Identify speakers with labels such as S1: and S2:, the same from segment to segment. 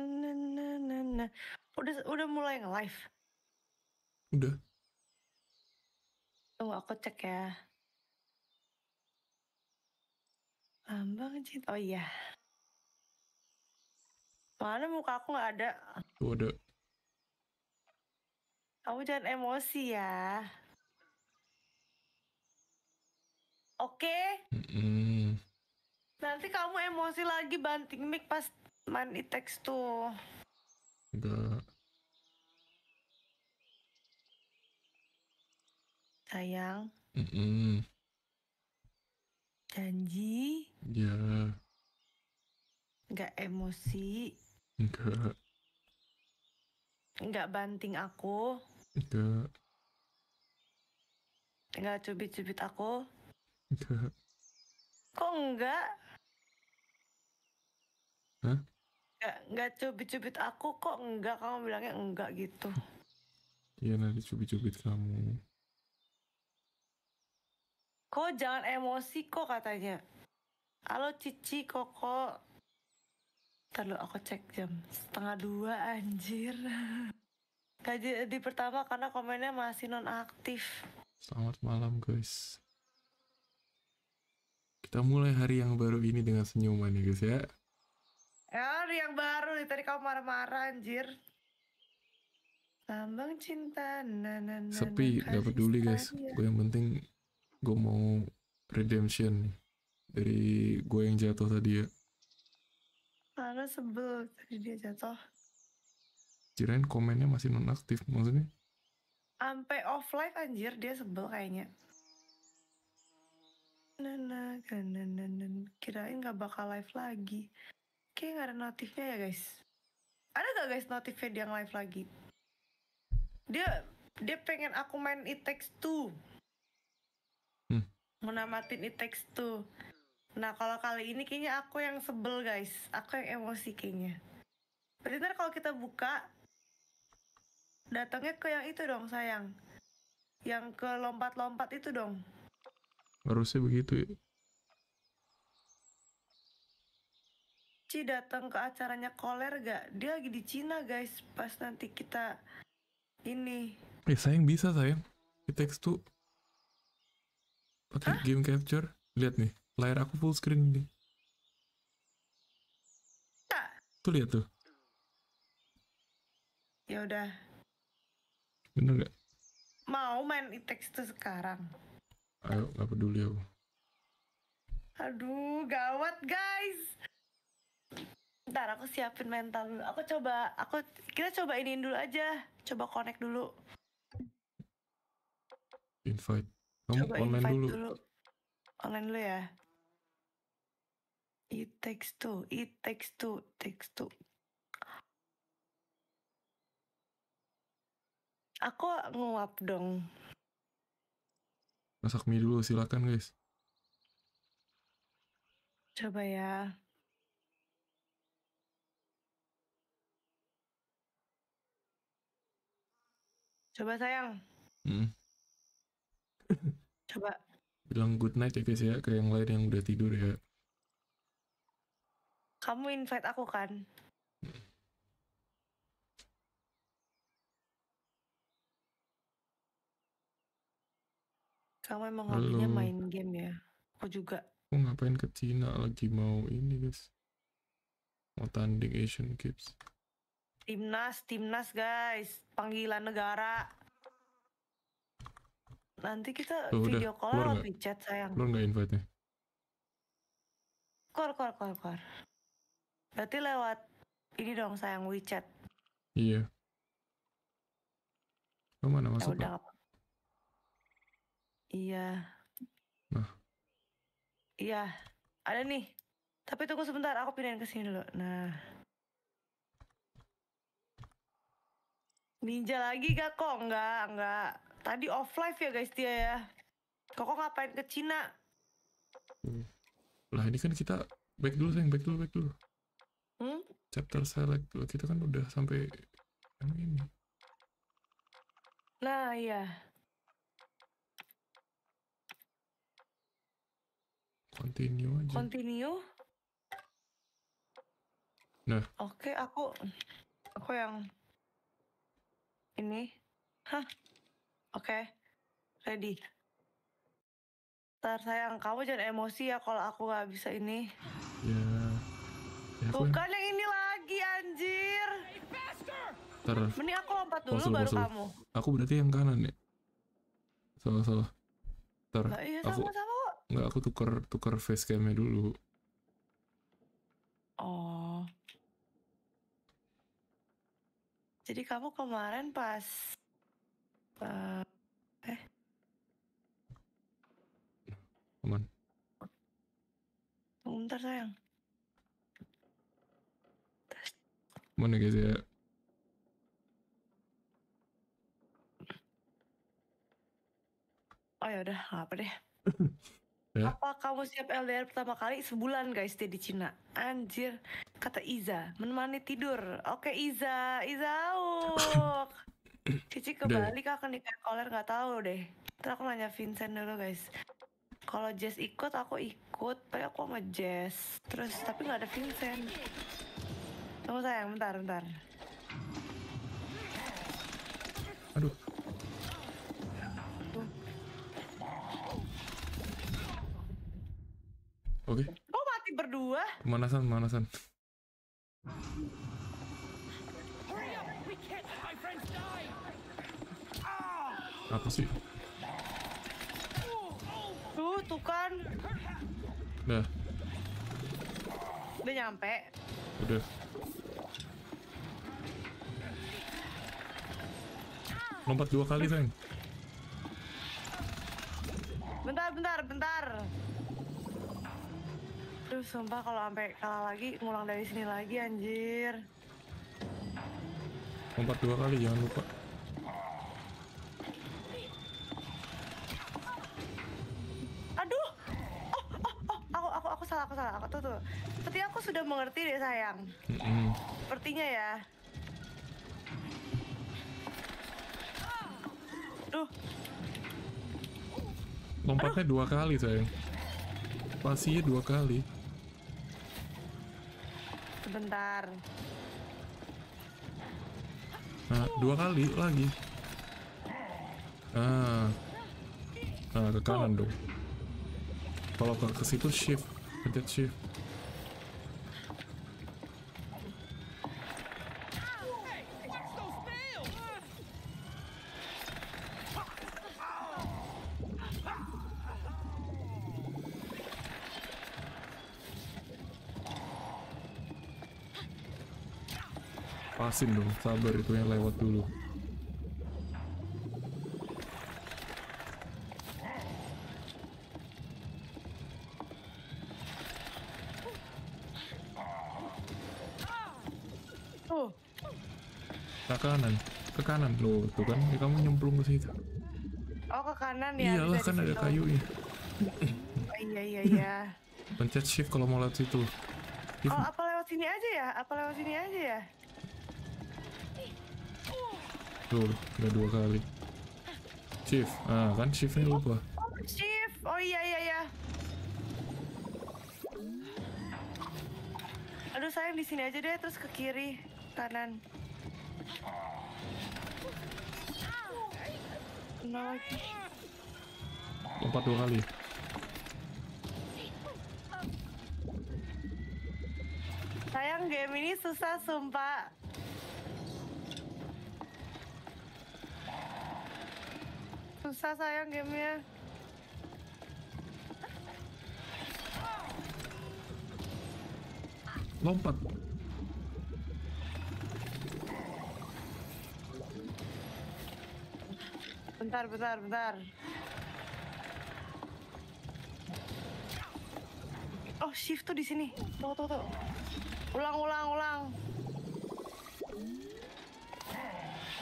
S1: na na na udah udah mulai nge live udah tunggu aku cek ya lambang cinta oh iya mana muka aku nggak ada tuh ada kamu jangan emosi ya oke okay?
S2: mm -mm.
S1: nanti kamu emosi lagi banting mic pas. Man, it takes two. Enggak. Sayang. Mm -mm. Janji. Ya. Yeah. Enggak emosi. Enggak. Enggak banting aku. Enggak. Enggak cubit-cubit aku. Enggak. Kok enggak? Hah? nggak nggak cubit-cubit aku kok nggak kamu bilangnya enggak gitu
S3: iya nanti cubit-cubit kamu
S1: kok jangan emosi kok katanya halo cici koko Terlalu aku cek jam setengah dua anjir Gaji di pertama karena komennya masih nonaktif
S3: Selamat malam guys Kita mulai hari yang baru ini dengan senyuman ya guys ya
S1: yang baru nih tadi kau marah-marah anjir. Tambang cinta nanan. sepi nggak peduli guys. Gue
S3: yang penting gue mau redemption dari gue yang jatuh tadi ya.
S1: Karena sebel tadi dia jatuh.
S3: Kirain komennya masih nonaktif maksudnya?
S1: Sampai offline anjir dia sebel kayaknya. Nana, nana, nana, kirain gak bakal live lagi. Kayak nggak ada notifnya ya guys. Ada gak guys notifnya dia live lagi? Dia dia pengen aku main It Takes Two. Hmm. Menamatin It Takes Two. Nah kalau kali ini kayaknya aku yang sebel guys. Aku yang emosi kayaknya. Berarti ntar kalau kita buka datangnya ke yang itu dong sayang. Yang ke lompat-lompat itu dong.
S3: Harusnya begitu ya.
S1: Ci datang ke acaranya Koler gak? Dia lagi di Cina guys. Pas nanti kita ini.
S3: Eh sayang bisa sayang. It takes two. Pakai game capture. Lihat nih, layar aku full screen ini. Tak. Tuh lihat tuh. Ya udah. Bener gak?
S1: Mau main It Takes Two sekarang.
S3: Ayo, gak peduli aku.
S1: Aduh, gawat guys. Ntar aku siapin mental Aku coba, aku kita coba iniin dulu aja. Coba connect dulu.
S2: Invite. Kamu coba online invite dulu. dulu.
S1: Online dulu ya. It takes two, it takes two, it takes two. Aku nguap dong.
S3: Masak mie dulu silakan guys.
S1: Coba ya. Coba sayang. Hmm. Coba.
S3: Bilang good night ya guys ya ke yang lain yang udah tidur ya.
S1: Kamu invite aku kan? Kamu emang Halo. main game ya? Aku juga.
S3: Aku ngapain ke Cina lagi mau ini guys. Mau tanding Asian Games.
S1: Timnas, timnas guys, panggilan negara. Nanti kita Tuh, ya video udah. call atau chat sayang. Lu nggak invite ya? kor, kor, kor. kor. Berarti lewat ini dong sayang WeChat.
S3: Iya.
S2: mana masuk? Ya udah.
S1: Iya. Nah. Iya. Ada nih. Tapi tunggu sebentar, aku pindahin ke sini dulu. Nah. Ninja lagi gak kok? Enggak, enggak. Tadi off live ya guys dia ya. kok ngapain ke Cina?
S3: Hmm. Nah ini kan kita back dulu sayang, back dulu, back dulu. Hmm? Chapter select dulu, kita kan udah sampai
S1: yang ini. Nah iya.
S2: Continue aja.
S1: Continue. Nah. Oke, okay, aku aku yang ini. Hah? Oke. Okay. Ready. Ntar sayang, kamu jangan emosi ya kalau aku gak bisa ini.
S2: Ya.
S3: ya Bukan
S1: ya. yang... ini lagi, anjir. Ntar. Mending aku lompat
S4: dulu posel, baru kamu.
S3: Aku berarti yang kanan ya? Salah, salah. Ntar. Nah, iya, aku... sama, sama. Nggak, aku tuker, tuker facecamnya dulu.
S1: Oh. Jadi kamu kemarin pas uh, eh aman. Tunggu bentar sayang.
S3: Mana guys gitu ya?
S1: Oh ya udah, apa deh.
S2: ya?
S1: Apa kamu siap LDR pertama kali sebulan guys dia di Cina? Anjir, Kata Iza, menemani tidur. Oke Iza, Izauk. Cici kembali kak kakak nikah koler nggak tahu deh. Terus aku nanya Vincent dulu guys. Kalau Jess ikut, aku ikut. Tapi aku sama Jess. Terus tapi nggak ada Vincent. Tunggu sayang, bentar, bentar. Aduh. Oke. Okay. Kok mati berdua?
S3: Pemanasan, pemanasan. Apa sih?
S1: Tuh, tuh kan. Nah. Udah nyampe.
S3: Udah. Lompat dua kali, sayang.
S1: Bentar, bentar, bentar. tuh sumpah kalau sampai kalah lagi, ngulang dari sini lagi, anjir.
S3: Lompat dua kali, jangan lupa.
S1: salah, aku salah, aku tuh tuh. Seperti aku sudah mengerti deh sayang. Sepertinya ya. tuh
S3: Lompatnya dua kali sayang. pastinya dua kali.
S1: Sebentar.
S3: Nah, dua kali lagi. Ah. Nah, ke kanan dong. Kalau ke situ shift. Peut-être dessus. Pasin dong, sabar itu yang lewat dulu. Loh, tuh kan ya kamu nyemplung ke situ.
S1: Oh, ke kanan ya? Iyalah, kan ada kayu iya. Oh, iya, iya, iya.
S3: Pencet shift kalau mau lewat situ.
S1: Shift. Oh, apa lewat sini aja ya? Apa lewat sini aja ya?
S3: Tuh, udah dua kali. Shift. Ah, kan shiftnya oh, lupa.
S1: Oh, shift. Oh, iya, iya, iya. Aduh sayang di sini aja deh terus ke kiri kanan lagi. Lompat dua kali. Sayang game ini susah sumpah. Susah sayang game gamenya. Lompat. Bentar, bentar, bentar. Oh, shift tuh di sini. Tuh, tuh, tuh. Ulang, ulang, ulang.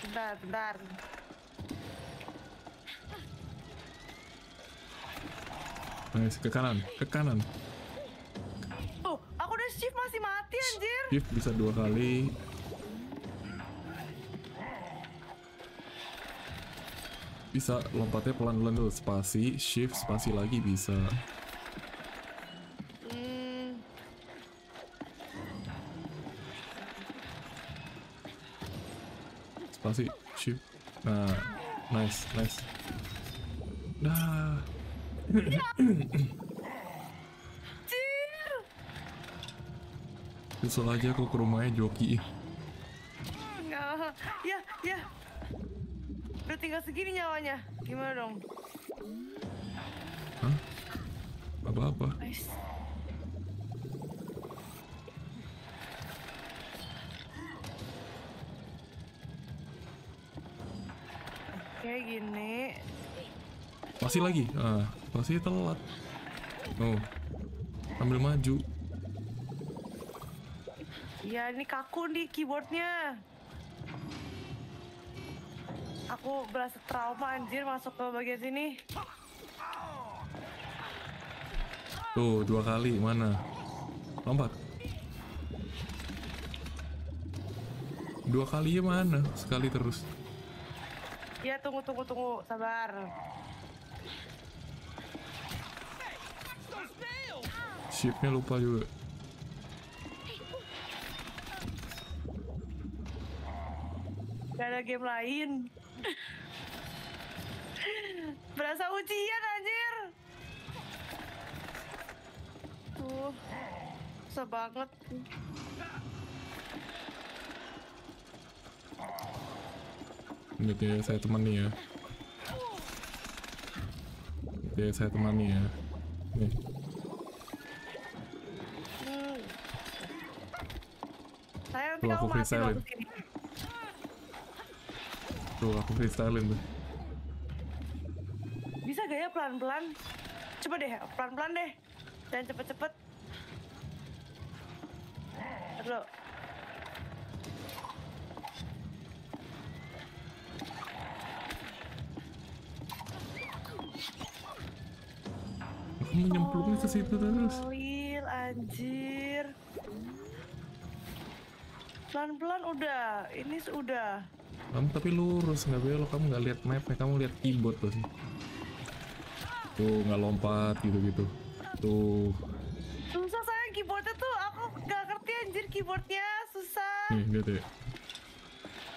S1: Bentar, bentar.
S3: Nice, ke kanan, ke kanan.
S1: Oh, aku udah shift masih mati anjir.
S3: Shift bisa dua kali, bisa lompatnya pelan-pelan dulu spasi shift spasi lagi bisa spasi shift nah nice nice
S4: dah
S3: Nyusul aja aku ke rumahnya Joki.
S1: Ya, ya, Udah tinggal segini nyawanya. Gimana dong?
S3: Hah? Apa-apa?
S1: Kayak gini.
S3: Masih lagi? Ah, masih telat. Oh. Ambil maju.
S1: Ya, ini kaku nih keyboardnya. Aku berasa trauma anjir masuk ke bagian sini.
S3: Tuh, dua kali. Mana? Lompat. Dua kali ya mana? Sekali terus.
S1: Ya, tunggu, tunggu, tunggu. Sabar.
S3: Shipnya lupa juga.
S1: Gak ada game lain. Berasa ujian anjir. Tuh.
S3: Ini dia saya temani ya. dia saya temani ya. Nih.
S1: Hmm. Saya pelaku freestyle.
S3: Tuh, aku freestylein tuh.
S1: Bisa gak ya pelan-pelan? Coba deh, pelan-pelan deh. Jangan cepet-cepet. Lo. Ini nyemplungnya ke situ terus. Lil, anjir. Pelan-pelan udah, ini sudah.
S3: Kamu tapi lurus, nggak belok. Kamu nggak lihat ya kamu lihat keyboard tuh Tuh, nggak lompat gitu-gitu. Tuh.
S1: Susah saya keyboardnya tuh, aku nggak ngerti anjir keyboardnya. Susah.
S3: Nih, gitu ya.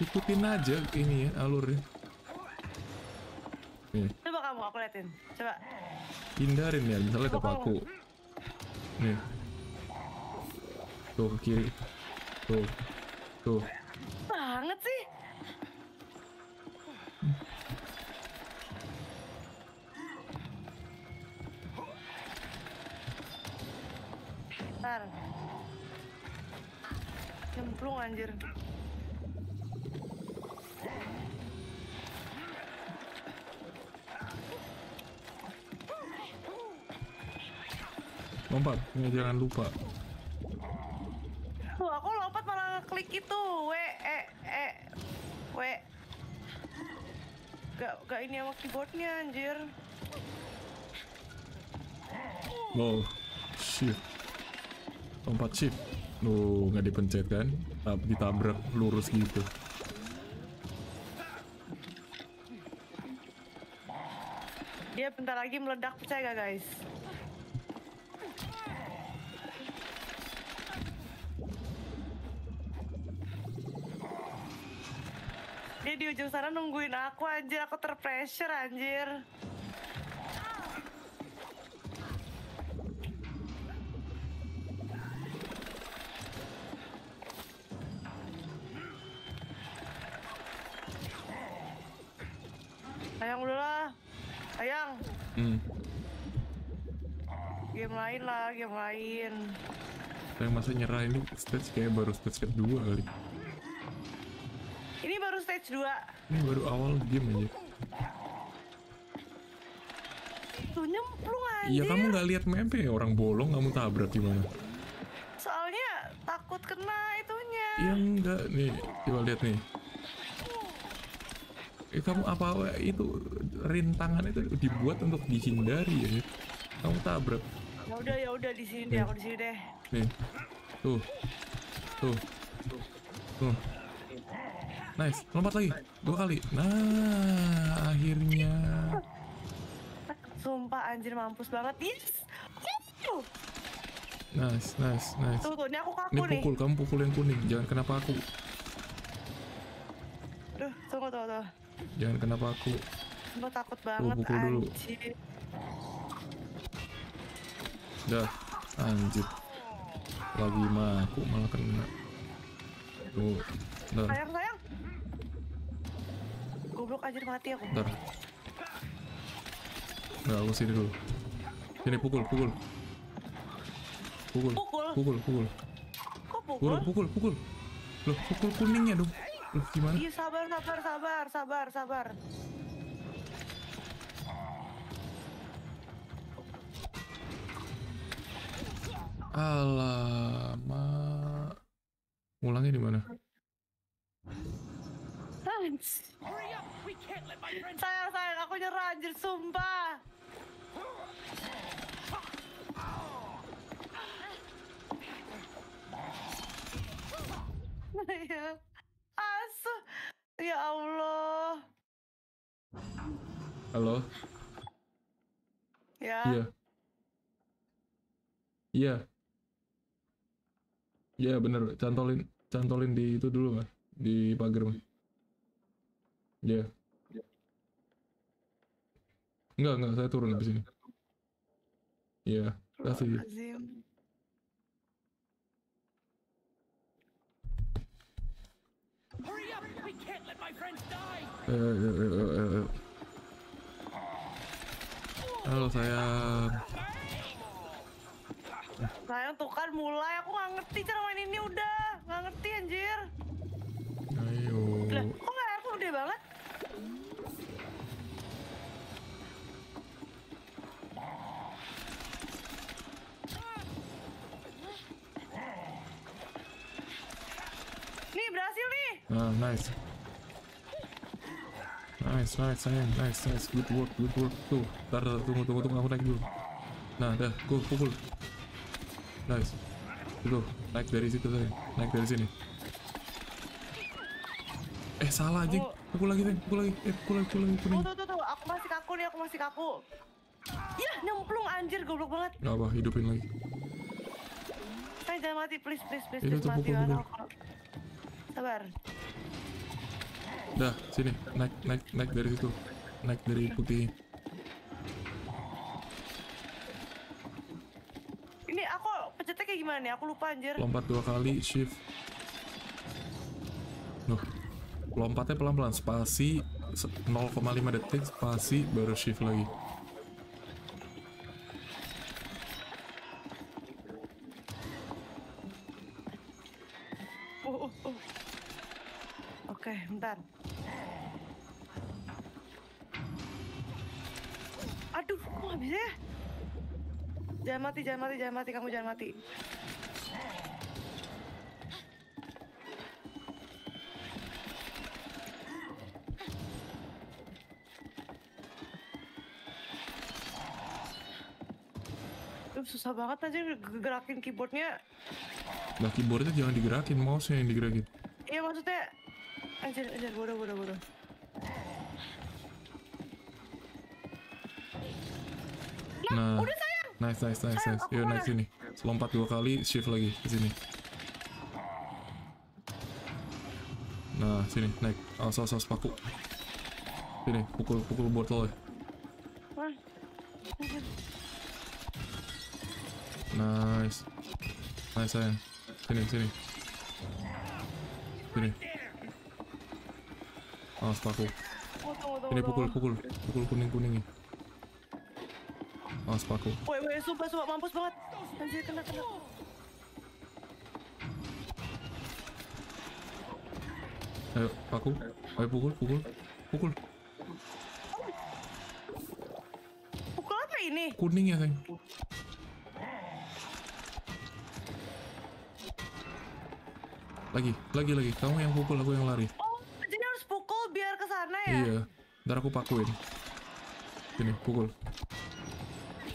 S3: Ikutin aja ini ya, alurnya. Nih.
S1: Coba kamu, aku liatin. Coba.
S3: Hindarin ya, misalnya Coba aku. Nih. Tuh, ke kiri. Tuh. Tuh. anjir. Lompat, ya, jangan lupa.
S1: Wah, aku lompat malah klik itu. W, E, E, W. Gak, gak ini sama keyboardnya anjir.
S3: Wow, shit. Lompat shift. Lu nggak dipencet kan? ditabrak lurus gitu.
S1: Dia bentar lagi meledak percaya gak guys? Dia di ujung sana nungguin aku anjir, aku terpressure anjir.
S3: Yang masa nyerah ini stage kayak baru stage kedua kali.
S1: Ini baru stage 2.
S3: Ini baru awal game aja.
S1: Tuh nyemplung aja. Iya kamu
S3: nggak lihat map ya orang bolong kamu tabrak gimana?
S1: Soalnya takut kena itunya. Iya
S3: enggak nih coba lihat nih. Eh, kamu apa itu rintangan itu dibuat untuk dihindari ya? Kamu tabrak.
S1: Ya udah ya udah di sini deh eh. aku di sini deh.
S3: Nih. Tuh. Tuh. Tuh. Nice. Lompat lagi. Dua kali. Nah, akhirnya.
S1: Sumpah anjir mampus banget. Yes.
S3: Nice, nice, nice. Tuh, tuh, ini aku kaku ini pukul, nih. kamu pukul yang kuning. Jangan kenapa aku.
S1: Duh, tunggu, tunggu, tunggu.
S3: Jangan kenapa aku.
S1: Sumpah takut banget, tuh, pukul anjir. dulu.
S3: Dah, anjir lagi mah malah kena tuh bentar.
S1: sayang sayang goblok aja mati aku bentar
S3: nggak aku sini dulu sini pukul pukul pukul pukul pukul pukul kok pukul pukul pukul pukul loh pukul kuningnya dong loh gimana iya
S1: sabar sabar sabar sabar sabar
S3: Alamak. Ulangnya di mana?
S1: Sayang, sayang, aku nyerah anjir, sumpah. Iya. Asu. Ya Allah. Halo. Ya.
S3: Iya. Iya. Iya bener, cantolin cantolin di itu dulu mah di pagar Ya. Iya. Enggak, enggak, saya turun di ini. Iya, kasih.
S2: Eh, eh, eh, eh, eh. Halo sayang.
S1: Sayang tuh kan mulai, aku nggak ngerti cara main ini udah, nggak ngerti anjir.
S2: Ayo. Lah,
S1: kok nggak aku udah banget? Nih berhasil nih.
S3: Ah, nice. Nice, nice, sayang, nice, nice, good work, good work. Tuh, tar, tunggu, tunggu, tunggu, aku naik dulu. Nah, dah, go, pukul. Nice. Itu naik dari situ saya. Naik dari sini. Eh salah aja oh. Pukul lagi, nih Pukul lagi. Eh pukul lagi, pukul lagi. Pukul lagi. Tuh,
S1: tuh, Aku masih kaku nih, aku masih kaku. ya nyemplung anjir goblok banget.
S3: Gak apa, hidupin lagi.
S1: jangan mati, please, please, please. Itu tuh pukul, pukul. Sabar.
S3: Dah, sini. Naik, naik, naik dari situ. Naik dari putih.
S1: gimana nih? Ya? Aku lupa anjir. Lompat
S3: dua kali, shift. Nuh. Lompatnya pelan-pelan, spasi 0,5 detik, spasi baru shift lagi.
S1: Oh, oh, oh. Oke, okay, bentar. Aduh, kok nggak bisa ya? Jangan mati, jangan mati, jangan mati. Kamu jangan mati. susah banget aja gerakin keyboardnya
S3: nah keyboardnya jangan digerakin mouse yang digerakin
S1: iya maksudnya anjir anjir bodoh bodoh bodoh
S3: nah, nah udah sayang nice nice nice sayang, nice yuk naik sini lompat dua kali shift lagi ke sini nah sini naik awas awas awas paku sini pukul pukul botol ya nice. Nice iron. Sini, sini. Sini. Awas sepaku.
S1: Ini pukul, pukul. Pukul
S3: kuning-kuning. ini. Awas sepaku.
S1: Woi, woi, sumpah, sumpah, mampus banget. Anjir, kena, kena.
S3: Ayo, paku. Ayo pukul, pukul. Pukul.
S1: Pukul apa ini? Kuning ya, sayang.
S3: Lagi, lagi, lagi. Kamu yang pukul, aku yang lari. Oh,
S1: jadi harus pukul biar ke sana ya? Iya.
S3: Ntar aku pakuin. ini pukul.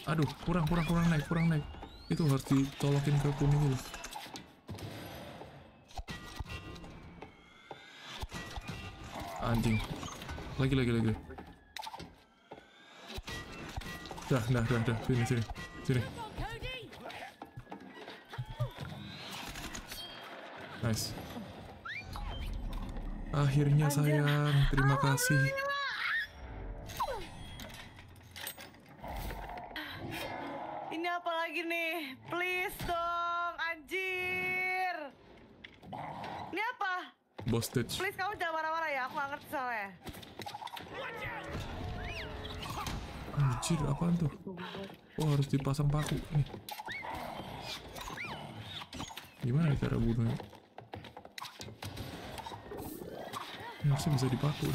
S3: Aduh, kurang, kurang, kurang naik, kurang naik. Itu harus ditolokin ke kuning dulu. Anjing. Lagi, lagi, lagi. Dah, dah, dah, dah. Sini, sini. Sini. Nice. Akhirnya sayang, terima
S1: kasih. Ini apa lagi nih? Please dong, anjir. Ini apa? Boss stage. Please kamu jangan marah-marah ya, aku gak ngerti soalnya.
S3: Anjir, apaan tuh? Oh, harus dipasang paku nih. Gimana cara bunuhnya? masih bisa dipakai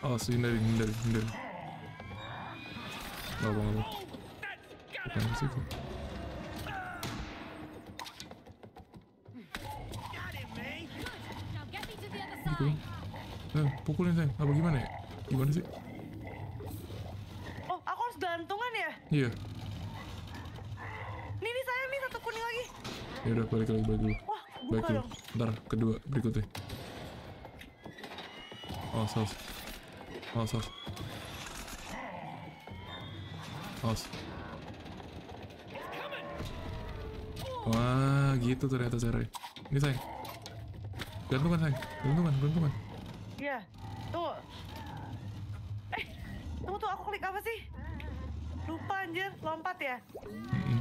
S3: oh ah, sini hindari hindari nggak apa nggak bukan di situ gitu eh pukulin saya apa gimana ya gimana sih
S1: oh aku harus gantungan ya
S3: iya ini Nih, nih saya nih satu kuning lagi. Ya udah balik lagi balik dulu. Wah, buka Dong. Ntar kedua berikutnya. Aus, aus. Aus, aus. Aus. Wah, gitu ternyata caranya. Ini sayang. Gantungan sayang. Gantungan, gantungan.
S1: Iya. Tuh. Eh, tunggu tuh aku klik apa sih? Lupa anjir, lompat ya?
S3: Mm -mm.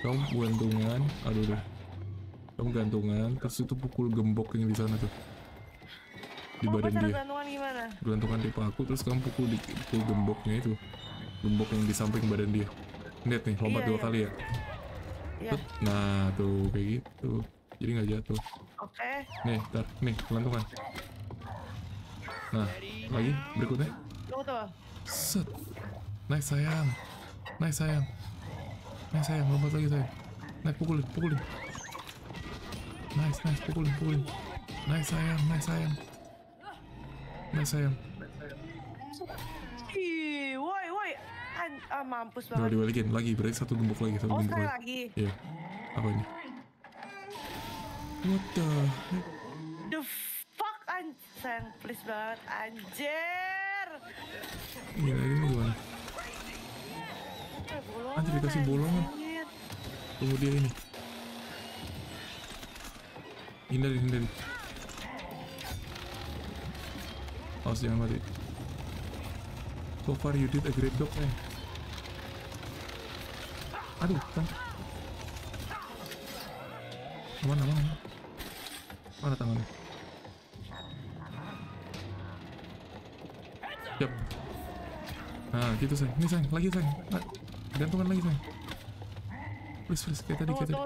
S3: Kamu gantungan, aduh deh. Kamu gantungan, terus itu pukul gembok yang di sana tuh di oh, badan dia gantungan gimana? di paku terus kamu pukul di pukul gemboknya itu gembok yang di samping badan dia lihat nih lompat iya, dua iya. kali ya iya. nah tuh kayak gitu jadi nggak jatuh oke okay. nih tar nih gantungan nah lagi berikutnya set naik sayang naik sayang naik sayang lompat lagi sayang naik pukulin pukulin
S1: nice nice pukulin pukulin Nice sayang nice sayang Nggak sayang. Ih, woi, woi. Ah, mampus banget. Udah dibalikin
S3: lagi, berarti satu gembok lagi, satu oh, gembok lagi. lagi. Iya. Apa ini? What the
S1: The fuck, an sayang, please banget, anjir.
S3: Gila, ini gimana?
S1: anjir, dikasih bolongan.
S3: Tunggu dia ini. Hindari, hindari. Awas oh, jangan mati. So far you did a great job, eh. Aduh, kan. Mana, mana? Mana tangannya? Yap. Nah, gitu, sayang. Ini, sayang. Lagi, sayang. Ah, gantungan lagi, sayang. Please, please. Kayak tadi, kayak tadi.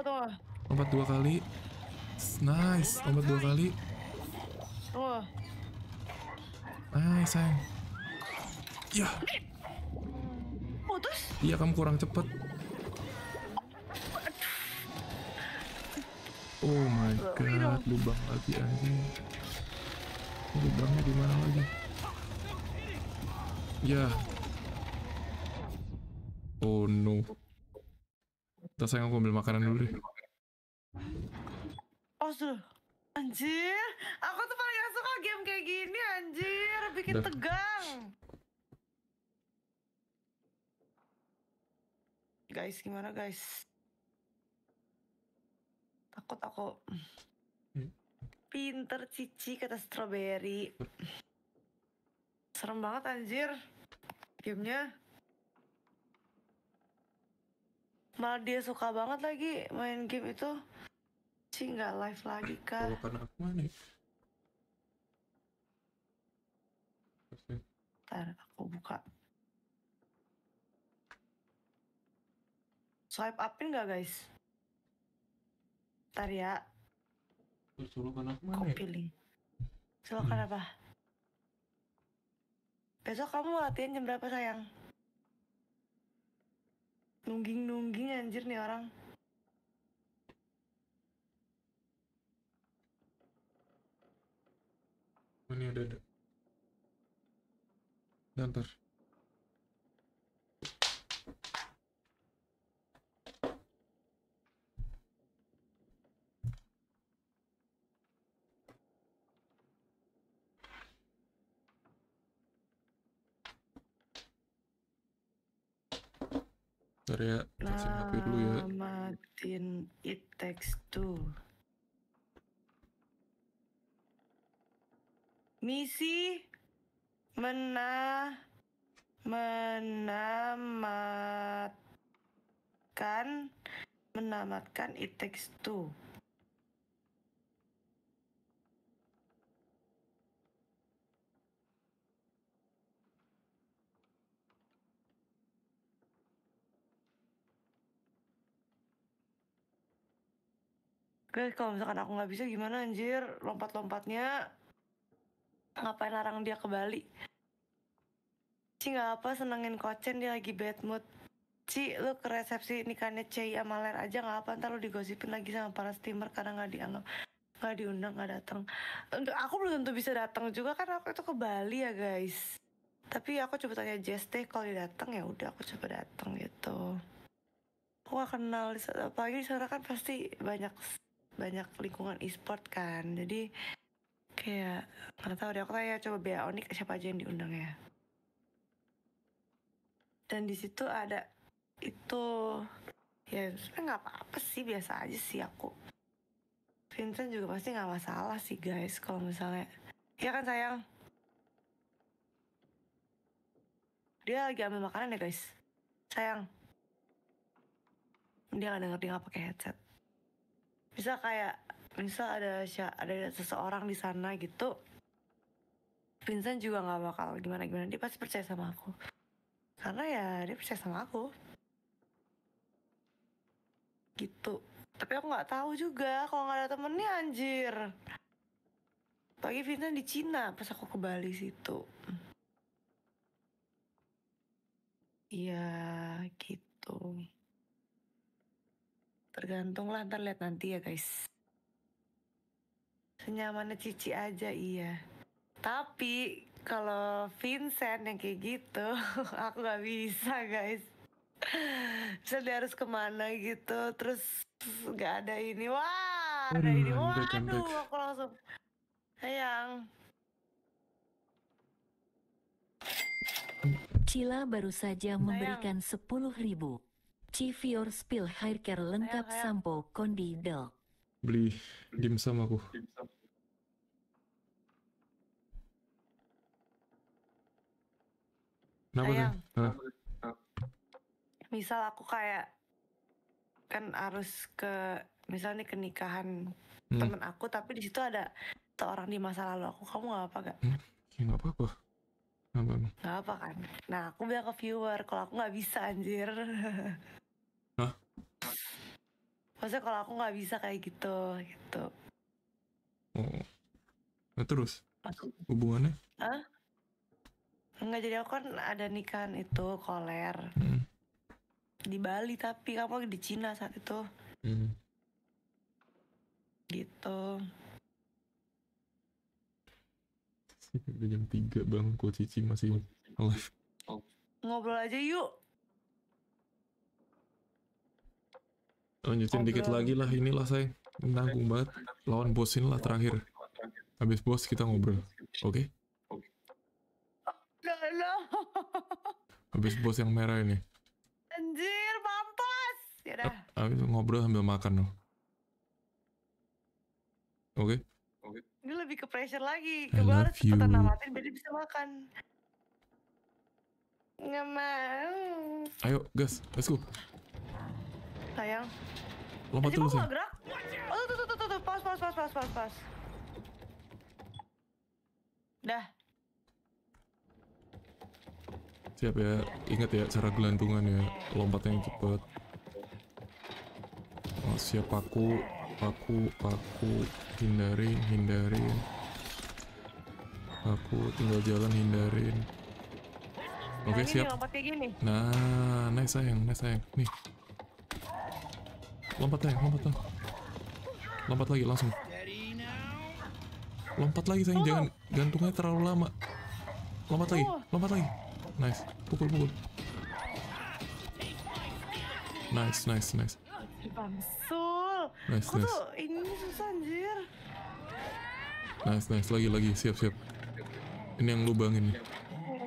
S3: Lompat dua kali. Nice. Lompat dua kali. Oh. Hai sayang. Ya. Putus? Iya kamu kurang cepet. Oh my god, lubang lagi anjing. Lubangnya di mana lagi? Ya. Oh no. Kita sayang aku ambil makanan dulu deh.
S1: Oh sudah. Anjir, aku tuh paling game kayak gini anjir, bikin Duh. tegang. Guys, gimana guys? Takut aku. Hmm. Pinter Cici kata strawberry. Serem banget anjir. Gamenya. Malah dia suka banget lagi main game itu. Sih nggak live lagi kak. Ntar aku buka. Swipe upin nggak guys? Ntar ya.
S3: Suruh kena Copy
S1: ya? link. Silakan hmm. apa? Besok kamu latihan jam berapa sayang? Nungging-nungging anjir nih orang.
S2: Ini ada, ada. Ntar,
S1: ya, HP dulu ya. Matiin Misi? mena menamatkan menamatkan it takes two Guys, kalau misalkan aku nggak bisa gimana anjir lompat-lompatnya? ngapain larang dia ke Bali Ci nggak apa senengin kocen dia lagi bad mood Ci lu ke resepsi nikahnya Cei sama Ler aja nggak apa ntar lu digosipin lagi sama para steamer karena nggak dianggap nggak diundang nggak datang untuk aku belum tentu bisa datang juga kan aku itu ke Bali ya guys tapi aku coba tanya Jess deh kalau dia datang ya udah aku coba datang gitu aku gak kenal apalagi di sana kan pasti banyak banyak lingkungan e-sport kan jadi kayak nggak tahu deh aku kayak coba biar unik siapa aja yang diundang ya dan di situ ada itu ya sebenarnya nggak apa-apa sih biasa aja sih aku Vincent juga pasti nggak masalah sih guys kalau misalnya ya kan sayang dia lagi ambil makanan ya guys sayang dia nggak denger dia nggak pakai headset bisa kayak misal ada ada seseorang di sana gitu Vincent juga nggak bakal gimana gimana dia pasti percaya sama aku karena ya dia percaya sama aku gitu tapi aku nggak tahu juga kalau nggak ada temennya anjir pagi Vincent di Cina pas aku ke Bali situ iya gitu tergantung lah ntar lihat nanti ya guys senyamannya Cici aja iya tapi kalau Vincent yang kayak gitu aku nggak bisa guys bisa dia harus kemana gitu terus nggak ada ini wah
S4: ada ini waduh, aku langsung sayang Cila baru saja Sayang. memberikan sepuluh ribu. Civior Spill Hair Care lengkap Sayang. sampo kondi del.
S3: Beli dimsum aku. Dimsum. Kenapa tuh?
S1: Misal aku kayak kan harus ke misalnya ke nikahan hmm. temen aku tapi di situ ada seorang di masa lalu aku kamu nggak apa gak?
S2: Hmm? Ya gak apa-apa.
S1: Gak apa kan? Nah aku bilang ke viewer kalau aku nggak bisa anjir. Hah? Maksudnya kalau aku nggak bisa kayak gitu gitu.
S3: Oh. Nah, terus? Hubungannya?
S1: Hah? Enggak jadi aku kan ada nikahan itu koler hmm. di Bali tapi kamu di Cina saat itu. Hmm. Gitu.
S3: Udah jam 3 bang, kok Cici masih live.
S1: Ngobrol aja yuk.
S3: Lanjutin dikit lagi lah, inilah saya nanggung banget. Lawan bosin lah terakhir. Habis bos kita ngobrol, oke? Okay? lo. Habis bos yang merah ini.
S1: Anjir, mampus. Ya
S3: Habis ngobrol sambil makan loh. Oke. Okay.
S1: Okay. Ini lebih ke pressure lagi. Gue harus cepetan namatin biar bisa makan. Nggak mau. Ayo, gas. Let's go. Sayang. Lompat terus. ya. Oh, tuh, tuh, tuh, tuh, tuh. Pas, pas, pas, pas, pas, pas. Dah.
S3: Siap ya, ingat ya cara gelantungan ya, lompatnya yang cepat. Oh, siap aku, aku, aku hindari, hindarin. Aku tinggal jalan hindarin. Oke okay, siap. Nah, nice sayang, nice sayang. Nih. Lompat sayang, lompat lah. Lompat lagi langsung. Lompat lagi sayang, oh. jangan gantungnya terlalu lama. Lompat lagi, oh. lompat lagi. Nice. Pukul, pukul. Nice, nice, nice.
S1: Bamsul. Nice, Kok nice. tuh ini susah anjir.
S3: Nice, nice. Lagi, lagi. Siap, siap. Ini yang lubangin nih.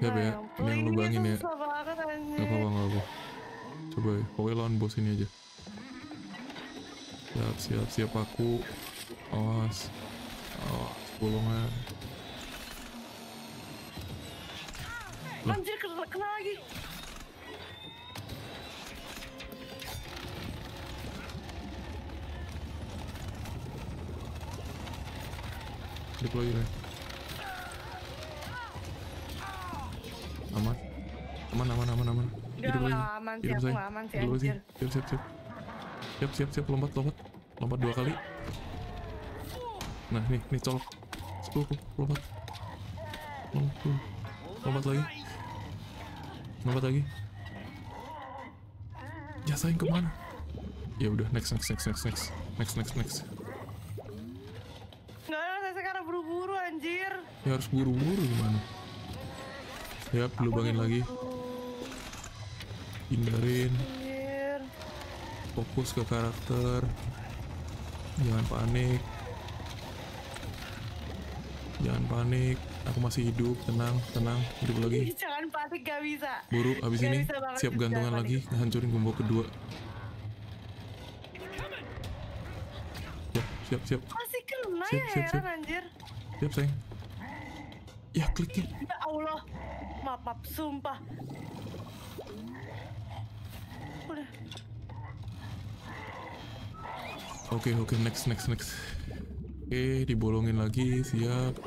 S1: Siap ya. ya ini yang lubangin ya. Gak apa-apa, gak apa-apa.
S3: Coba ya. Pokoknya lawan bos ini aja. Siap, siap, siap. Aku. Awas. Awas. Bolongnya.
S1: Lah. Anjir, kena
S3: aman aman aman aman aman siap siap siap siap siap siap lompat lompat lompat dua kali nah nih nih colok sepuluh lompat lompat lompat lagi Lompat lagi. Jasain kemana? Ya udah next next next next next next next next.
S1: Nggak ada saya sekarang buru-buru anjir.
S3: Ya harus buru-buru gimana? Ya, lubangin lagi. Hindarin. Fokus ke karakter. Jangan panik. Jangan panik. Aku masih hidup, tenang, tenang, hidup lagi
S1: nggak bisa. Buru habis ini siap gantungan lagi
S3: hancurin gembok kedua. Siap, ya, siap, siap. Masih kena siap, ya siap, heran siap. anjir. Siap, sayang.
S1: Ya, kliknya. Ya Allah. Maaf, maaf, sumpah. Udah.
S3: Oke, okay, oke, okay, next, next, next. Oke, okay, dibolongin lagi, siap.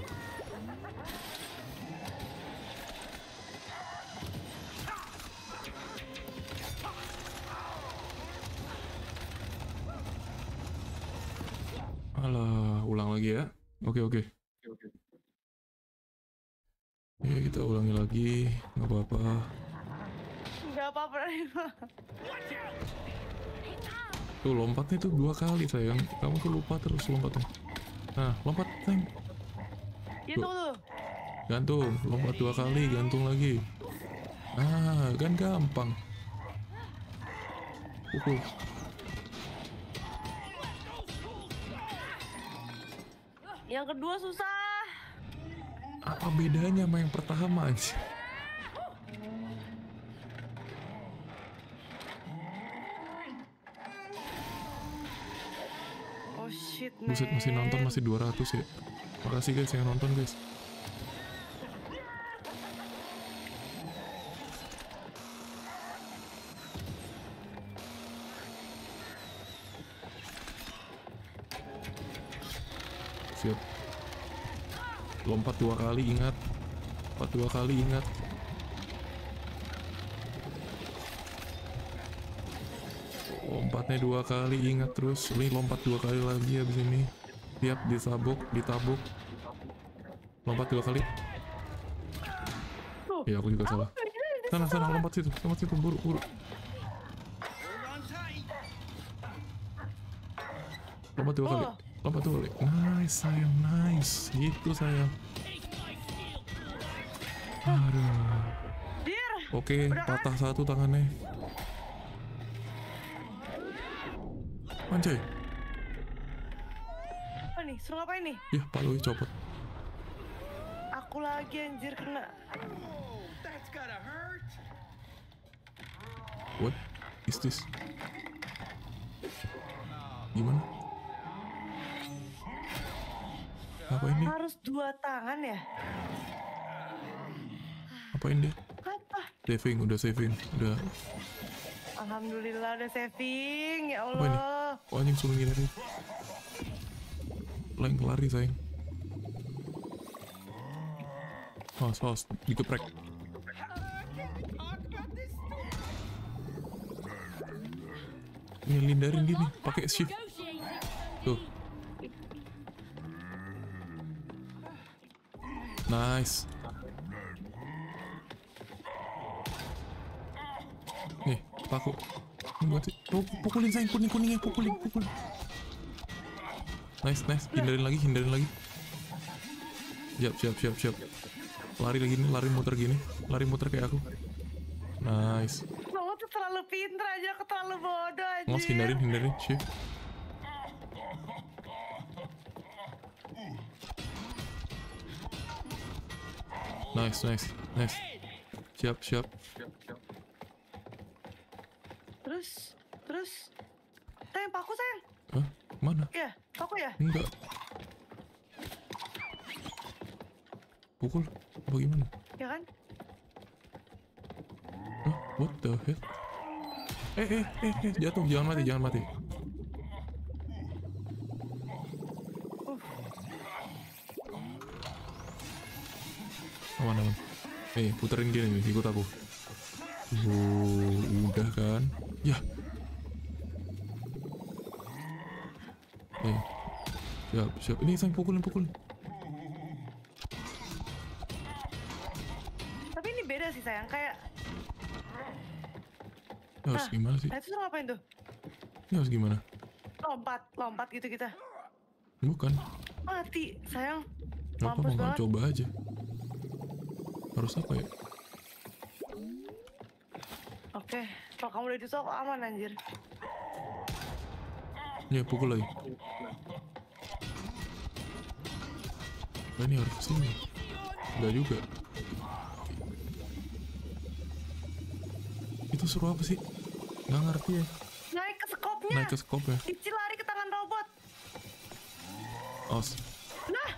S3: lagi, nggak apa-apa. Nggak apa-apa. Tuh lompatnya tuh dua kali sayang. Kamu tuh lupa terus lompatnya. Nah, lompat tank. Ya, gantung, lompat dua kali, gantung lagi. Ah, kan gampang. Pukul. Uhuh.
S1: Yang kedua susah
S3: bedanya sama yang pertama aja?
S1: Oh, Buset, masih nonton masih
S3: 200 ya. Makasih guys yang nonton guys. lompat dua kali ingat lompat dua kali ingat lompatnya dua kali ingat terus ini lompat dua kali lagi abis ini Tiap disabuk ditabuk lompat dua kali ya aku juga salah ya? sana sana lompat situ lompat situ buru buru lompat dua kali oh. lompat dua kali nice sayang nice gitu sayang Aduh. Oke, okay, patah satu tangannya. Anjay.
S1: Apa nih? Suruh ngapain nih?
S3: Yah, palu copot.
S1: Aku lagi anjir kena. that's gotta hurt.
S3: What is this? Gimana?
S1: Apa ini? Harus dua tangan ya?
S3: Apain dia? Saving, udah saving, udah.
S1: Alhamdulillah udah saving, ya Allah. Apa ini?
S3: Oh anjing suruh ngilari. Leng lari sayang. Awas, oh, digeprek dikeprek. gini, pakai shift. Tuh. Nice. apa aku mati oh, pukulin sayang kuning kuningnya pukulin pukulin nice nice hindarin lagi hindarin lagi siap siap siap siap lari lagi nih lari muter gini lari muter kayak aku nice kamu tuh terlalu pintar aja aku terlalu bodoh aja nggak hindarin hindarin shift nice nice nice siap siap the hell? Eh, eh, eh, eh, jatuh, jangan mati, jangan mati. Aman, aman. Eh, puterin gini nih, ikut aku. Uh, udah kan? Ya. Eh, siap, siap. Ini saya pukulin, pukulin.
S1: Gimana sih? Nah, itu suruh ngapain tuh? Ini harus gimana? Lompat, lompat gitu kita. Bukan. Mati, sayang. Kenapa mau nggak coba
S3: aja? Harus apa ya?
S1: Oke, okay. kalau kamu udah sok aman anjir.
S3: Ya pukul lagi. Nah, ini harus kesini. Enggak juga. Itu suruh apa sih? Gak ngerti ya.
S1: Naik ke skopnya. Naik ke skop ya. lari ke tangan robot. os Nah.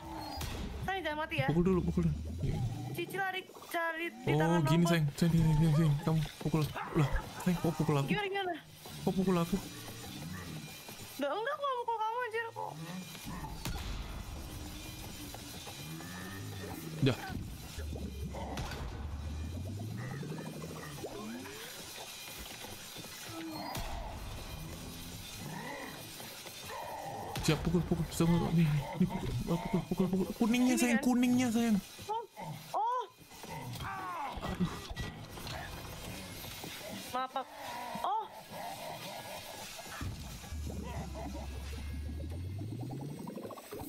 S1: Tadi jangan mati ya. Pukul dulu, pukul dulu. Iya. Cici lari cari di oh, tangan gini,
S3: robot. Oh, gini, Seng. Seng, gini, gini, Kamu pukul. Lah, Seng, kok pukul aku? Gimana, gimana? Kok pukul aku? Semua nih, nih pukul, pukul, kuningnya sayang, kan? kuningnya sayang. Oh, oh.
S1: Maaf, Pak. Oh.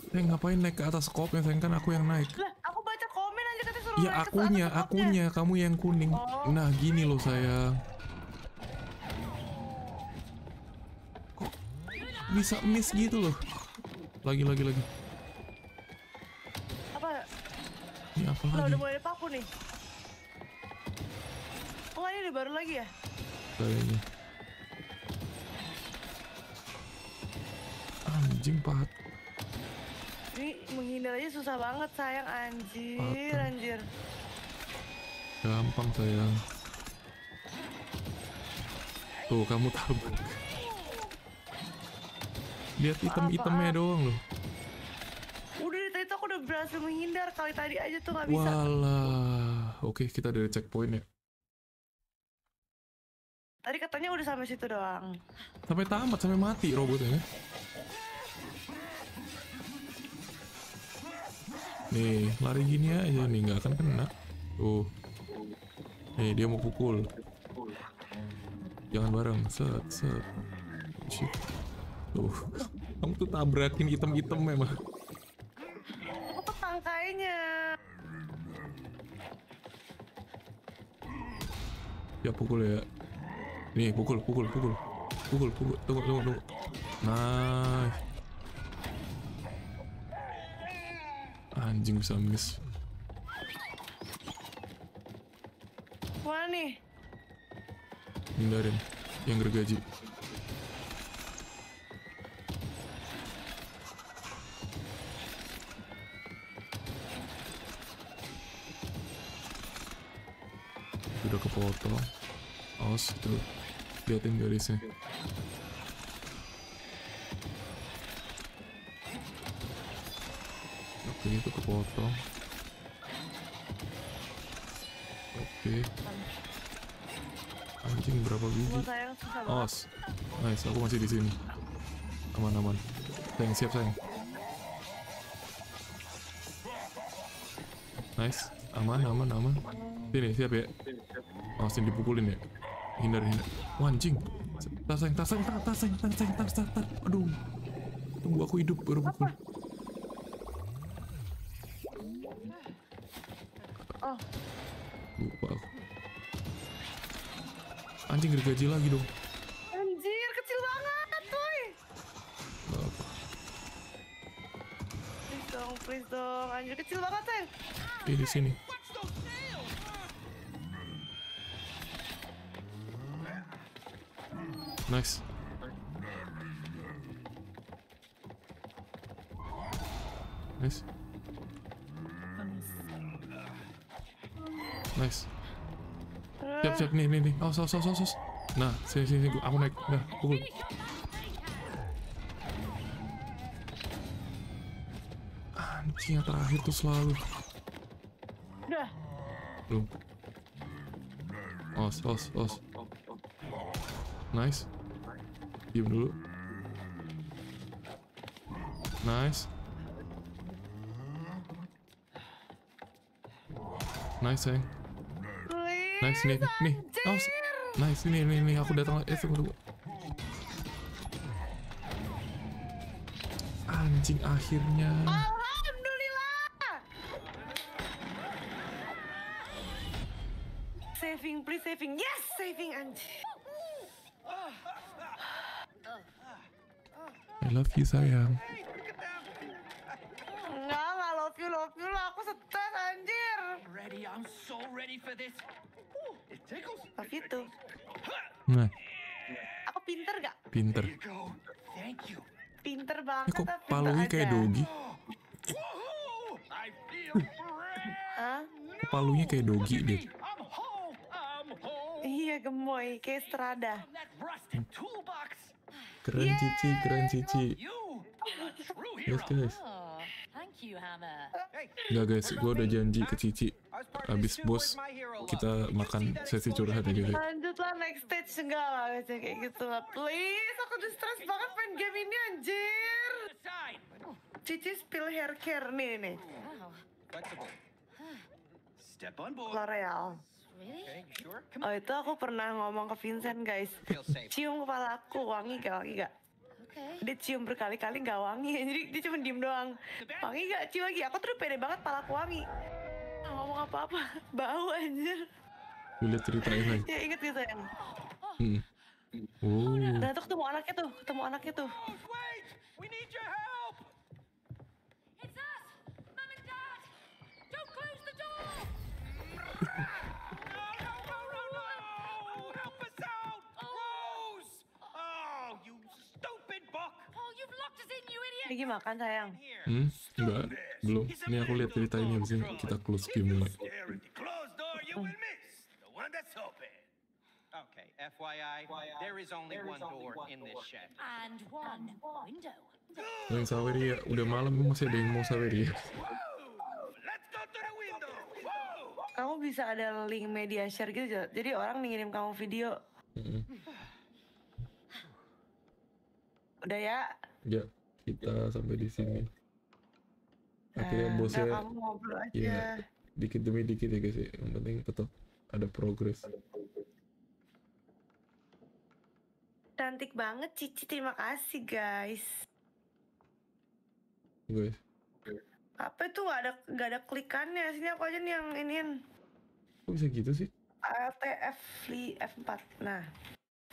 S3: Sayang ngapain naik ke atas kopnya sayang kan aku yang naik.
S1: Lah, aku baca komen ya, naik
S3: akunya, ke akunya, kamu yang kuning. Oh. Nah, gini loh sayang. Kok bisa miss gitu loh? lagi lagi lagi
S1: apa ini ya, apa lagi udah mulai paku nih oh ini baru lagi ya
S3: kayaknya anjing pahat
S1: ini menghindar aja susah banget sayang anjir Patah. anjir
S3: gampang sayang tuh kamu tabrak Lihat item-itemnya doang loh.
S1: Udah dari tadi aku udah berhasil menghindar kali tadi aja tuh nggak bisa.
S3: Walah. Oke, kita dari checkpoint ya.
S1: Tadi katanya udah sampai situ doang.
S3: Sampai tamat, sampai mati robotnya. Kan? Nih, lari gini aja nih, nggak akan kena. Tuh. Nih, dia mau pukul. Jangan bareng, set, set. Shit. Tuh. Kamu tuh tabrakin item-item memang.
S1: Aku tangkainya.
S3: Ya pukul ya. Nih pukul, pukul, pukul, pukul, pukul. Tunggu, tunggu, tunggu. Nice. Anjing bisa miss. Wah nih. Hindarin yang gergaji. Ausdauer. Ausdauer. Ja, den werde ich sehen. Ok, do porto. Ok. Anjing berapa biji? Os, Nice, aku masih di sini. Aman aman. Sayang siap sayang. Nice, aman aman aman. Sini siap ya masih dipukulin ya. Hindar, hindar. Wah, tasang tasang tasang tasang tasang tasang taseng. Aduh. Tunggu aku hidup baru pukul. Lupa aku. Anjing gergaji lagi dong.
S1: Anjir, kecil banget, woi. Please dong, please dong. Anjir kecil banget, Teng. Eh, di sini.
S3: Nice. Nice. Nice. Siap, siap. Nih, nih, nih. Awas, awas, awas, awas. Nah, sini, sini. sini. Aku naik. Nah, pukul. Anjing yang terakhir tuh selalu. Udah. Belum. Awas, awas, awas. Nice. Diam dulu. Nice. Nice, sayang. Nice, nih, nih. oh, Nice, nih nih nih Aku datang. Eh, tunggu, tunggu. Anjing, akhirnya. oh. love you sayang.
S1: love you, Aku stres anjir. Uh, love you Nah. Aku pinter gak? Pinter. Thank you. Pinter eh, banget. Ini kok ini kayak dogi? Hah?
S3: Palunya kayak dogi deh.
S1: Iya gemoy, kayak strada.
S3: Keren yeah, Cici, keren Cici. ya guys. Enggak guys, gue udah janji ke Cici. Abis bos kita makan sesi curhat aja guys.
S1: Lanjutlah next stage enggak lah kayak gitu lah. Please, aku udah stres banget main game ini anjir. Cici spill hair care nih nih.
S2: L'Oreal.
S1: Oh itu aku pernah ngomong ke Vincent guys Cium kepala aku, wangi gak wangi gak? Dia cium berkali-kali gak wangi Jadi dia cuma diem doang Wangi gak? Cium lagi Aku tuh pede banget kepala aku wangi nah, Ngomong apa-apa Bau anjir
S3: Boleh ceritain lagi
S1: Ya inget gitu ya hmm. Oh. Nah tuh ketemu anaknya tuh Ketemu anaknya tuh Lagi makan sayang.
S3: Hmm? hmm? Enggak, belum. Ini aku lihat ceritanya mungkin kita close game mulai.
S4: Hmm. Okay, FYI, there is only one door in this shed. And one window.
S3: Yang Saweria, udah malam masih ada yang mau Saweria.
S1: Kamu bisa ada link media share gitu, jadi orang ngirim kamu video. Mm -hmm. Udah ya?
S3: Ya. Yeah kita iya. sampai di sini
S1: akhirnya eh, bosnya ya
S3: dikit demi dikit ya guys ya. yang penting tetap ada progres
S1: cantik banget Cici terima kasih guys guys apa itu gak ada gak ada klikannya sini aku aja nih yang ini. kok bisa gitu sih ALT F F4 nah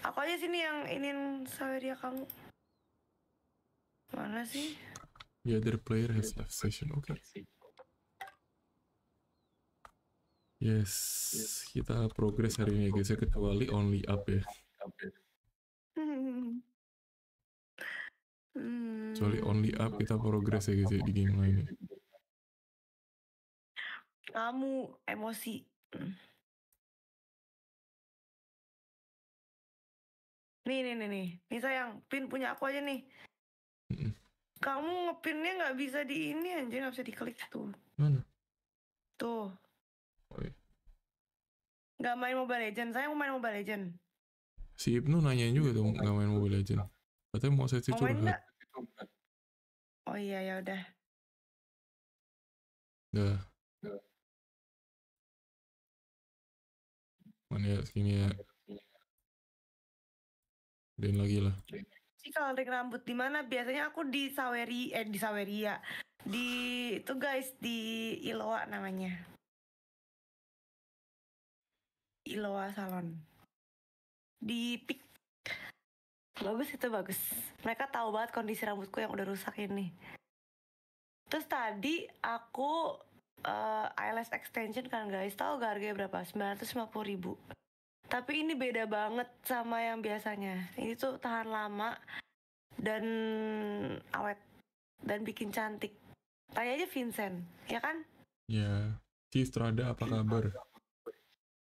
S1: aku aja sini yang sawer saweria ya kamu Mana sih?
S3: The other player has left session. Oke. Okay. Yes, kita progres hari ini guys ya kecuali only up ya. Kecuali hmm. only up kita progres
S5: ya guys ya di game lain. Ya.
S1: Kamu emosi. Nih nih nih nih, nih sayang, pin punya aku aja nih. Kamu ngepinnya nggak bisa di ini anjir nggak bisa diklik tuh. Mana? Tuh. Oh, iya. Gak main Mobile Legend, saya mau main Mobile Legend.
S3: Si Ibnu nanya juga tuh nggak main Mobile Legend. Katanya mau saya oh,
S1: Oh iya
S5: ya udah. Udah. Mana ya segini ya. Iya. Dan lagi lah
S1: kalau rambut di mana? Biasanya aku di Saweri eh di Saweria. Di itu guys di Iloa namanya. Iloa Salon. Di Pik. Bagus itu bagus. Mereka tahu banget kondisi rambutku yang udah rusak ini. Terus tadi aku uh, eyelash extension kan guys, tahu harganya berapa? 950 ribu tapi ini beda banget sama yang biasanya. Ini tuh tahan lama dan awet dan bikin cantik. Tanya aja Vincent, ya kan?
S3: Ya, si Strada apa kabar?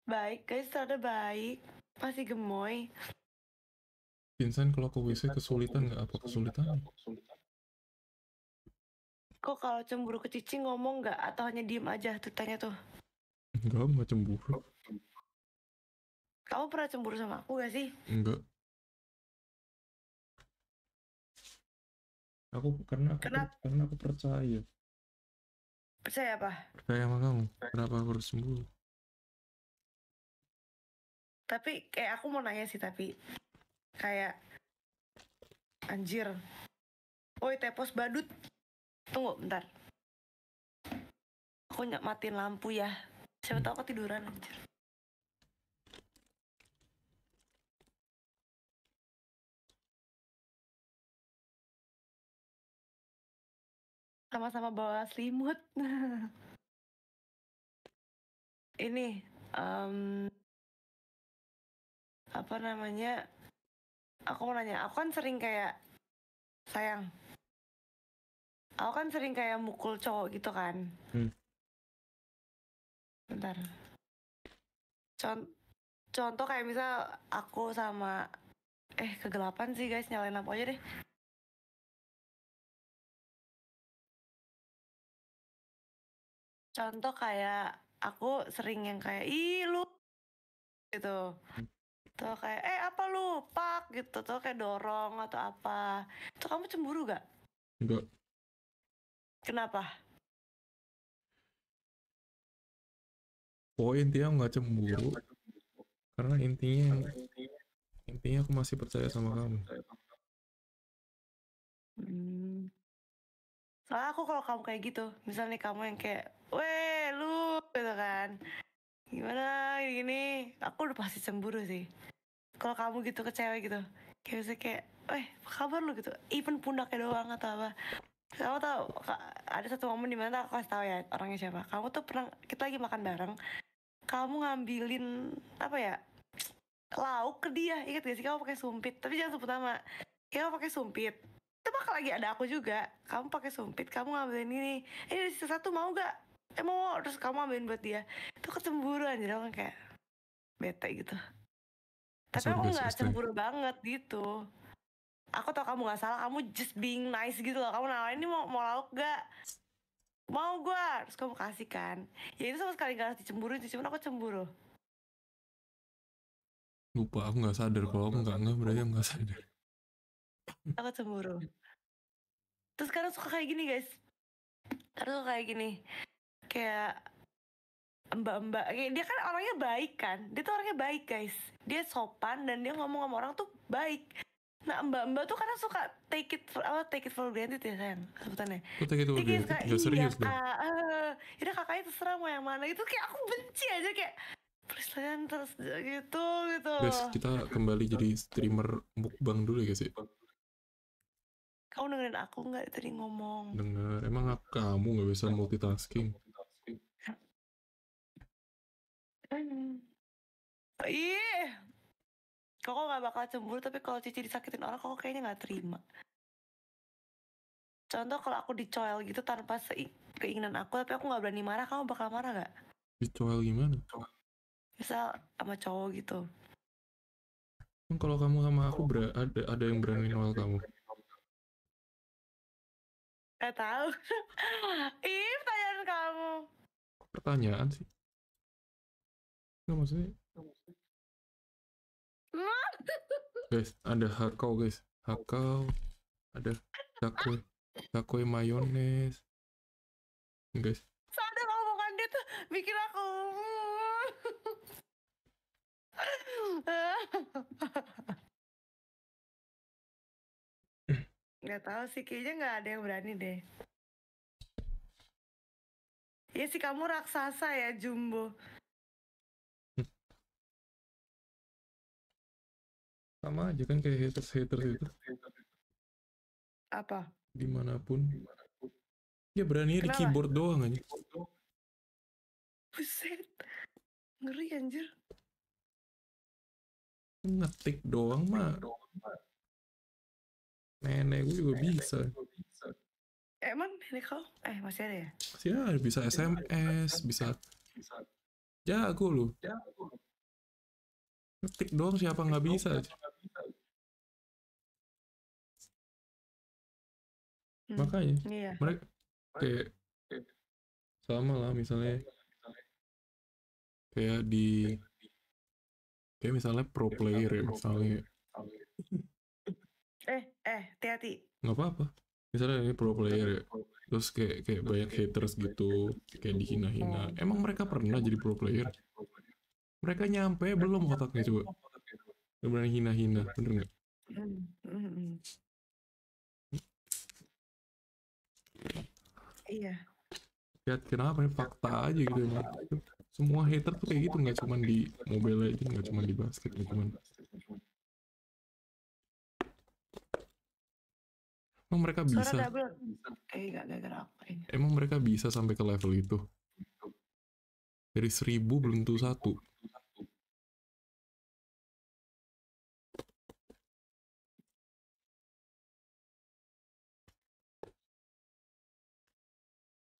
S1: Baik, guys Strada baik. pasti gemoy.
S3: Vincent kalau ke WC kesulitan nggak? Apa kesulitan?
S1: Kok kalau cemburu ke Cici ngomong nggak? Atau hanya diem aja tuh tanya tuh?
S3: Enggak,
S5: nggak cemburu.
S1: Kamu pernah cemburu sama aku gak sih?
S5: Enggak. Aku karena aku Kenapa? karena aku percaya. Percaya apa? Percaya sama kamu. Kenapa aku harus cemburu?
S1: Tapi kayak aku mau nanya sih tapi kayak anjir. Woi tepos badut. Tunggu bentar. Aku nyak matiin lampu ya. Siapa tau aku tiduran anjir.
S5: Sama-sama bawa selimut. Ini, um, apa namanya,
S1: aku mau nanya, aku kan sering kayak, "Sayang" aku kan sering kayak mukul cowok gitu kan. Hmm. Bentar. Con contoh kayak misal aku sama eh kegelapan sih guys, nyalain lampu aja deh.
S5: contoh kayak aku sering
S1: yang kayak ih lu gitu hmm. tuh kayak eh apa lu pak gitu tuh kayak dorong atau apa tuh kamu cemburu gak
S5: enggak kenapa oh
S3: intinya nggak cemburu karena intinya intinya aku masih
S1: percaya sama kamu hmm. Soalnya aku kalau kamu kayak gitu, misalnya kamu yang kayak, weh lu gitu kan, gimana gini, aku udah pasti cemburu sih. Kalau kamu gitu ke cewek gitu, kayak bisa kayak, weh apa kabar lu gitu, even pundaknya doang atau apa. Kamu tau, ada satu momen di mana aku kasih tau ya orangnya siapa. Kamu tuh pernah, kita lagi makan bareng, kamu ngambilin apa ya lauk ke dia inget gak sih kamu pakai sumpit tapi jangan sebut nama kamu pakai sumpit tebak lagi ada aku juga kamu pakai sumpit kamu ngambilin ini eh, ini sisa satu mau gak eh mau terus kamu ambilin buat dia itu kecemburuan jadi orang kayak bete gitu
S2: tapi aku nggak cemburu
S1: banget gitu aku tau kamu nggak salah kamu just being nice gitu loh kamu nawarin ini mau mau lauk gak mau gue terus kamu kasih kan ya itu sama sekali gak harus dicemburu cuma aku cemburu
S3: lupa aku nggak sadar kalau aku nggak nggak berarti
S1: aku nggak sadar Aku cemburu. Hmm. Terus sekarang suka kayak gini guys. Terus kayak gini. Kayak mbak-mbak dia kan orangnya baik kan dia tuh orangnya baik guys dia sopan dan dia ngomong sama orang tuh baik nah mbak-mbak tuh karena suka take it for apa take it for granted ya sayang sebutannya Aku
S3: take it for granted kayak, gak iya, serius iya, kak,
S1: uh, ya kakaknya terserah mau yang mana itu kayak aku benci aja kayak Terus terus gitu gitu guys kita
S3: kembali jadi streamer mukbang dulu ya guys ya?
S1: Kamu dengerin aku nggak tadi ngomong?
S3: denger Emang kamu nggak bisa multitasking?
S1: Oh, Ih, iya. kok nggak bakal cemburu tapi kalau Cici disakitin orang kok kayaknya nggak terima. Contoh kalau aku dicoel gitu tanpa keinginan aku tapi aku nggak berani marah, kamu bakal marah nggak?
S3: Dicoel gimana?
S1: Misal sama cowok gitu.
S3: Kalau kamu sama aku
S5: ada ada yang berani noel kamu.
S1: Gak eh, tahu. Ih, pertanyaan kamu.
S5: Pertanyaan sih. Nggak maksudnya.
S3: guys, ada hakau guys. Hakau. Ada takoy, takoy mayones. Guys. Sadar
S1: omongan dia tuh bikin aku. Hmm. Nggak tahu sih, kayaknya nggak ada yang berani deh. Ya sih kamu raksasa ya Jumbo.
S5: Sama aja kan
S3: kayak haters haters itu. Apa? Dimanapun. Ya berani ya di keyboard doang aja.
S5: Buset. Ngeri anjir. Ngetik doang mah. Ngetik doang,
S1: mah
S3: Nenek gue juga bisa.
S1: Emang nenek kau? Eh masih ada ya?
S3: Masih ada, bisa SMS, bisa. Ya, ya aku lu. Ngetik doang siapa nggak bisa. bisa.
S5: Hmm. Makanya iya. mereka
S3: kayak sama lah misalnya kayak di kayak misalnya pro player ya misalnya
S1: eh hati-hati
S3: nggak apa-apa misalnya ini pro player ya terus kayak kayak banyak haters gitu kayak gitu. dihina-hina oh. emang mereka pernah jadi pro player mereka nyampe belum otaknya coba benar hina-hina bener nggak
S5: mm, mm, mm. iya
S3: lihat kenapa ini ya? fakta aja gitu ya semua hater tuh kayak gitu nggak cuman di mobile aja nggak cuman di basket nggak cuman Emang mereka bisa? Emang mereka bisa sampai ke level itu? Dari seribu belum
S5: tuh satu.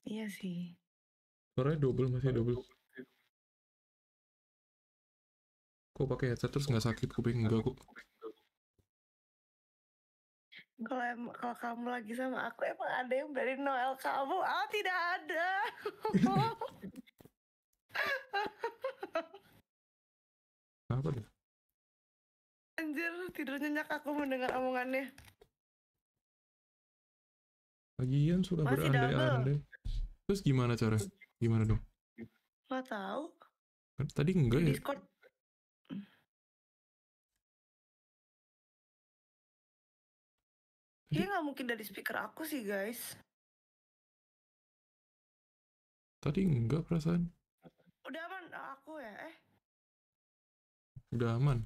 S5: Iya sih. Suaranya double masih double. Kok pakai headset terus nggak sakit kuping enggak kok.
S1: Kalau kamu lagi sama aku emang ada yang berani Noel kamu? Ah oh, tidak ada. Apa dia? Anjir, tidur nyenyak aku mendengar omongannya.
S3: Lagian sudah berandai-andai. Terus gimana cara? Gimana dong?
S1: Gak tahu.
S5: Kan tadi enggak ya? Discord Dia nggak mungkin dari speaker aku sih guys. Tadi nggak perasaan. Udah aman eh, aku ya, eh. Udah aman.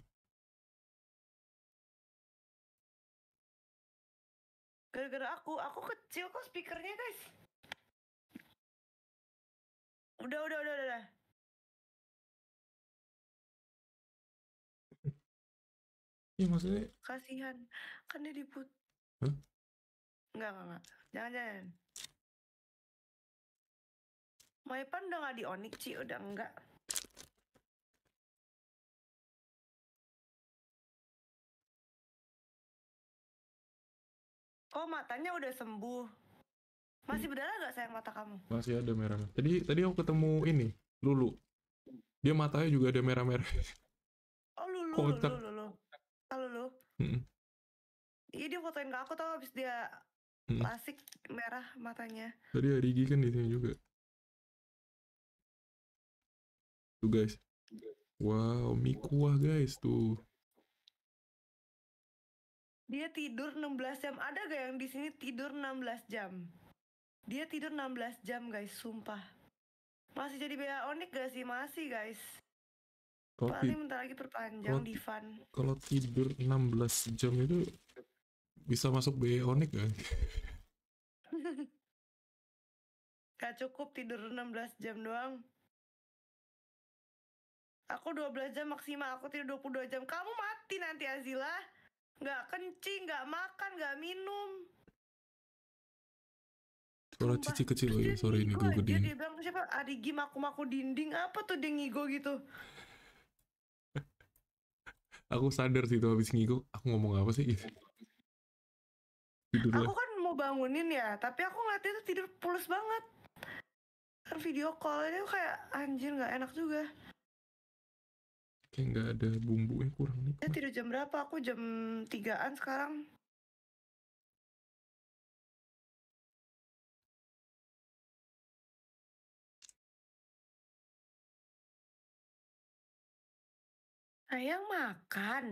S5: Gara-gara aku, aku kecil kok speakernya guys. Udah, udah, udah, udah. udah. Iya maksudnya.
S1: Kasihan, kan dia diput Enggak, hmm? enggak, enggak. Jangan, jangan. Maipan udah gak di Onyx, Ci. Udah enggak. Kok matanya udah sembuh. Masih hmm. berdarah gak sayang mata kamu?
S3: Masih ada merah Tadi tadi aku ketemu ini, Lulu. Dia matanya juga ada merah-merah.
S1: Oh, Lulu, Kocak. Lulu, Lulu. Lulu. Hmm. Iya dia fotoin ke aku tau abis dia hmm. plastik merah matanya.
S5: Tadi Arigi kan di sini juga. Tuh guys. Wow, mie kuah guys tuh.
S1: Dia tidur 16 jam. Ada gak yang di sini tidur 16 jam? Dia tidur 16 jam guys, sumpah. Masih jadi bea onik gak sih? Masih guys.
S3: Kalau bentar
S1: lagi perpanjang di fun.
S3: Kalau tidur 16 jam itu bisa masuk B Onik kan?
S1: Gak cukup tidur 16 jam doang. Aku 12 jam maksimal, aku tidur 22 jam. Kamu mati nanti Azila. Gak kencing, gak makan, gak minum.
S3: Suara cici kecil ya, sore ini gue gede. Dia
S1: bilang siapa? Arigi maku-maku dinding apa tuh dia ngigo gitu.
S3: aku sadar sih tuh habis ngigo, aku ngomong apa sih tidur aku
S1: kan mau bangunin ya tapi aku ngeliatnya tuh tidur pulas banget kan video call itu kayak anjir nggak enak juga
S5: kayak nggak ada bumbu bumbunya eh, kurang
S1: nih ya tidur jam berapa aku jam
S5: tigaan sekarang Ayang makan.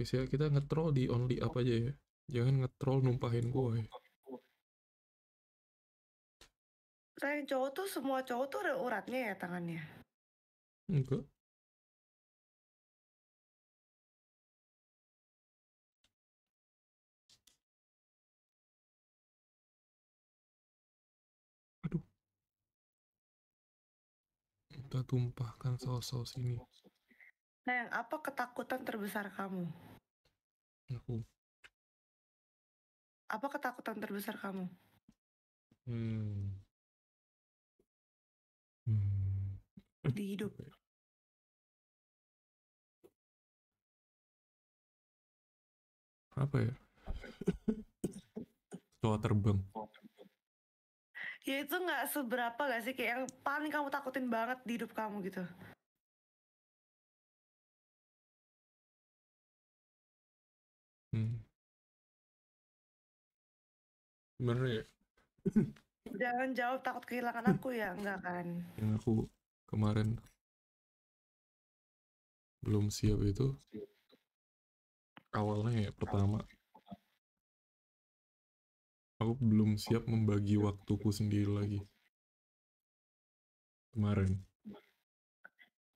S5: Guys kita ngetrol di only apa aja ya. Jangan ngetrol numpahin gue. Ya.
S1: Kayak cowok tuh semua cowok tuh ada
S5: uratnya ya tangannya. Enggak. Aduh. Kita tumpahkan saus-saus ini.
S1: Sayang, apa ketakutan terbesar kamu? Aku. Apa ketakutan
S5: terbesar kamu? Hmm. Hmm. Di hidup. Apa ya? Tua terbang.
S1: Ya itu nggak seberapa gak sih kayak yang paling kamu takutin banget di hidup kamu gitu.
S5: Hmm. Bener ya?
S1: Jangan jawab takut kehilangan aku ya, enggak kan?
S5: Yang aku kemarin belum siap itu awalnya ya pertama
S3: aku belum siap membagi waktuku sendiri lagi kemarin.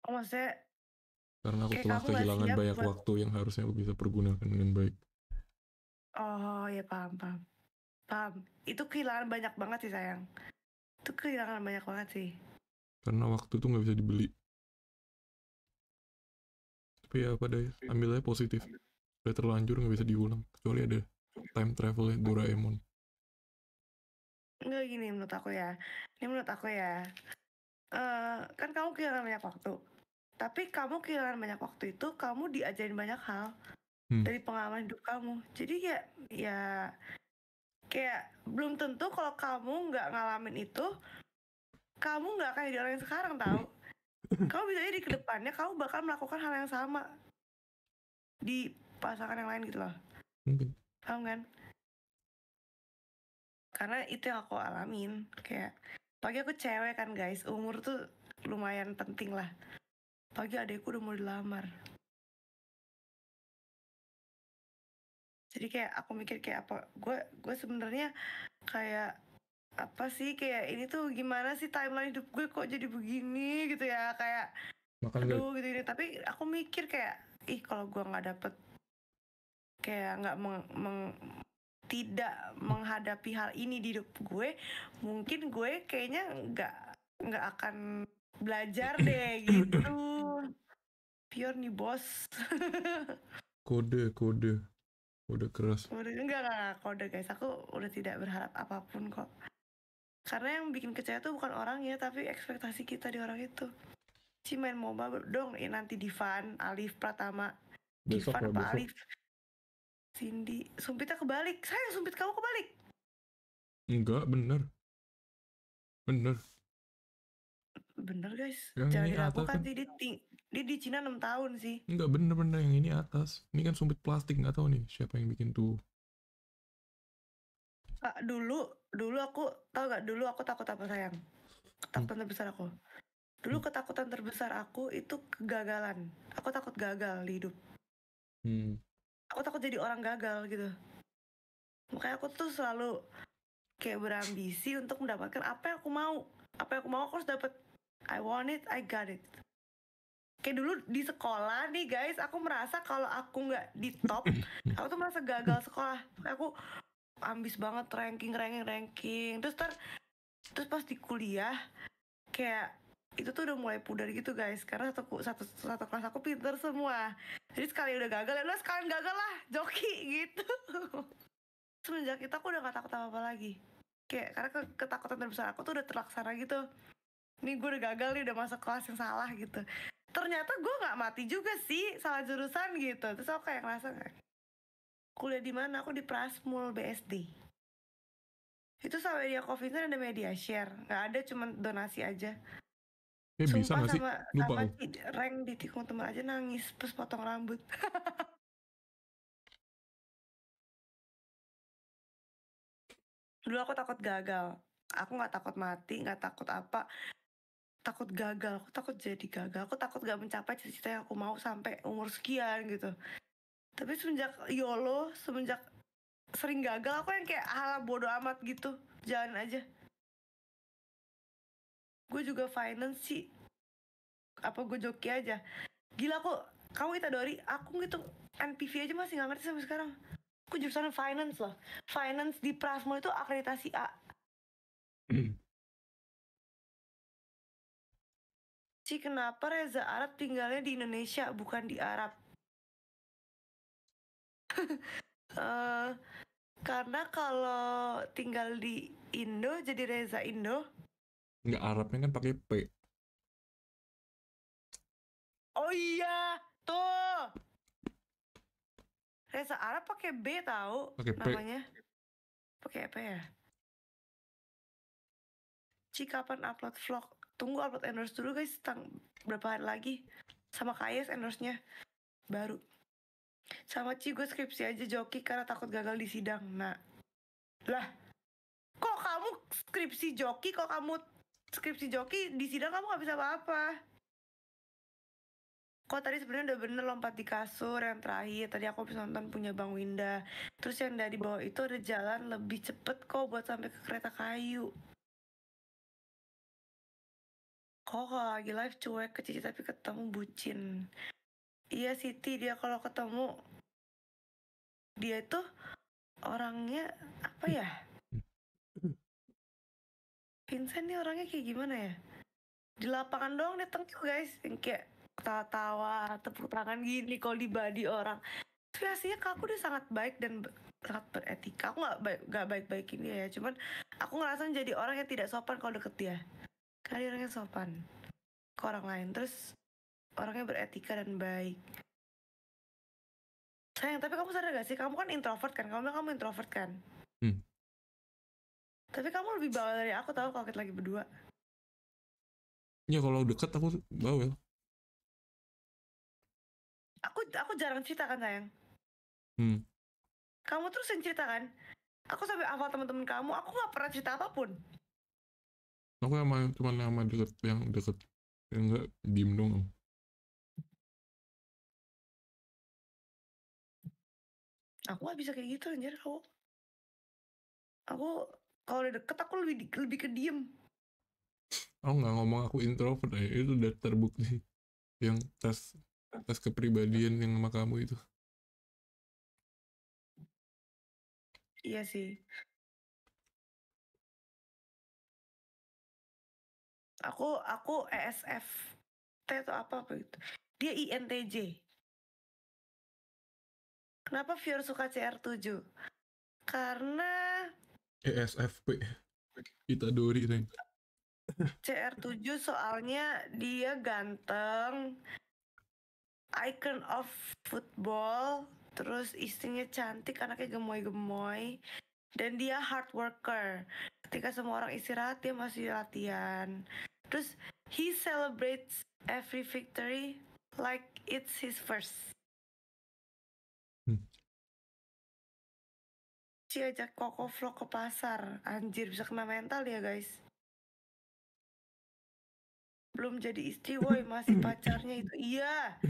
S1: Oh maksudnya karena aku telah kehilangan banyak buat... waktu
S3: yang harusnya aku bisa pergunakan dengan baik.
S1: Oh ya paham paham paham. Itu kehilangan banyak banget sih sayang. Itu kehilangan banyak banget sih.
S3: Karena waktu tuh nggak bisa dibeli. Tapi ya pada iya. Ambil ambilnya positif. Udah terlanjur nggak bisa diulang. Kecuali ada time travel Doraemon.
S1: Nggak gini menurut aku ya. Ini menurut aku ya. Uh, kan kamu kehilangan banyak waktu. Tapi kamu kehilangan banyak waktu itu, kamu diajarin banyak hal Hmm. Dari pengalaman hidup kamu. Jadi ya ya kayak belum tentu kalau kamu nggak ngalamin itu, kamu nggak akan jadi orang yang sekarang tahu. kamu bisa jadi ke depannya kamu bakal melakukan hal yang sama di pasangan yang lain gitu loh. Paham kan? Karena itu yang aku alamin kayak pagi aku cewek kan guys, umur tuh lumayan penting lah. Pagi adekku udah mau dilamar. jadi kayak aku mikir kayak apa gue gue sebenarnya kayak apa sih kayak ini tuh gimana sih timeline hidup gue kok jadi begini gitu ya kayak Makan aduh gitu ini gitu. tapi aku mikir kayak ih kalau gue nggak dapet kayak nggak meng, meng tidak menghadapi hal ini di hidup gue mungkin gue kayaknya nggak nggak akan belajar deh gitu pure nih bos
S3: kode kode Kode keras.
S1: Kode enggak enggak kode guys. Aku udah tidak berharap apapun kok. Karena yang bikin kecewa tuh bukan orang ya, tapi ekspektasi kita di orang itu. Si main MOBA dong, ya nanti Divan, Alif, Pratama, besok Divan, ya, pak Alif, Cindy, sumpitnya kebalik. Saya sumpit kamu kebalik.
S5: Enggak, bener. Bener.
S1: Bener guys. Yang Jangan dilakukan, kan? jadi dia di Cina 6 tahun sih
S3: nggak bener-bener yang ini atas ini kan sumpit plastik nggak tahu nih siapa yang bikin tuh
S1: Pak, dulu dulu aku tau gak dulu aku takut apa sayang ketakutan hmm. terbesar aku dulu hmm. ketakutan terbesar aku itu kegagalan aku takut gagal di hidup hmm. aku takut jadi orang gagal gitu makanya aku tuh selalu kayak berambisi untuk mendapatkan apa yang aku mau apa yang aku mau aku harus dapat I want it I got it kayak dulu di sekolah nih guys aku merasa kalau aku nggak di top aku tuh merasa gagal sekolah aku ambis banget ranking ranking ranking terus ter terus pas di kuliah kayak itu tuh udah mulai pudar gitu guys karena satu satu satu kelas aku pinter semua jadi sekali udah gagal ya sekarang gagal lah joki gitu semenjak itu aku udah gak takut apa apa lagi kayak karena ketakutan terbesar aku tuh udah terlaksana gitu nih gue udah gagal nih udah masuk kelas yang salah gitu ternyata gue nggak mati juga sih salah jurusan gitu terus aku kayak ngerasa kuliah di mana aku di Prasmul BSD itu sampai dia covid ada media share nggak ada cuman donasi aja
S3: Ya, Sumpah bisa gak sih? Sama, Lupa sama
S1: di, rank di tikung teman aja nangis terus potong rambut. Dulu aku takut gagal. Aku nggak takut mati, nggak takut apa takut gagal, aku takut jadi gagal, aku takut gak mencapai cita-cita yang aku mau sampai umur sekian gitu. Tapi semenjak YOLO, ya semenjak sering gagal, aku yang kayak ala bodoh amat gitu, jalan aja. Gue juga finance sih, apa gue joki aja. Gila kok, kamu Itadori, aku gitu NPV aja masih gak ngerti sampai sekarang. Aku jurusan finance loh. Finance di Prasmo itu akreditasi A. Hmm. sih kenapa Reza Arab tinggalnya di Indonesia bukan di Arab? uh, karena kalau tinggal di Indo jadi Reza Indo.
S3: Nggak Arabnya kan pakai P.
S1: Oh iya, tuh. Reza Arab pakai B tahu pakai namanya. Pakai apa ya? Ci kapan upload vlog? tunggu upload endorse dulu guys tang berapa hari lagi sama KS endorse-nya baru sama Ci gue skripsi aja joki karena takut gagal di sidang nah lah kok kamu skripsi joki kok kamu skripsi joki di sidang kamu nggak bisa apa-apa kok tadi sebenarnya udah bener lompat di kasur yang terakhir tadi aku bisa nonton punya Bang Winda terus yang dari bawah itu ada jalan lebih cepet kok buat sampai ke kereta kayu oh kalau lagi live cuek ke Cici tapi ketemu bucin iya Siti dia kalau ketemu dia itu orangnya apa ya Vincent nih orangnya kayak gimana ya di lapangan doang dia tengkuk guys yang kayak tawa-tawa tepuk tangan gini kalau di orang Biasanya ke aku dia sangat baik dan sangat beretika aku gak baik baik baikin dia ya cuman aku ngerasa jadi orang yang tidak sopan kalau deket dia Kali orangnya sopan ke orang lain terus orangnya beretika dan baik sayang tapi kamu sadar gak sih kamu kan introvert kan kamu bilang kamu introvert kan hmm. tapi kamu lebih bawel dari aku tau kalau kita lagi berdua
S5: ya kalau deket aku bawel
S1: aku aku jarang cerita kan sayang hmm. kamu terus yang cerita kan aku sampai awal teman-teman kamu aku nggak pernah cerita apapun
S3: aku sama cuma nama deket yang
S5: deket yang enggak diem dong aku gak bisa kayak gitu anjir aku
S1: aku kalau udah deket aku lebih lebih ke diem
S3: aku nggak ngomong aku introvert ya itu udah terbukti yang tes tes kepribadian yang sama kamu
S5: itu iya sih aku aku
S1: ESF T atau apa apa gitu dia INTJ kenapa Fior suka CR7 karena
S3: ESFP duri neng.
S1: CR7 soalnya dia ganteng icon of football terus istrinya cantik anaknya gemoy-gemoy dan dia hard worker ketika semua orang istirahat dia masih latihan Terus he celebrates every victory like it's his first. Hmm. Si ajak Koko Vlog ke pasar, anjir bisa kena mental ya guys. Belum jadi istri woi, masih pacarnya itu. Iya.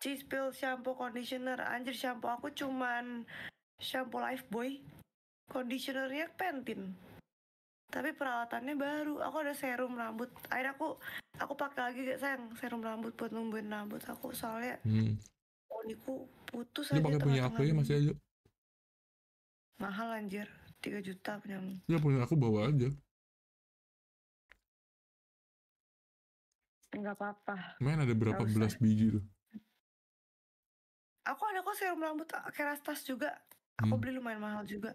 S1: Si spill shampoo conditioner, anjir shampoo aku cuman shampoo life boy. Conditionernya pentin tapi peralatannya baru aku ada serum rambut akhirnya aku aku pakai lagi gak sayang serum rambut buat numbuhin rambut aku soalnya hmm. uniku putus dia pakai punya aku ya masih aja ya, mahal anjir 3
S5: juta punya ya punya aku bawa aja
S1: nggak apa-apa
S5: main ada berapa Gak belas biji tuh
S1: aku ada kok serum rambut kerastas juga aku hmm. beli lumayan mahal juga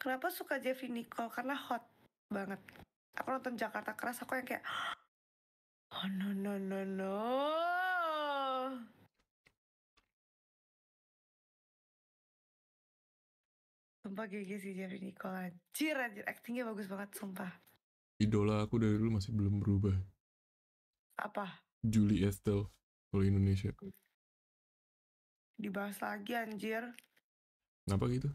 S1: kenapa suka Jeffrey Nicole karena hot banget aku nonton Jakarta Keras aku yang kayak oh no no no no
S5: Sumpah gigi sih Jeffrey
S1: Nicole Anjir anjir actingnya bagus banget sumpah
S3: Idola aku dari dulu masih belum berubah Apa? Julie Estelle Kalau Indonesia
S1: Dibahas lagi anjir Kenapa gitu?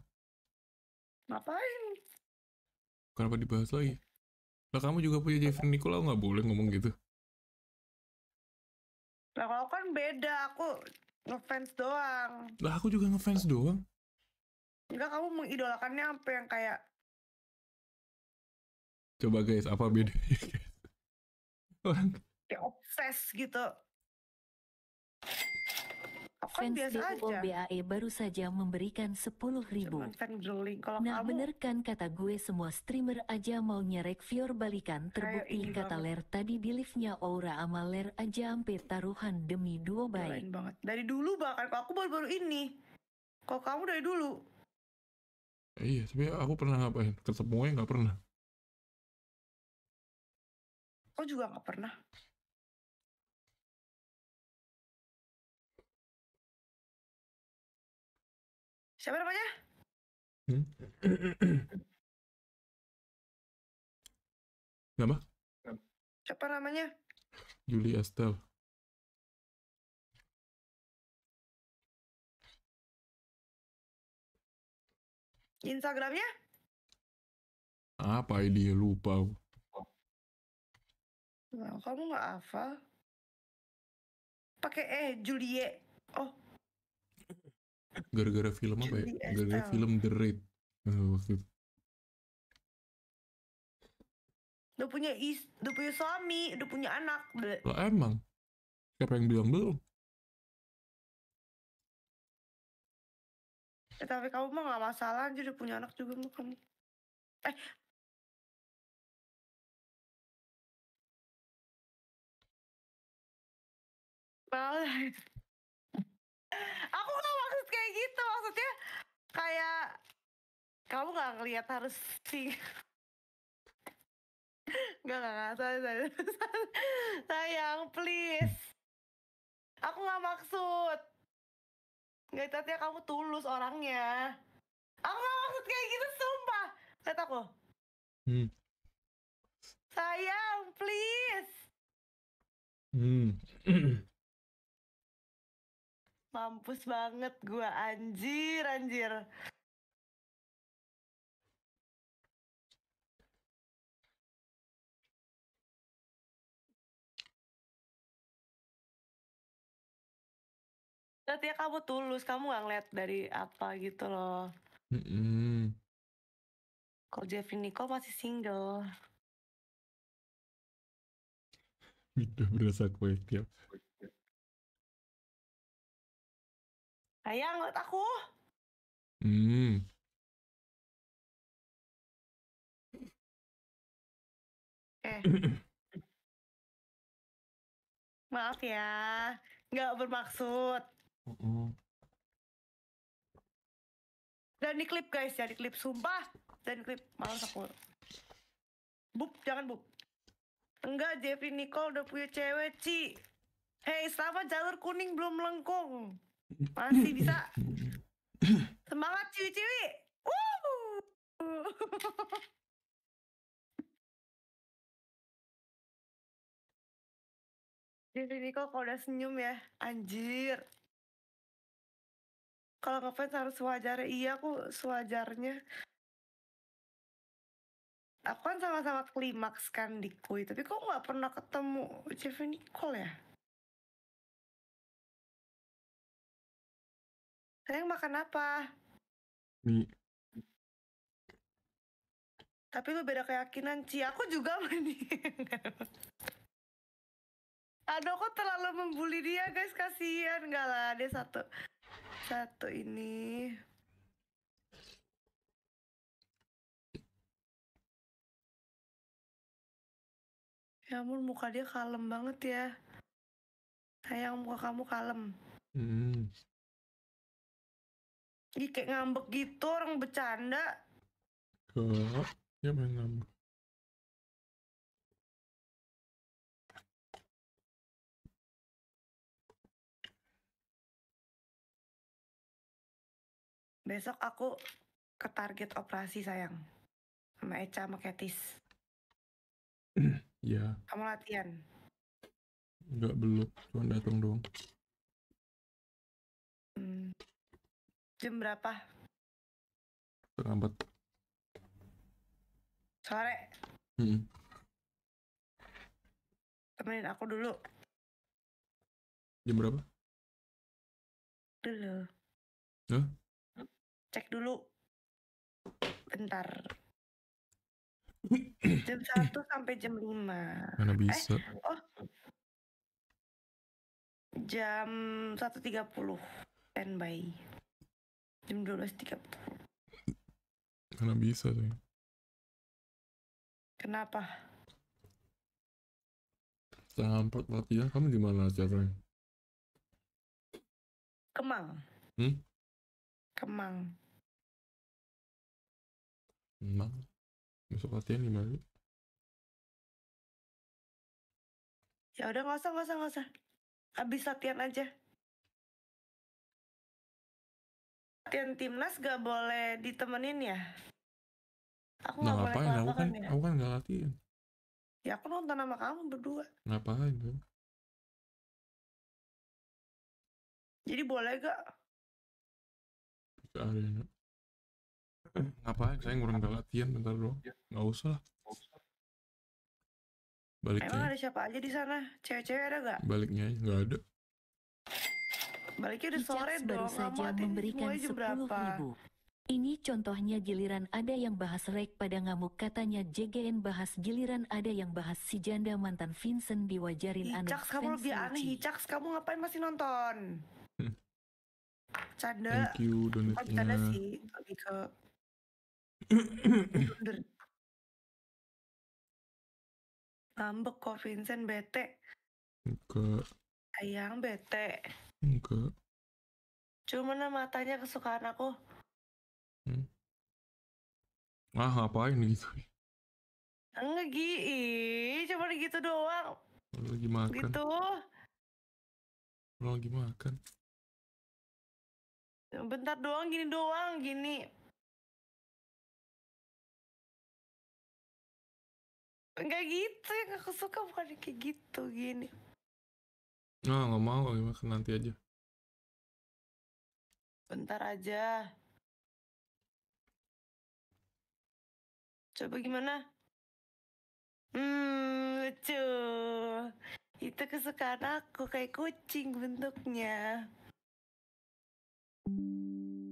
S1: Ngapain?
S3: Kenapa dibahas lagi? Eh. Lah kamu juga punya Jeffrey Nicolau nggak boleh ngomong gitu.
S1: Lah kalau kan beda, aku ngefans doang.
S5: Lah aku juga ngefans doang.
S1: Enggak, kamu mengidolakannya apa yang kayak
S5: Coba guys, apa bedanya
S4: kayak
S1: obses gitu. Kan fans kan
S4: BAE baru saja memberikan 10 ribu. Nah bener kan kata gue semua streamer aja mau nyerek Vior balikan terbukti kata Ler tadi di liftnya Aura sama Ler aja ampe taruhan demi duo baik. Dari dulu
S1: bahkan aku baru-baru ini. Kok kamu dari dulu? iya, tapi aku
S5: pernah ngapain? ya nggak pernah. Kok juga nggak pernah. Siapa namanya? Hmm? Nama? Siapa namanya? Juli Estelle. Instagramnya? Apa ini lupa?
S1: Nah, kamu nggak hafal? Pakai eh Juliet. E. Oh,
S3: gara-gara film apa ya gara-gara film The Raid eh, waktu itu
S1: udah punya is udah punya suami
S5: udah punya anak lah emang siapa yang bilang belum eh, tapi kamu mah gak masalah aja udah punya anak juga mah kamu eh malah
S1: aku nggak maksud kayak gitu maksudnya kayak kamu nggak ngelihat harus sih nggak nggak gak, sayang, sayang, Sayang, please. Aku nggak maksud. Gak tadinya kamu tulus orangnya. Aku nggak maksud kayak gitu, sumpah. Kataku. Hmm. Sayang, please.
S5: Hmm. Mampus banget gua anjir anjir. Berarti
S1: kamu tulus, kamu gak ngeliat dari apa gitu loh.
S5: Mm -hmm.
S1: Kalau Jeffrey Nicole masih single.
S5: Minta berasa kue tiap Sayang lihat aku. Hmm. Eh. Maaf ya, nggak bermaksud.
S1: Dan di klip guys, jadi ya, klip sumpah. Dan klip malas aku. Bu, jangan bu. Enggak, Jeffrey Nicole udah punya cewek, Ci. Hei, sama jalur kuning belum lengkung. Masih bisa. Semangat ciwi-ciwi. di Jadi kok kalau udah senyum ya, anjir. Kalau ngefans harus wajar, iya aku sewajarnya. Aku kan sama-sama klimaks kan di kui tapi kok nggak pernah
S5: ketemu Jeffrey Nicole ya?
S1: Sayang makan apa? Mie. Tapi lu beda keyakinan, Ci. Aku juga mandi. Aduh, aku terlalu membuli dia, guys. Kasihan. Enggak lah, dia satu. Satu ini.
S5: Ya ampun, muka dia
S1: kalem banget ya. Sayang, muka kamu kalem. Hmm. Ih, kayak ngambek gitu orang bercanda.
S5: Kok dia main ngambek. Besok aku ke target operasi sayang. Sama Eca sama Ketis. Iya. Kamu latihan? Enggak belum, cuma datang doang.
S1: Hmm. Jam berapa? Terlambat. Sore.
S5: Hmm. Temenin aku dulu. Jam berapa? Dulu. Huh?
S1: Cek dulu. Bentar. jam satu sampai jam lima.
S2: Mana eh, bisa? Eh,
S1: oh. Jam satu tiga puluh. Standby. Jam 12.30.
S3: Mana bisa
S5: sih? Kenapa? Sampot latihan kamu di mana Frank? Kemang. Hmm? Kemang. Kemang. Besok latihan di mana?
S1: Ya udah nggak usah nggak usah nggak usah. Abis latihan aja. latihan timnas gak boleh ditemenin ya? Aku nah, gak ngapain? Boleh aku kan, ya? aku
S2: kan
S5: gak latihan.
S1: Ya aku nonton sama kamu berdua.
S5: Ngapain dong? Jadi boleh gak? Gak ada ya. ngapain? Saya ngurang gak
S3: latihan bentar doang. Gak usah lah. Baliknya. Emang
S1: ada siapa aja
S4: di sana? Cewek-cewek ada gak?
S3: Baliknya gak ada.
S1: Baliknya udah sore dong, saja memberikan sepuluh
S4: ribu. Ini contohnya giliran ada yang bahas rek pada ngamuk katanya JGN bahas giliran ada yang bahas si janda mantan Vincent diwajarin anak Hicaks kamu lebih aneh,
S1: Hicaks kamu ngapain masih nonton? Hmm. Canda. Thank
S2: you donatnya. canda sih,
S1: lebih ke... Ngambek kok Vincent bete.
S5: Enggak.
S1: Sayang bete. Enggak. Cuman matanya kesukaan aku.
S5: Hmm. Ah, ngapain gitu?
S1: Enggak, Gi. Cuma gitu doang.
S5: lagi makan. Gitu. Lu lagi makan. Bentar doang, gini doang, gini. Enggak gitu, aku suka bukan kayak gitu, gini. Nah, nggak mau gimana kan nanti aja. Bentar aja.
S1: Coba gimana? Hmm, lucu. Itu kesukaan aku kayak kucing bentuknya.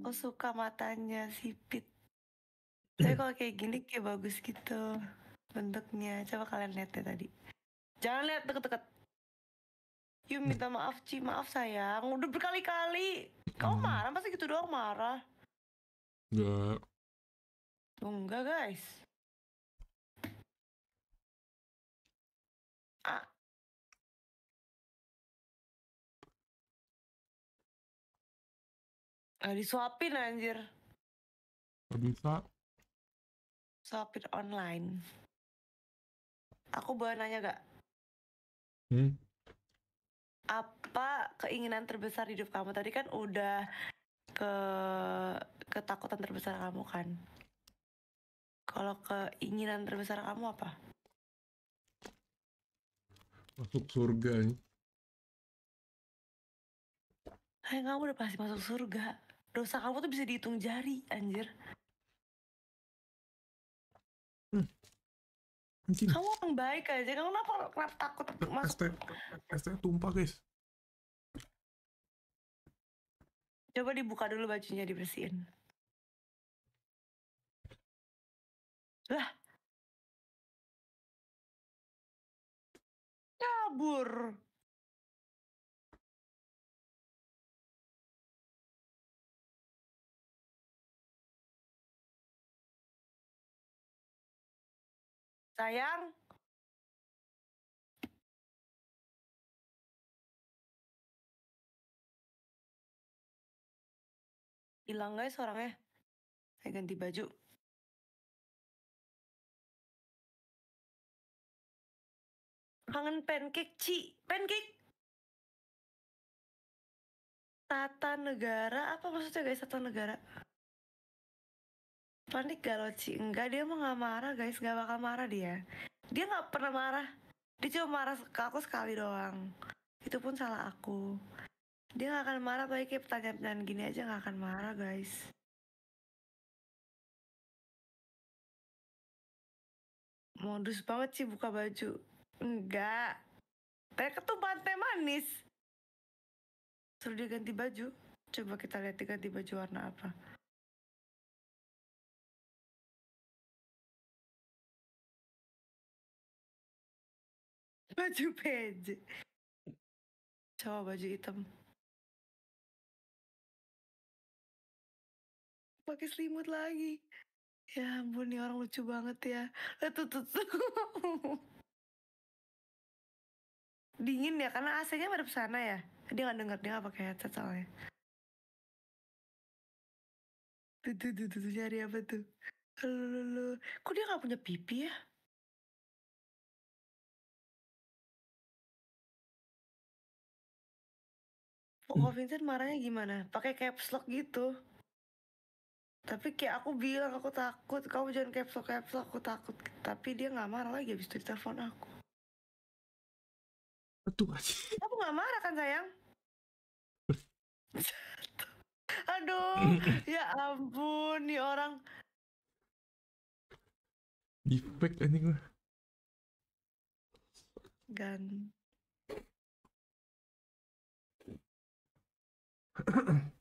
S1: Aku oh, suka matanya sipit. Tapi kalau kayak gini kayak bagus gitu bentuknya. Coba kalian lihat ya tadi. Jangan lihat deket-deket cium minta maaf Ci maaf sayang udah berkali-kali
S5: kamu
S2: hmm.
S1: marah pasti gitu doang marah enggak oh, enggak
S5: guys ah. Gak disuapin anjir Gak bisa
S1: Suapin online Aku boleh nanya gak? Hmm? apa keinginan terbesar hidup kamu tadi kan udah ke ketakutan terbesar kamu kan kalau keinginan terbesar kamu apa
S5: masuk surga ya. Hai kamu udah pasti masuk
S1: surga dosa kamu tuh bisa dihitung jari anjir Anjing. Kamu orang baik aja. Kamu kenapa, kenapa takut
S5: masuk? ST, tumpah guys. Coba dibuka dulu bajunya dibersihin. Lah. Kabur. Sayang. Hilang guys orangnya. Saya ganti baju. Kangen pancake, Ci. Pancake. Tata
S1: negara apa maksudnya guys tata negara? panik gak sih Enggak, dia mah gak marah guys, gak bakal marah dia Dia gak pernah marah Dia cuma marah ke aku sekali doang Itu pun salah aku Dia gak akan marah, baik kayak pertanyaan-pertanyaan gini aja gak akan marah guys Modus banget sih buka baju Enggak Kayak ketumpahan teh manis Suruh dia ganti baju
S5: Coba kita lihat dia ganti baju warna apa baju PJ coba baju hitam pakai selimut lagi ya ampun nih
S1: orang lucu banget ya eh, tuh tuh, tuh. dingin ya karena AC-nya madep sana ya dia nggak denger dia nggak pakai headset soalnya
S5: tuh tuh tuh tuh nyari apa tuh Lalu, kok dia nggak punya pipi ya? Oh, Vincent marahnya gimana? Pakai
S1: caps lock gitu. Tapi kayak aku bilang aku takut, kamu jangan caps lock, caps lock, aku takut. Tapi dia nggak marah lagi habis itu telepon aku. Betul aja. Kamu nggak marah kan sayang? Aduh, ya ampun, nih orang.
S3: Defect anjing gue.
S1: Gan.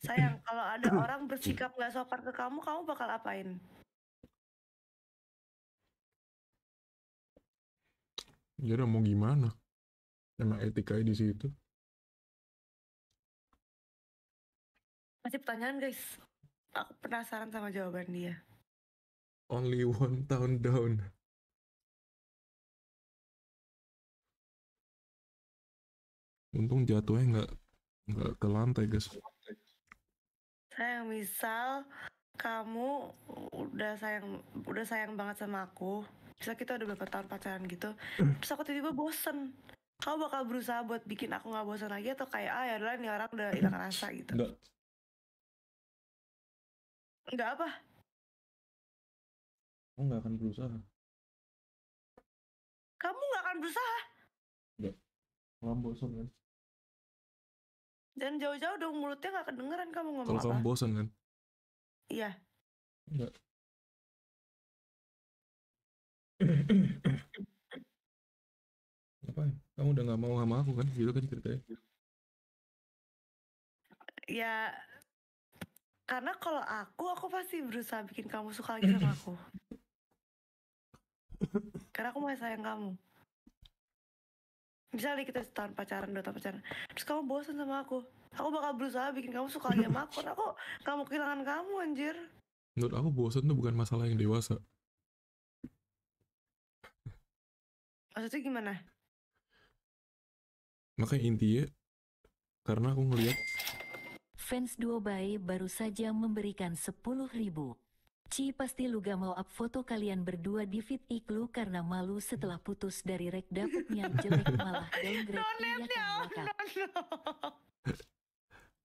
S1: Sayang, kalau ada orang bersikap nggak sopan ke kamu, kamu bakal apain?
S5: Jadi ya mau gimana? Emang etikanya di situ? Masih pertanyaan guys. Aku penasaran sama jawaban dia. Only one town down. Untung jatuhnya nggak nggak ke lantai guys
S1: sayang misal kamu udah sayang udah sayang banget sama aku bisa kita udah beberapa tahun pacaran gitu hmm. terus aku tiba-tiba bosen kamu bakal berusaha buat bikin aku nggak bosen lagi atau kayak ah ya udah nih orang udah hilang hmm. rasa gitu enggak enggak apa
S5: aku nggak akan berusaha kamu nggak akan berusaha enggak nggak bosan kan dan jauh-jauh dong mulutnya nggak kedengeran kamu ngomong Kalo apa. Kalau kamu bosan kan? Iya. Enggak. Ngapain? Kamu udah
S6: nggak mau sama aku kan? Gitu kan ceritanya.
S1: Ya, karena kalau aku, aku pasti berusaha bikin kamu suka lagi sama aku. karena aku masih sayang kamu misalnya kita setahun pacaran dua tahun pacaran terus kamu bosan sama aku aku bakal berusaha bikin kamu suka lagi sama aku nah, aku gak mau kehilangan kamu anjir
S3: menurut aku bosan tuh bukan masalah yang dewasa
S1: maksudnya gimana
S3: makanya intinya karena aku ngeliat
S4: fans duo bayi baru saja memberikan sepuluh ribu. Ci pasti Luga mau up foto kalian berdua di feed Iklu karena malu setelah putus dari rek dapetnya jelek malah downgrade kan no, no, no,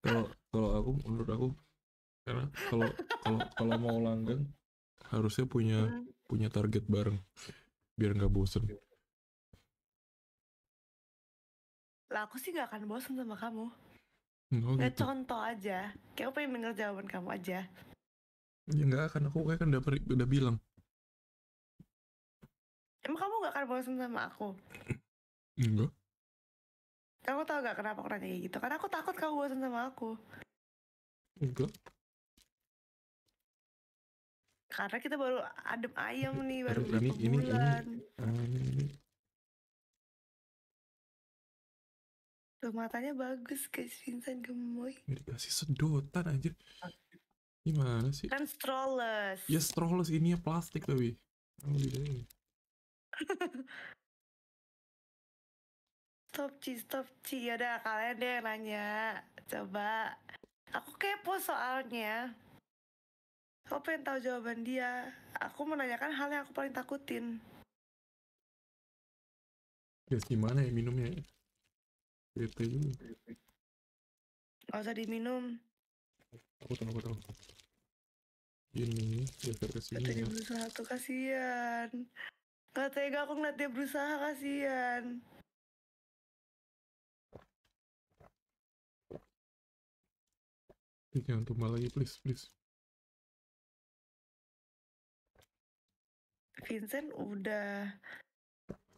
S3: Kalau kalau aku menurut aku karena kalau kalau kalau mau langgeng harusnya punya hmm. punya target bareng biar nggak bosen.
S1: Lah aku sih nggak akan bosen sama kamu. Nggak oh, ya, gitu. contoh aja, kayak aku pengen denger jawaban kamu aja.
S3: Ya nggak akan aku kayak kan udah, udah bilang.
S1: Emang kamu nggak akan bosan sama aku? Enggak. Kamu tau gak kenapa aku nanya kayak gitu? Karena aku takut kamu bosan sama aku. Enggak. Karena kita baru adem ayam nih, baru Aduh, berapa ini, bulan. Ini,
S5: ah, ini, ini.
S1: Tuh matanya bagus guys, Vincent gemoy.
S3: Dikasih sedotan anjir. Okay. Gimana sih?
S1: Kan strollers.
S3: Ya strollers ini ya plastik tapi. Oh,
S1: stop Ci, stop Ci. Yaudah kalian deh nanya. Coba. Aku kepo soalnya. Aku pengen tahu jawaban dia. Aku menanyakan hal yang aku paling takutin.
S5: ya gimana ya minumnya? Ya? Bete juga.
S1: Gak usah diminum.
S2: Aku tahu, aku tahu ini daftar ke sini dia
S1: berusaha tuh kasihan Katanya tega aku ngeliat dia berusaha kasihan
S5: jangan tumbal lagi please please
S1: Vincent udah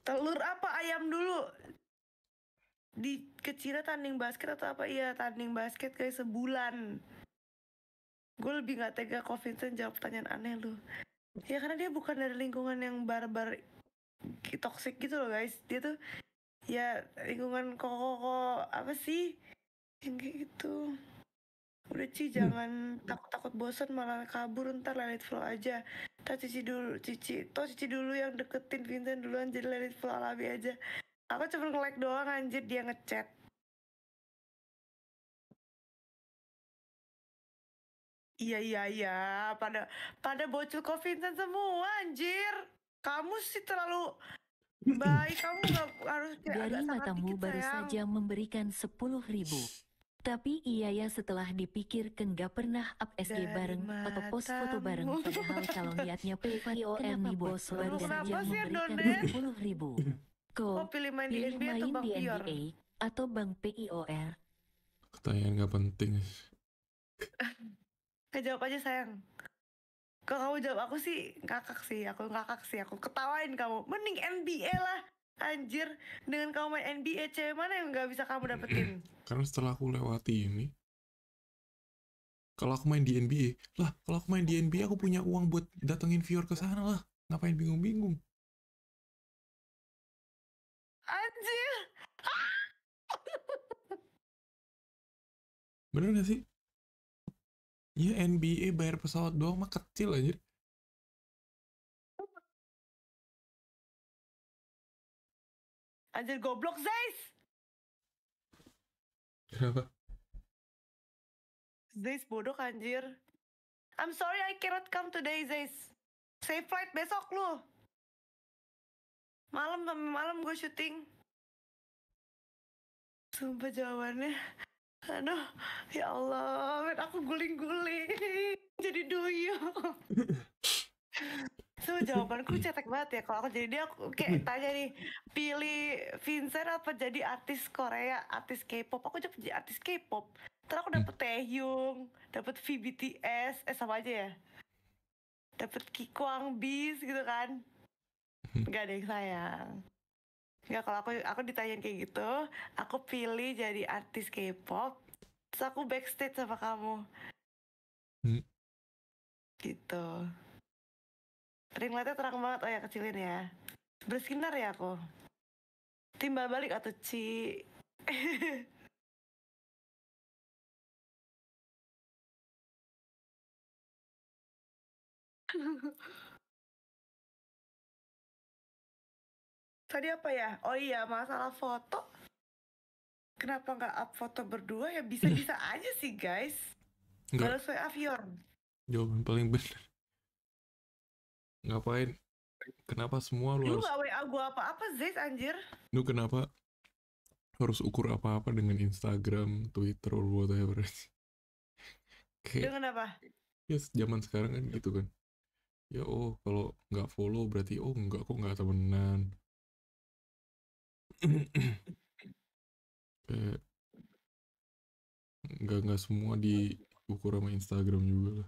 S1: telur apa ayam dulu di kecilnya tanding basket atau apa iya tanding basket kayak sebulan gue lebih nggak tega kok Vincent jawab pertanyaan aneh lu ya karena dia bukan dari lingkungan yang barbar toxic gitu loh guys dia tuh ya lingkungan kok koko-koko apa sih yang kayak gitu udah Ci hmm. jangan takut-takut bosan malah kabur ntar lelit flow aja tak Cici dulu Cici toh Cici dulu yang deketin Vincent duluan jadi lelit flow alami aja aku cuma nge-like doang anjir dia ngechat Iya iya iya, pada pada bocil Covinton semua anjir. Kamu sih terlalu baik, kamu nggak harus Dari matamu dikit, baru sayang. saja
S4: memberikan sepuluh ribu. Tapi iya ya setelah kan gak pernah up SG Dari bareng atau post foto bareng padahal kalau niatnya PVOM nih bos baru saja memberikan sepuluh ribu. Kok oh, pilih main pilih di NBA, main di NBA atau Bank PIOR?
S3: Pertanyaan gak penting.
S1: jawab aja sayang. Kalau kamu jawab aku sih ngakak sih, aku ngakak sih, aku ketawain kamu. Mending NBA lah, anjir. Dengan kamu main NBA, cewek mana yang nggak bisa kamu dapetin?
S3: Karena setelah aku lewati ini, kalau aku main di NBA, lah kalau aku main di NBA aku punya uang buat datengin viewer ke sana lah. Ngapain bingung-bingung?
S5: Anjir. Bener gak sih? Iya NBA bayar pesawat doang mah kecil aja. Anjir goblok Zeis. Kenapa?
S1: Zeis bodoh anjir. I'm sorry I cannot come today Zeis. Save flight besok lu. Malam malam gue syuting. Sumpah jawabannya aduh ya Allah men aku guling-guling jadi duyung. so jawabanku cetek banget ya kalau aku jadi dia aku kayak tanya nih pilih Vincent apa jadi artis Korea artis K-pop aku jadi artis K-pop terus aku dapet hmm. Taehyung dapet VBTS eh sama aja ya dapet Kikwang Bis gitu kan Gak ada yang sayang ya kalau aku aku ditanyain kayak gitu aku pilih jadi artis K-pop terus aku backstage sama kamu hmm. gitu lightnya terang banget oh ya kecilin ya bersinar ya aku timbal balik atau
S5: ci
S1: tadi apa ya oh iya masalah foto kenapa nggak up foto berdua ya bisa-bisa aja sih guys kalau sesuai Avion
S3: jawaban paling benar ngapain kenapa semua lu, lu harus... gak
S1: WA gua apa-apa Zez anjir
S3: lu kenapa harus ukur apa-apa dengan Instagram, Twitter, or whatever Kayak... dengan apa? Yes, ya, zaman sekarang kan gitu kan ya oh kalau nggak follow berarti oh nggak kok nggak temenan
S5: Kayak nggak nggak semua diukur sama Instagram juga lah.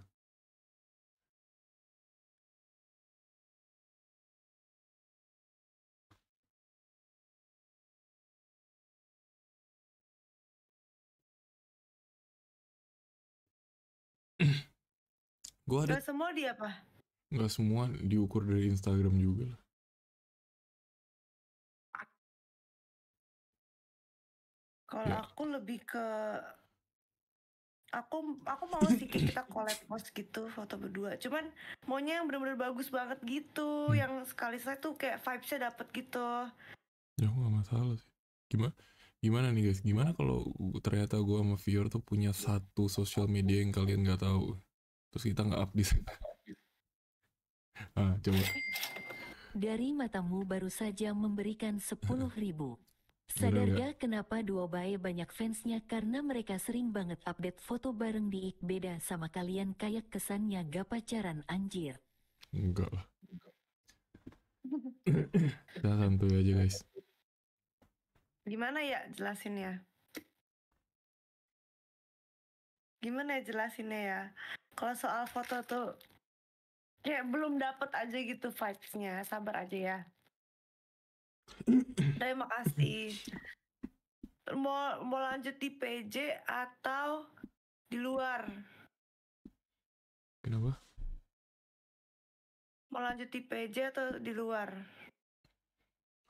S5: gua ada Gak semua di apa? Gak semua diukur dari Instagram juga lah.
S1: Kalau ya. aku lebih ke aku aku mau sih kita collab post gitu foto berdua cuman maunya yang benar-benar bagus banget gitu hmm. yang sekali saya tuh kayak vibesnya dapet gitu
S3: ya aku gak masalah sih gimana gimana nih guys gimana kalau ternyata gue sama Fior tuh punya satu sosial media yang kalian nggak tahu terus kita nggak update. di sana ah coba
S4: dari matamu baru saja memberikan sepuluh ribu Sadar gak kenapa duo Bae banyak fansnya karena mereka sering banget update foto bareng di Ik beda sama kalian kayak kesannya gak pacaran anjir.
S3: Enggak lah. Kita santuy aja guys.
S4: Gimana
S1: ya jelasin ya? Gimana ya jelasinnya ya? Kalau soal foto tuh kayak belum dapet aja gitu vibesnya, sabar aja ya. Terima kasih. Mau mau lanjut di PJ atau di luar? Kenapa? Mau lanjut di PJ atau di luar?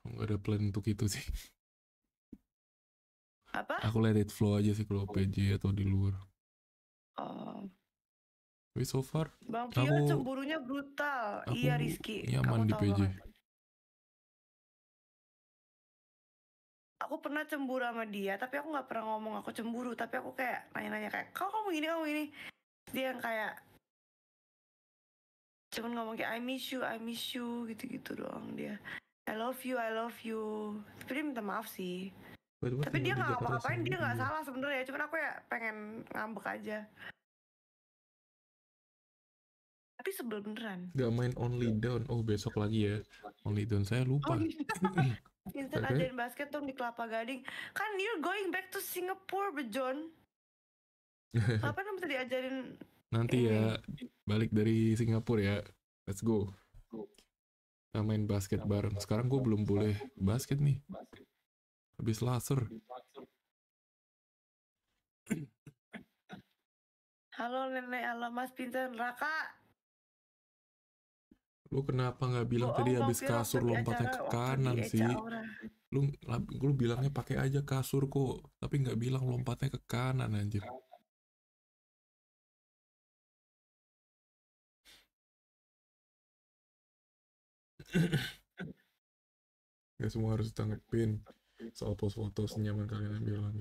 S3: Enggak ada plan untuk itu sih. Apa? Aku let it flow aja sih kalau PJ atau di luar. Oh. Wait so far, Bang Pio aku,
S1: cemburunya brutal. Aku iya Rizky.
S5: Nyaman Kamu di PJ. Banget
S1: aku pernah cemburu sama dia tapi aku nggak pernah ngomong aku cemburu tapi aku kayak nanya-nanya kayak kau kamu gini kamu gini dia yang kayak cuman ngomong kayak I miss you I miss you gitu-gitu doang dia I love you I love you tapi dia minta maaf sih But tapi dia nggak apa-apain dia nggak salah sebenarnya cuman aku ya pengen ngambek aja tapi sebel beneran.
S3: Gak main only down. Oh besok lagi ya. Only down saya lupa.
S1: Intan okay. ajarin basket dong di Kelapa Gading. Kan you're going back to Singapore, Bejon.
S3: Apa
S1: yang bisa diajarin?
S3: Nanti ini? ya balik dari Singapura ya. Let's go. Nah, main basket bareng. Sekarang gue belum boleh basket nih. Habis laser.
S1: Halo nenek, halo mas pintar Raka.
S3: Lu kenapa nggak bilang oh, tadi oh, habis kasur lompatnya ke kanan sih? Lu lu bilangnya pakai aja kasur kok, tapi nggak bilang lompatnya ke kanan anjir. Gak semua harus ditanggepin soal post foto senyaman kalian yang bilang.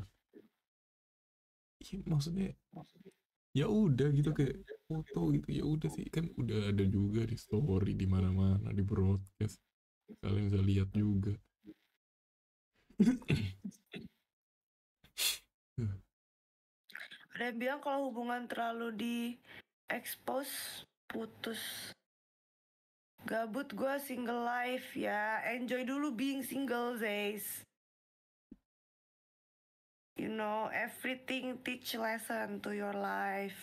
S3: ya, maksudnya, maksudnya ya udah gitu iya. kayak foto gitu ya udah sih kan udah ada juga di story di mana-mana di broadcast kalian bisa lihat juga
S1: ada yang bilang kalau hubungan terlalu di expose putus gabut gue single life ya enjoy dulu being single Zays You know, everything teach lesson to your life.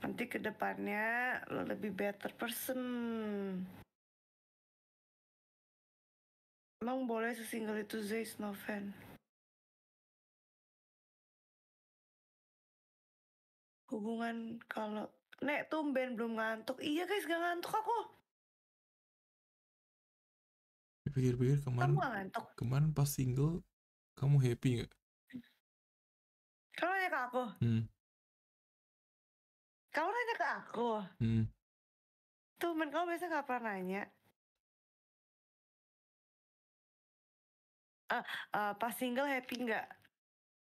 S1: Nanti ke depannya lo lebih better person.
S5: Emang boleh sesingle itu Zay, Noven?
S1: Hubungan kalau... Nek, tumben belum ngantuk. Iya guys, gak ngantuk aku
S3: pikir-pikir kemarin kemarin pas single
S5: kamu happy gak? Kalau nanya ke aku? Hmm. Kamu nanya ke aku? Hmm. Tuh, men, kamu biasa gak pernah nanya. Uh, uh,
S1: pas single happy nggak?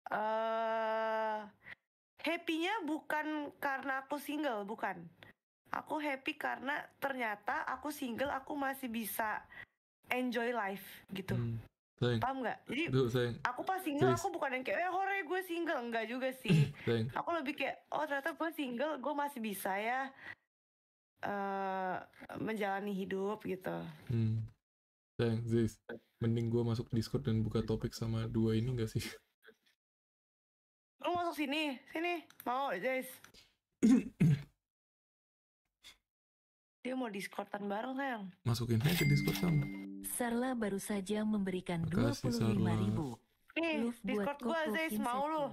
S1: Uh, happy-nya bukan karena aku single, bukan. Aku happy karena ternyata aku single, aku masih bisa enjoy life gitu. Hmm. Sayang. Paham gak? Jadi Duh, aku pas single Please. aku bukan yang kayak eh hore gue single enggak juga sih. sayang. Aku lebih kayak oh ternyata gue single gue masih bisa ya uh, menjalani hidup gitu.
S3: Hmm. Sayang Ziz, mending gue masuk Discord dan buka topik sama dua ini gak sih?
S1: Lu masuk sini, sini, mau Ziz.
S4: Dia mau Discordan bareng sayang.
S3: Masukin aja ke Discord sama.
S4: Sarla baru saja memberikan dua puluh lima ribu. Nih, Discord gua Aziz, mau
S1: lu.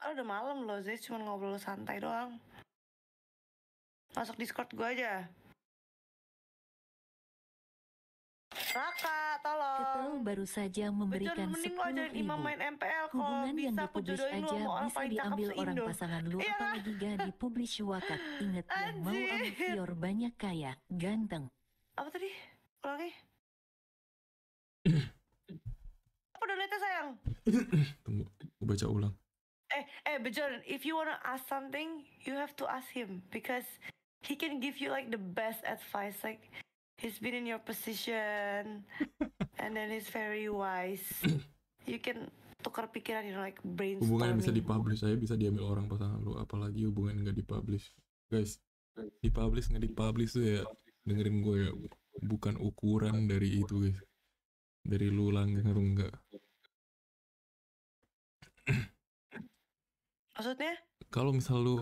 S5: Oh, udah malam loh, Ziz. Cuma ngobrol santai doang. Masuk Discord gua aja.
S4: Raka, tolong. Ketel baru saja memberikan sepuluh ribu. Main MPL, Hubungan bisa, yang dipublish aja bisa diambil orang pasangan lu Iyalah. apalagi gak dipublish wakat. Ingat ya, Anjir. yang mau amafior banyak kaya, ganteng. Apa tadi? Ulangi. Apa donate sayang?
S3: Tunggu, baca ulang.
S1: Eh, eh, Bejon, if you wanna ask something, you have to ask him because he can give you like the best advice. Like he's been in your position and then he's very wise you can tukar pikiran you know, like brainstorming hubungan yang bisa
S3: dipublish aja bisa diambil orang pasangan lu apalagi hubungan yang gak dipublish guys dipublish gak dipublish tuh ya dengerin gue ya bukan ukuran dari itu guys dari lu langgeng atau enggak maksudnya kalau misal lu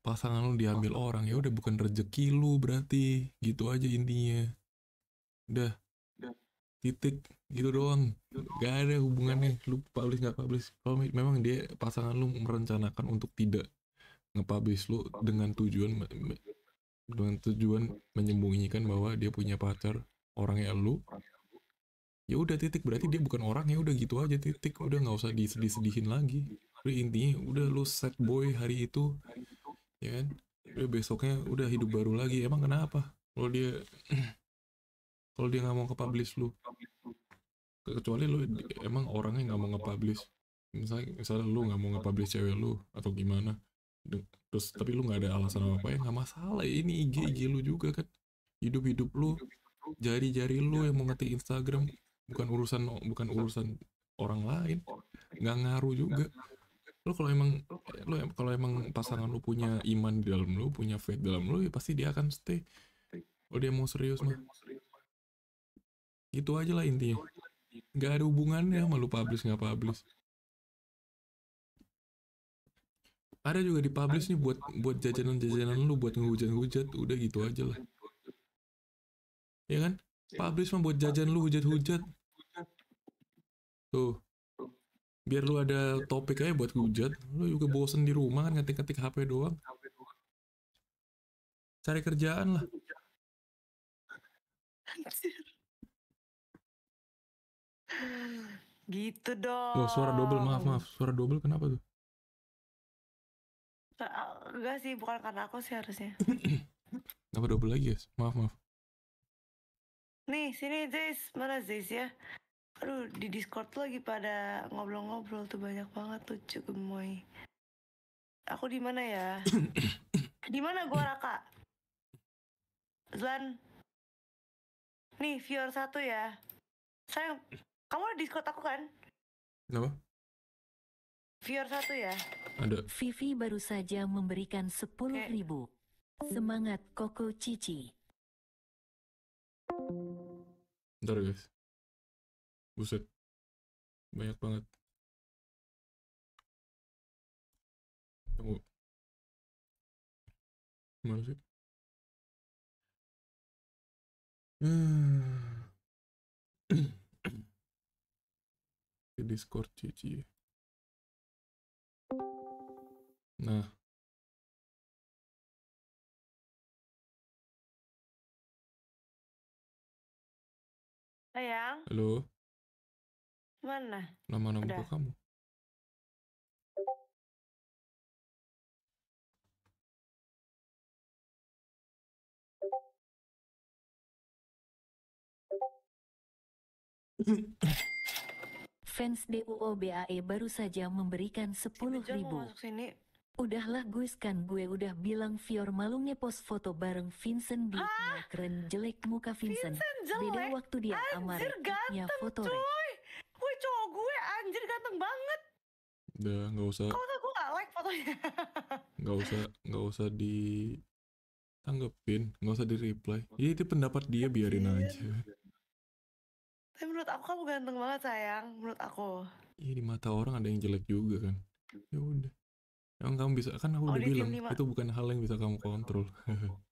S3: pasangan lu diambil oh. orang ya udah bukan rezeki lu berarti gitu aja intinya udah titik gitu doang gitu gak ada hubungannya lu publish nggak publish kalau memang dia pasangan lu merencanakan untuk tidak nge-publish lu dengan tujuan dengan tujuan menyembunyikan bahwa dia punya pacar orangnya lu ya udah titik berarti dia bukan orang ya udah gitu aja titik udah nggak usah disedih-sedihin lagi tapi intinya udah lu set boy hari itu ya kan dia besoknya udah hidup baru lagi emang kenapa kalau dia kalau dia nggak mau ke publish lu kecuali lu emang orangnya nggak mau nge-publish misalnya misalnya lu nggak mau nge-publish cewek lu atau gimana terus tapi lu nggak ada alasan apa apa ya nggak masalah ini IG IG lu juga kan hidup hidup lu jari jari lu yang mau ngerti Instagram bukan urusan bukan urusan orang lain nggak ngaruh juga lo kalau emang lu kalau emang pasangan lo punya iman di dalam lo punya faith dalam lo ya pasti dia akan stay kalau oh, dia mau serius mah gitu aja lah intinya nggak ada hubungannya sama lo publish nggak publish ada juga di publish nih buat buat jajanan-jajanan lu buat ngehujat-hujat udah gitu aja lah ya kan publish mah buat jajan lu hujat-hujat tuh biar lu ada topik aja buat ngujat lu juga bosen di rumah kan ngetik-ngetik HP doang cari kerjaan lah
S5: gitu
S1: dong oh, suara double maaf maaf
S3: suara double kenapa tuh
S1: enggak sih bukan karena aku sih harusnya
S3: kenapa double lagi ya maaf maaf
S1: nih sini Jace mana Jace ya aduh di Discord lagi pada ngobrol-ngobrol tuh banyak banget lucu gemoy. Aku di mana ya? di mana gua Raka? Zlan. Nih, viewer satu ya. Sayang, kamu ada Discord aku kan?
S2: Kenapa?
S4: Viewer satu ya. Ada. Vivi baru saja memberikan sepuluh okay. ribu. Semangat Koko Cici.
S5: Ntar guys buset banyak banget tunggu mana sih hmm. Di discord cici nah sayang halo Mana?
S4: Nama-nama buku kamu. Fans DUOBAE baru saja memberikan sepuluh ribu. Udahlah guys kan gue udah bilang Fior malu post foto bareng Vincent di ah, keren jelek muka Vincent. Vincent jelek, Beda waktu dia amare, foto cuy cowok gue
S1: anjir ganteng banget
S3: udah nggak usah kalau
S1: nggak gue nggak like fotonya
S3: nggak usah nggak usah di tanggepin nggak usah di reply ini itu pendapat dia biarin iya. aja
S1: tapi menurut aku kamu ganteng banget sayang menurut aku
S3: iya di mata orang ada yang jelek juga kan ya udah yang kamu bisa kan aku oh, udah bilang itu bukan hal yang bisa kamu kontrol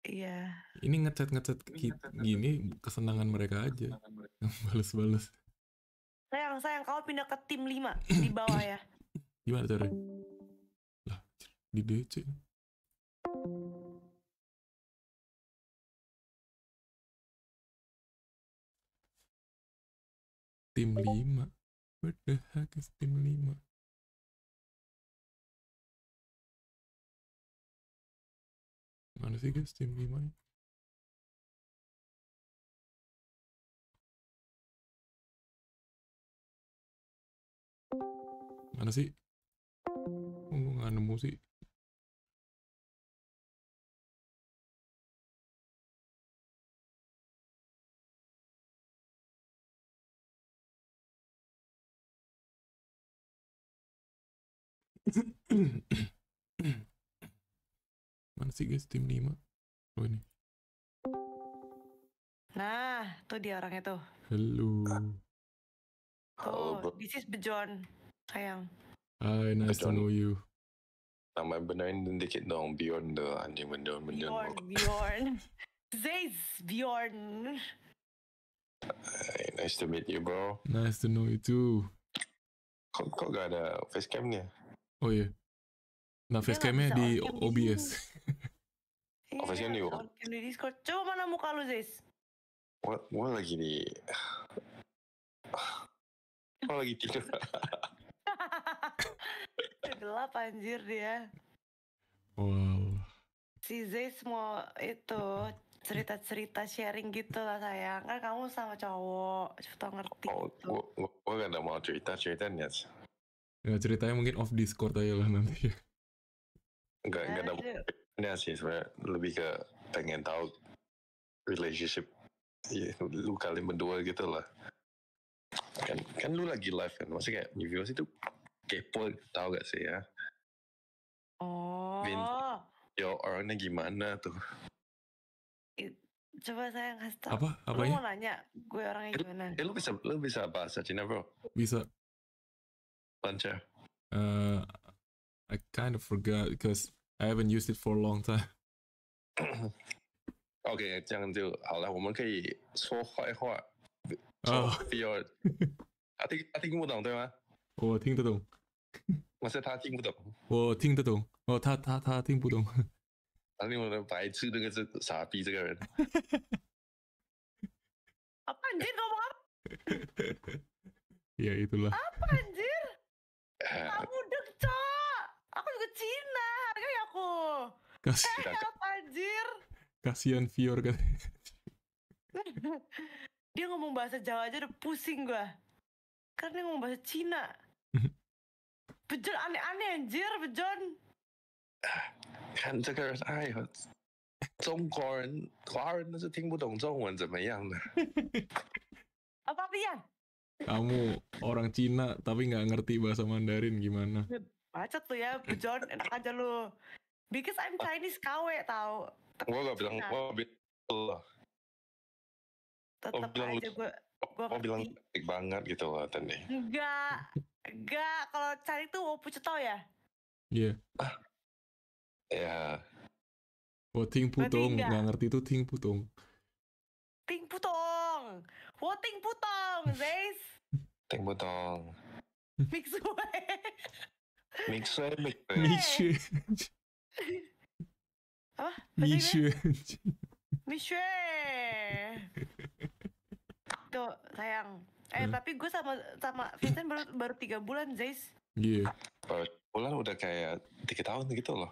S1: Iya. Ini
S3: ngechat ngechat gini kesenangan mereka aja. Yang balas-balas.
S1: sayang sayang kamu pindah ke tim 5 di bawah ya
S3: gimana tuh lah
S5: di DC tim 5 what the heck is tim 5 mana sih guys tim 5 -nya? Mana sih? Oh, gue gak nemu sih. Mana sih guys tim 5? Oh ini.
S1: Nah, tuh dia orangnya tuh. Halo. Halo, oh, bro. This is Bejon. Sayang.
S3: Hi, nice Bejon. to know you.
S6: Nama benerin dikit dong, Bjorn the anjing Bejon Bejon. Bjorn,
S1: Bjorn. Zeiss Bjorn.
S6: Hi, nice to meet you, bro.
S3: Nice to know you too.
S6: Kok, kok gak ada facecamnya?
S3: Oh iya. Yeah. Nah, facecamnya di OBS.
S1: oh, facecam iya, di Discord. Coba mana muka lu, Zeiss?
S3: Gua, gua lagi di...
S2: Oh gitu. lagi tidur.
S1: Gelap anjir dia.
S2: Wow.
S1: Si Zeis mau itu cerita-cerita sharing gitu lah sayang kan kamu sama cowok coba ngerti oh, gitu. gua, gua,
S6: gua kan gak ada mau cerita ceritanya
S3: ya ceritanya mungkin off discord aja lah nanti ya
S6: enggak nggak ada ya, sih sebenarnya lebih ke pengen tahu relationship ya, lu kalian berdua gitu lah kan kan lu lagi live kan masih kayak viewers itu kepo tau gak sih ya
S1: oh Vin,
S6: yo orangnya gimana tuh
S1: coba saya nggak
S6: tau apa
S3: apa ya? mau
S1: nanya gue orangnya eh, gimana eh,
S6: lu bisa lu bisa bahasa Cina bro bisa lancar
S3: uh, I kind of forgot because I haven't used it for a long time
S6: Oke, jangan OK，这样就好了。我们可以说坏话，啊，B 二，他听他听不懂对吗？我听得懂，我说他听不懂，
S3: 我听得懂，哦，他他他听不懂，
S6: 他听不懂，白痴那个是傻逼这个人，apa anjir ngomong apa?
S3: ya itulah.
S1: Apa anjir? Kamu dek cok, aku juga Cina, hargai aku. Kasih. Eh, help anjir.
S3: Kasihan Fior katanya
S1: dia ngomong bahasa Jawa aja udah pusing gue karena dia ngomong bahasa Cina bejon aneh-aneh anjir bejon
S6: kan itu kan ayo 中国人、华人那是听不懂中文怎么样的
S1: ？apa
S3: Kamu orang Cina tapi nggak ngerti bahasa Mandarin gimana?
S1: Bacot tuh ya, bejon enak aja lu. Because I'm Chinese kawe tau. Gue gak bilang, gue
S6: bilang tetap oh, aja gue gue oh, bilang cantik banget gitu loh tadi
S1: enggak enggak kalau cari tuh mau pucet tau ya
S6: iya yeah.
S3: Woting ya yeah. Voting putong, nggak ngerti tuh, ting putong.
S1: Ting putong, voting putong, guys
S6: ting putong. Mixue. Mixue, mixue. Mixue.
S1: Apa? Mixue. Michelle. Tuh, sayang. Eh, hmm. tapi gue sama sama Vincent baru baru tiga bulan, Zais.
S6: Iya. Yeah. bulan udah kayak tiga tahun gitu loh.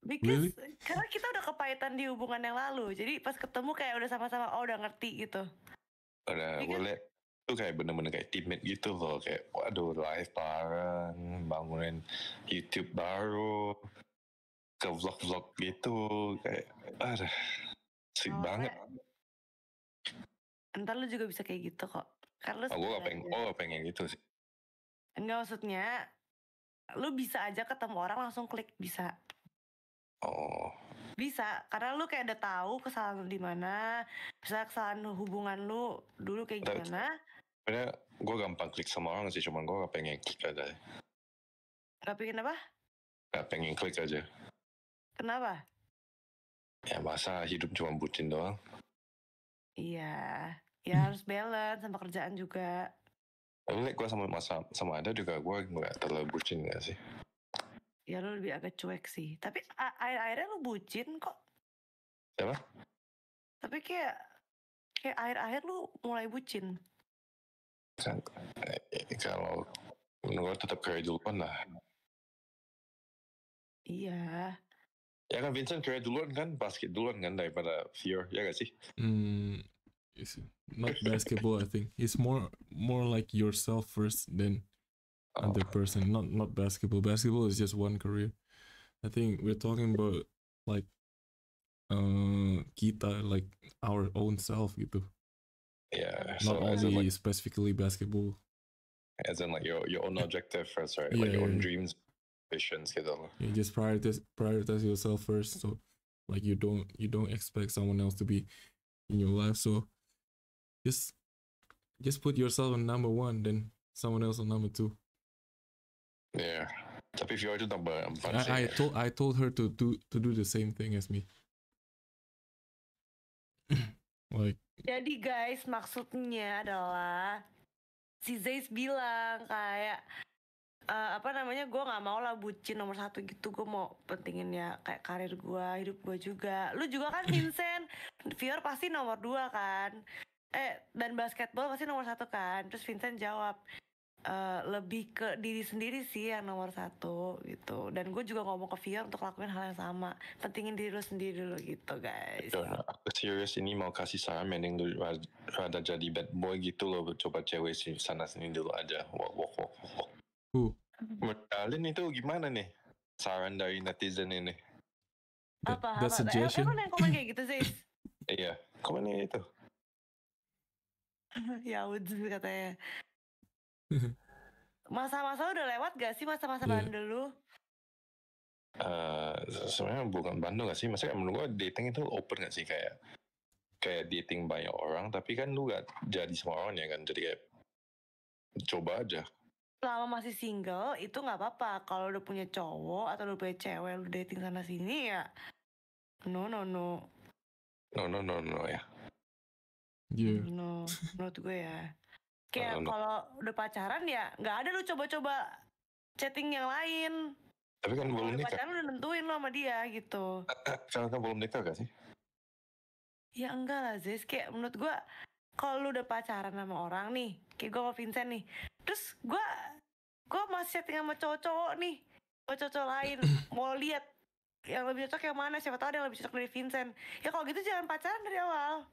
S1: Because, really? karena kita udah kepahitan di hubungan yang lalu, jadi pas ketemu kayak udah sama-sama, oh udah ngerti gitu.
S6: Udah iya kan? boleh itu kayak bener-bener kayak teammate gitu loh kayak waduh live bareng bangunin YouTube baru ke vlog-vlog gitu kayak ada sih oh, banget.
S1: Ntar lu juga bisa kayak gitu kok. Karena oh, gue
S6: gak pengen, oh pengen gitu sih.
S1: Enggak maksudnya, lu bisa aja ketemu orang langsung klik bisa. Oh. Bisa, karena lu kayak udah tahu kesalahan lu di mana, bisa kesalahan hubungan lu dulu kayak Tapi, gimana. sebenarnya
S6: gue gampang klik sama orang sih, cuman gue gak pengen klik aja. Tapi kenapa? Gak pengen klik aja. Kenapa? Ya masa hidup cuma bucin doang?
S1: Iya, ya harus balance sama kerjaan juga.
S6: Tapi like, gue sama masa sama ada juga gue nggak terlalu bucin gak sih?
S1: Ya lu lebih agak cuek sih. Tapi akhir-akhirnya lu bucin kok. Siapa? Tapi kayak kayak akhir-akhir lu mulai bucin.
S6: Kan, eh, kalau menurut tetap kayak dulu lah.
S1: Iya,
S6: Ya kan Vincent career duluan kan basket duluan kan daripada Fear ya gak sih?
S3: Hmm, it's not basketball I think. It's more more like yourself first then oh. other person. Not not basketball. Basketball is just one career. I think we're talking about like uh kita like our own self gitu. Yeah. Not so only like, specifically basketball.
S6: As in like your your own objective first, right? Yeah, like your own yeah. dreams You
S3: just prioritize prioritize yourself first. So like you don't you don't expect someone else to be in your life. So just just put yourself on number one, then someone else on number two.
S6: Yeah. if you're tambah number I, I eh.
S3: told I told her to do to do the same thing as me. like.
S1: Jadi guys maksudnya adalah si Zays bilang kayak uh, apa namanya gue nggak mau lah bucin nomor satu gitu gue mau pentingin ya kayak karir gue hidup gue juga lu juga kan Vincent Fior pasti nomor dua kan eh dan basketball pasti nomor satu kan terus Vincent jawab Uh, lebih ke diri sendiri sih yang nomor satu gitu dan gue juga ngomong ke Fior untuk lakuin hal yang sama pentingin diri lu sendiri dulu gitu guys Betul.
S6: aku serius ini mau kasih saran mending lu rada jadi bad boy gitu loh coba cewek sih sana sini dulu aja walk walk walk, walk. Who? Hmm. Menurut kalian itu gimana nih saran dari netizen ini?
S1: Apa? The apa? suggestion? Eh, yang komen kayak gitu sih.
S6: iya, komennya itu.
S1: ya udah katanya. Masa-masa udah lewat gak sih masa-masa yeah. bandel lu?
S6: Uh, sebenarnya bukan bandel gak sih? Maksudnya menurut gue dating itu open gak sih kayak kayak dating banyak orang tapi kan lu gak jadi semua orang ya kan jadi kayak coba aja
S1: selama masih single itu nggak apa-apa kalau udah punya cowok atau udah punya cewek lu dating sana sini ya no no no
S6: no no no no ya
S1: yeah. no menurut gue ya kayak no, no, kalau udah pacaran ya nggak ada lu coba-coba chatting yang lain
S6: tapi kan belum nikah pacaran
S1: udah nentuin lo sama dia gitu
S6: karena kan belum nikah gak sih
S1: ya enggak lah zez kayak menurut gue kalau lu udah pacaran sama orang nih kayak gue sama Vincent nih terus gue gue masih setting sama cowok-cowok nih cowok-cowok lain mau lihat yang lebih cocok yang mana siapa tahu ada yang lebih cocok dari Vincent ya kalau gitu jangan pacaran dari awal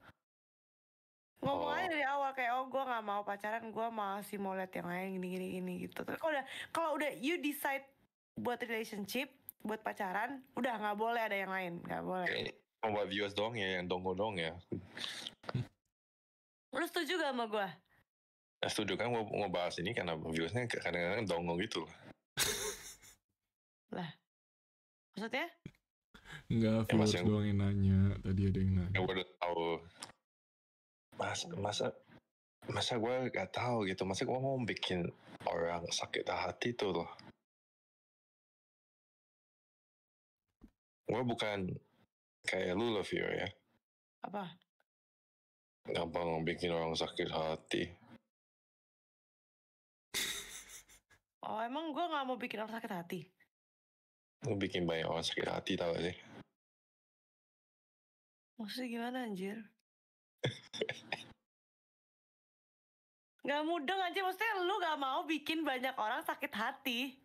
S1: ngomong aja oh. dari awal kayak oh gue nggak mau pacaran gue masih mau lihat yang lain gini gini gini gitu kalau udah kalau udah you decide buat relationship buat pacaran udah nggak boleh ada yang lain nggak boleh
S6: mau buat viewers dong ya yang donggo dong ya
S1: lu setuju gak sama gue
S6: Nah, setuju kan mau, mau bahas ini karena viewsnya kadang-kadang dongeng gitu loh.
S1: lah, maksudnya?
S3: Enggak, ya, viewers ya, doang yang nanya. Tadi ada yang nanya.
S6: Ya, gue udah tahu. Mas, masa masa gue gak tau gitu masa gue mau bikin orang sakit hati tuh loh
S5: gue bukan kayak lu loh Vio ya apa gampang bikin orang sakit hati
S1: Oh emang gue gak mau bikin orang sakit hati.
S5: mau bikin banyak orang sakit hati tau gak sih? Maksudnya gimana
S1: anjir? gak mudeng anjir, maksudnya lu gak mau bikin banyak orang sakit hati.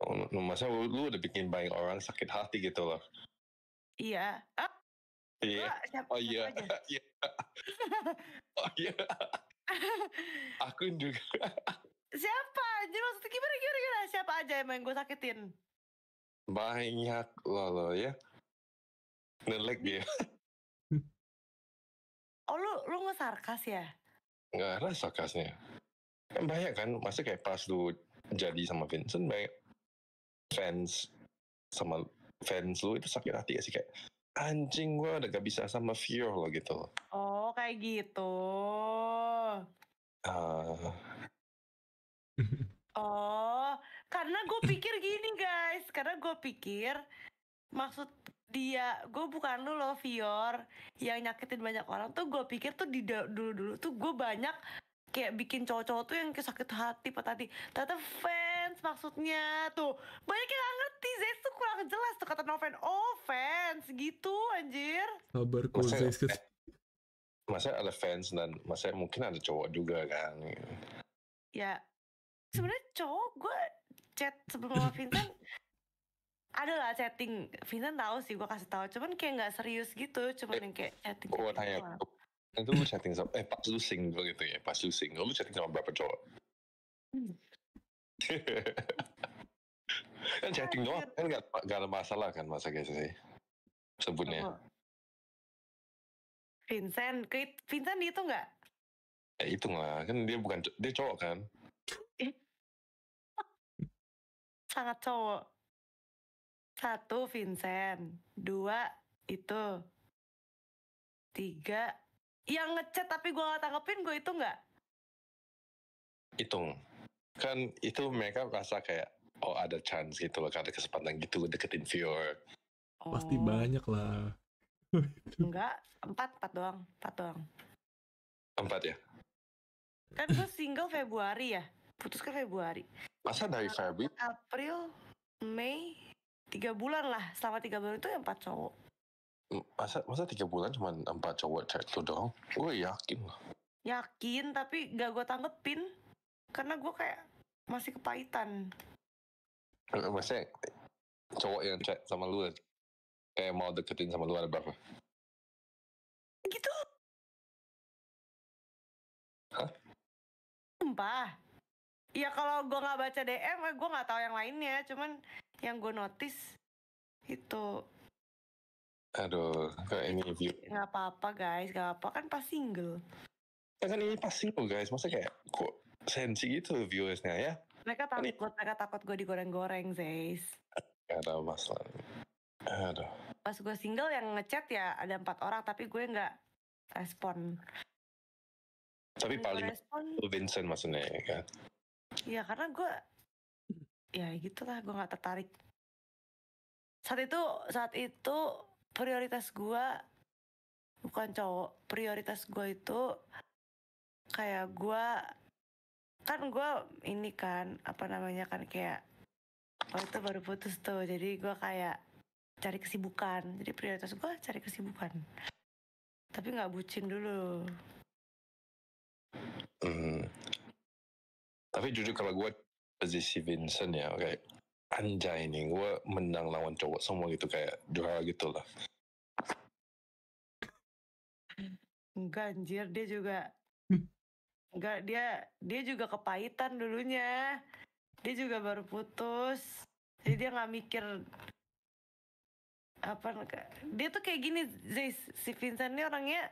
S6: Oh, masa lu, lu udah bikin banyak orang sakit hati gitu loh?
S1: Iya. Ah, Iya. Oh
S6: iya. Iya. Oh iya. Aku juga.
S1: Siapa? Jadi maksudnya gimana gimana gimana? Siapa aja emang yang gue sakitin?
S6: Banyak loh lo ya. Nelek dia.
S1: oh lu lu nggak sarkas ya?
S6: Nggak ada sarkasnya. Kan banyak kan, masih kayak pas lu jadi sama Vincent banyak fans sama fans lu itu sakit hati ya sih kayak anjing gua udah gak bisa sama Fior lo gitu.
S1: Oh kayak gitu. Uh, Oh, karena gue pikir gini guys, karena gue pikir maksud dia, gue bukan lu loh Vior yang nyakitin banyak orang tuh gue pikir tuh di dulu-dulu tuh gue banyak kayak bikin cowok-cowok tuh yang sakit hati patah hati ternyata fans maksudnya tuh banyak yang ngerti Zex tuh kurang jelas tuh kata Noven oh fans gitu anjir
S3: sabar kok Zex
S6: masa ada fans dan masa mungkin ada cowok juga kan gitu.
S1: ya sebenarnya cowok gue chat sebelum sama Vincent ada lah chatting Vincent tahu sih gue kasih tahu cuman kayak nggak serius gitu cuman yang kayak chatting gue tanya
S6: itu lu chatting sama eh pas lu single gitu ya pas lu single lu chatting sama berapa cowok hmm. kan chatting doang iya. kan gak, gak, ada masalah kan masa kayak gitu sih sebutnya
S1: Vincent Vincent dihitung nggak
S6: ya itu lah kan dia bukan
S2: dia
S5: cowok kan
S1: sangat cowok. Satu, Vincent. Dua, itu. Tiga, yang ngechat tapi gue gak tanggepin, gue itu nggak?
S6: Hitung. Kan itu mereka merasa kayak, oh ada chance gitu loh, ada kesempatan gitu deketin viewer.
S1: Oh. Pasti banyak lah. Enggak, empat, empat doang, empat doang. Empat ya? Kan gue single Februari ya, putus ke Februari.
S6: Masa dari Febri?
S1: April, Mei, tiga bulan lah. Selama tiga bulan itu empat cowok.
S6: Hmm, masa masa tiga bulan cuma empat cowok chat lu dong? Gue yakin lah.
S1: Yakin tapi gak gue tanggepin karena gue kayak masih kepahitan.
S6: Eh, maksudnya cowok yang chat sama lu kayak mau deketin sama lu ada berapa? Gitu.
S5: Hah?
S1: Empat ya kalau gue nggak baca DM eh, gue nggak tahu yang lainnya cuman yang gue notice itu
S6: aduh kayak ini view
S1: nggak apa-apa guys nggak apa kan pas single
S6: ya kan ini pas single guys masa kayak kok sensi gitu viewersnya ya
S1: mereka kan takut mereka takut gue digoreng-goreng guys
S6: gak ada masalah aduh
S1: pas gue single yang ngechat ya ada empat orang tapi gue nggak respon
S6: tapi paling respon Vincent maksudnya ya kan
S1: Iya karena gue ya gitulah gue nggak tertarik saat itu saat itu prioritas gue bukan cowok prioritas gue itu kayak gue kan gue ini kan apa namanya kan kayak waktu itu baru putus tuh jadi gue kayak cari kesibukan jadi prioritas gue cari kesibukan tapi nggak bucin dulu
S6: mm tapi jujur kalau gue posisi Vincent ya kayak anjay nih gue menang lawan cowok semua gitu kayak juara gitu lah
S1: enggak anjir dia juga hmm. enggak dia dia juga kepahitan dulunya dia juga baru putus jadi dia nggak mikir apa dia tuh kayak gini Zeiss, si Vincent ini orangnya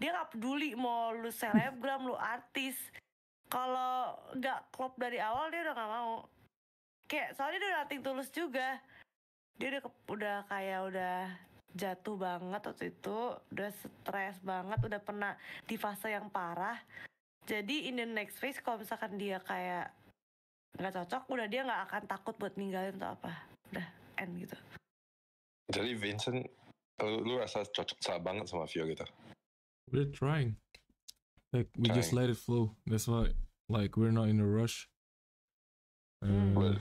S1: dia nggak peduli mau lu selebgram lu artis kalau nggak klop dari awal dia udah nggak mau kayak soalnya dia udah tulus juga dia udah udah kayak udah jatuh banget waktu itu udah stres banget udah pernah di fase yang parah jadi in the next phase kalau misalkan dia kayak nggak cocok udah dia nggak akan takut buat ninggalin atau apa udah end gitu
S6: jadi Vincent lu, lu rasa cocok banget sama Vio gitu
S3: we're trying Like we Dang. just let it flow. That's why, like, we're not in a rush. Hmm. Um,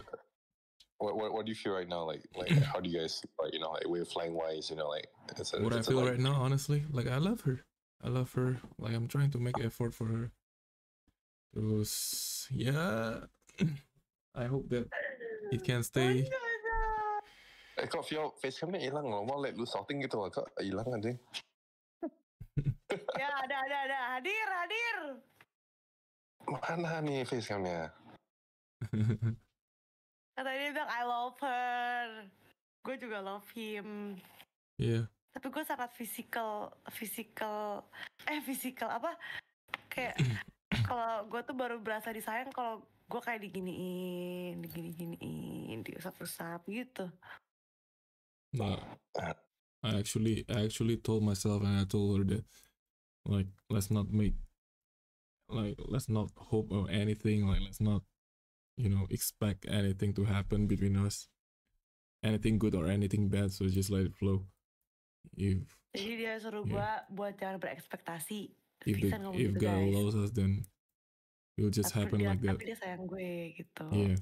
S6: what, what what do you feel right now? Like like how do you guys like you know like we're flying wise? You know like a, what I feel like... right now,
S3: honestly, like I love her. I love her. Like I'm trying to make effort for her. It was yeah. I hope that it can oh stay.
S6: Eh kau Fia, facecam ni hilang lah. One light lu sorting gitu lah kak. Hilang kan ding.
S1: ya ada ada ada hadir hadir.
S6: Mana nih facecamnya?
S1: Kata dia bilang I love her. Gue juga love him. Iya. Yeah. Tapi gue sangat physical, physical, eh physical apa? Kayak kalau gue tuh baru berasa disayang kalau gue kayak diginiin, diginiin, diusap-usap gitu.
S3: Nah, nah. I actually I actually told myself and I told her that like let's not make like let's not hope of anything like let's not you know expect anything to happen between us anything good or anything bad so just let it flow if
S1: jadi dia suruh buat jangan if, the, if God allows
S3: us then it will just happen like that dia
S1: sayang gue gitu yeah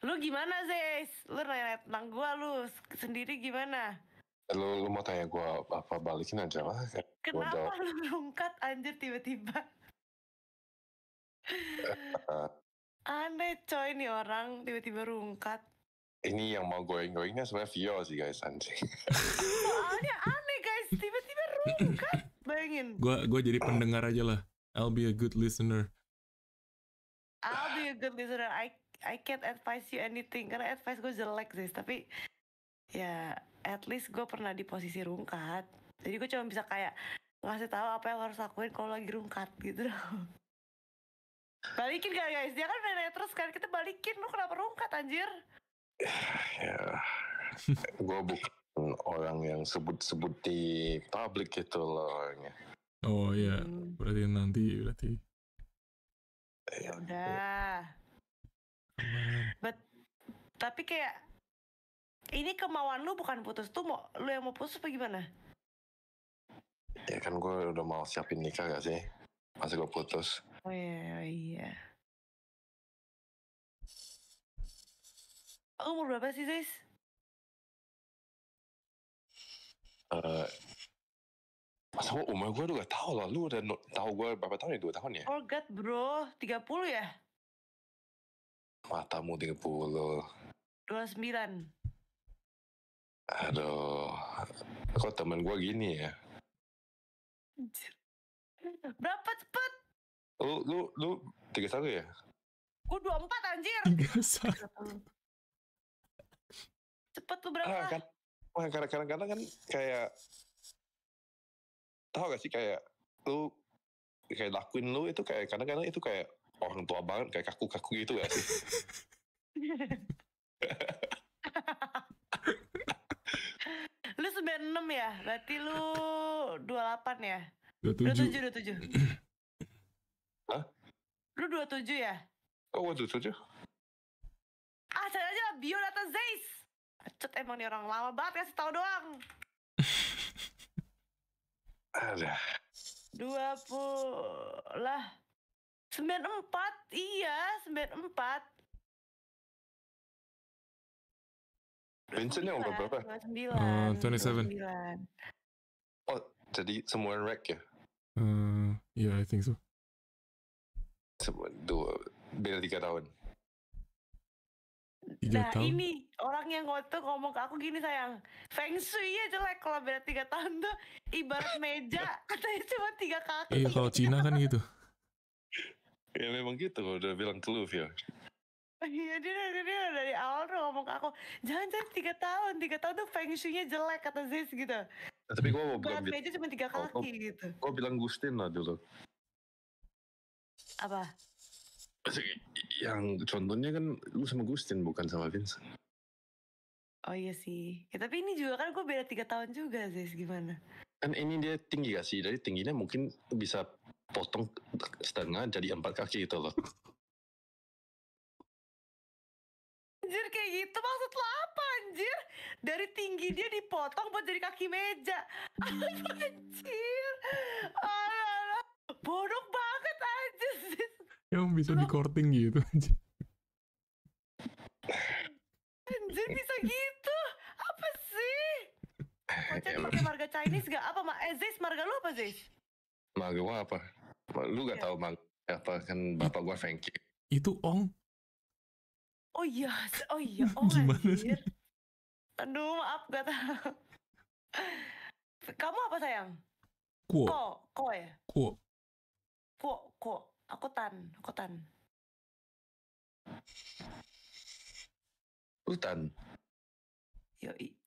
S1: Lu gimana, Zeis? Lu nanya tentang gua lu sendiri gimana?
S6: Lu, lu mau tanya gua apa balikin aja lah. Kenapa lu
S1: lungkat anjir tiba-tiba? Aneh coy nih orang tiba-tiba rungkat.
S6: Ini yang mau going-goingnya sebenarnya Vio sih guys anjing.
S1: Soalnya aneh guys tiba-tiba rungkat bayangin.
S3: Gua gua jadi pendengar aja lah. I'll be a good listener.
S1: I'll be a good listener. I I can't advise you anything karena advice gue jelek sih tapi ya at least gue pernah di posisi rungkat jadi gue cuma bisa kayak ngasih tahu apa yang harus lakuin kalau lagi rungkat gitu loh balikin gak guys dia kan nanya terus kan kita balikin lu kenapa rungkat anjir
S6: ya gue bukan orang yang sebut-sebut di publik gitu loh
S3: oh iya hmm. berarti nanti berarti
S1: ya udah But, tapi kayak ini kemauan lu bukan putus tuh mau lu yang mau putus apa gimana?
S6: Ya kan gue udah mau siapin nikah gak sih? Masih gue putus.
S1: Oh iya,
S5: oh iya. Umur
S1: berapa sih, Zis?
S6: Uh, masa gue umur gue udah gak tau lah. Lu udah tau gue berapa tahun ya? Dua tahun ya?
S1: Oh God bro, 30 ya?
S6: Matamu dua sembilan, Aduh. Kok temen gue gini ya?
S1: Berapa cepet?
S6: Lu, lu, lu satu ya?
S1: dua 24 anjir. 31. Cepet lu berapa? Ah,
S6: kan, wah, kadang-kadang kan kayak... tau gak sih kayak lu kayak lakuin lu itu kayak kadang-kadang itu kayak orang tua banget kayak kaku-kaku gitu gak sih?
S1: lu 96 ya? Berarti lu 28 ya?
S6: 27.
S1: 27, 27. Hah? Lu 27 ya? Oh, gua 27. Ah, saya aja Bio data Zeiss Acut emang nih orang lama banget kasih tahu doang. Ada. 20 lah empat iya 94 empat yang umur berapa? 29 uh, 27
S6: Oh jadi semua rek ya?
S5: Uh, eh, yeah I think so
S6: Semua dua beda tiga tahun Tiga nah tahun? ini
S1: orang yang ngotot ngomong ke aku gini sayang Feng Shui ya jelek kalau beda tiga tahun tuh ibarat meja katanya cuma tiga kaki Iya
S6: kalau Cina kan gitu ya memang gitu kalau udah bilang ke lu
S1: Iya dia, dia, dia dari awal tuh ngomong ke aku jangan-jangan tiga tahun tiga tahun tuh feng shui-nya jelek kata Ziz gitu. Nah,
S6: tapi gue mau bilang aja cuma
S1: tiga kaki gitu. gua,
S6: gitu. kok bilang Gustin lah dulu. Apa? Yang contohnya kan lu sama Gustin bukan sama Vincent.
S1: Oh iya sih. Ya, tapi ini juga kan gue beda tiga tahun juga Ziz gimana?
S6: kan ini dia tinggi gak sih? Jadi tingginya mungkin bisa potong setengah jadi empat kaki gitu loh.
S1: Anjir kayak gitu maksud lo apa anjir? Dari tinggi dia dipotong buat jadi kaki meja. anjir. Alah, bodoh banget anjir.
S3: Yang ya, bisa di korting gitu anjir.
S1: Anjir bisa gitu. Kocak pakai marga Chinese gak? Apa Mak? eh, marga lu apa Ziz?
S6: Marga gua apa? Lu gak tau iya. tau, marga apa kan bapak gua Fengki. Itu Ong.
S1: Oh iya, oh iya, oh Gimana anjir. sih? Aduh, maaf gak tau. Kamu apa sayang? Kuo. Ko, ko ya? Kuo. Kuo, kuo. Aku tan, aku tan.
S5: Lu tan?
S6: Yoi.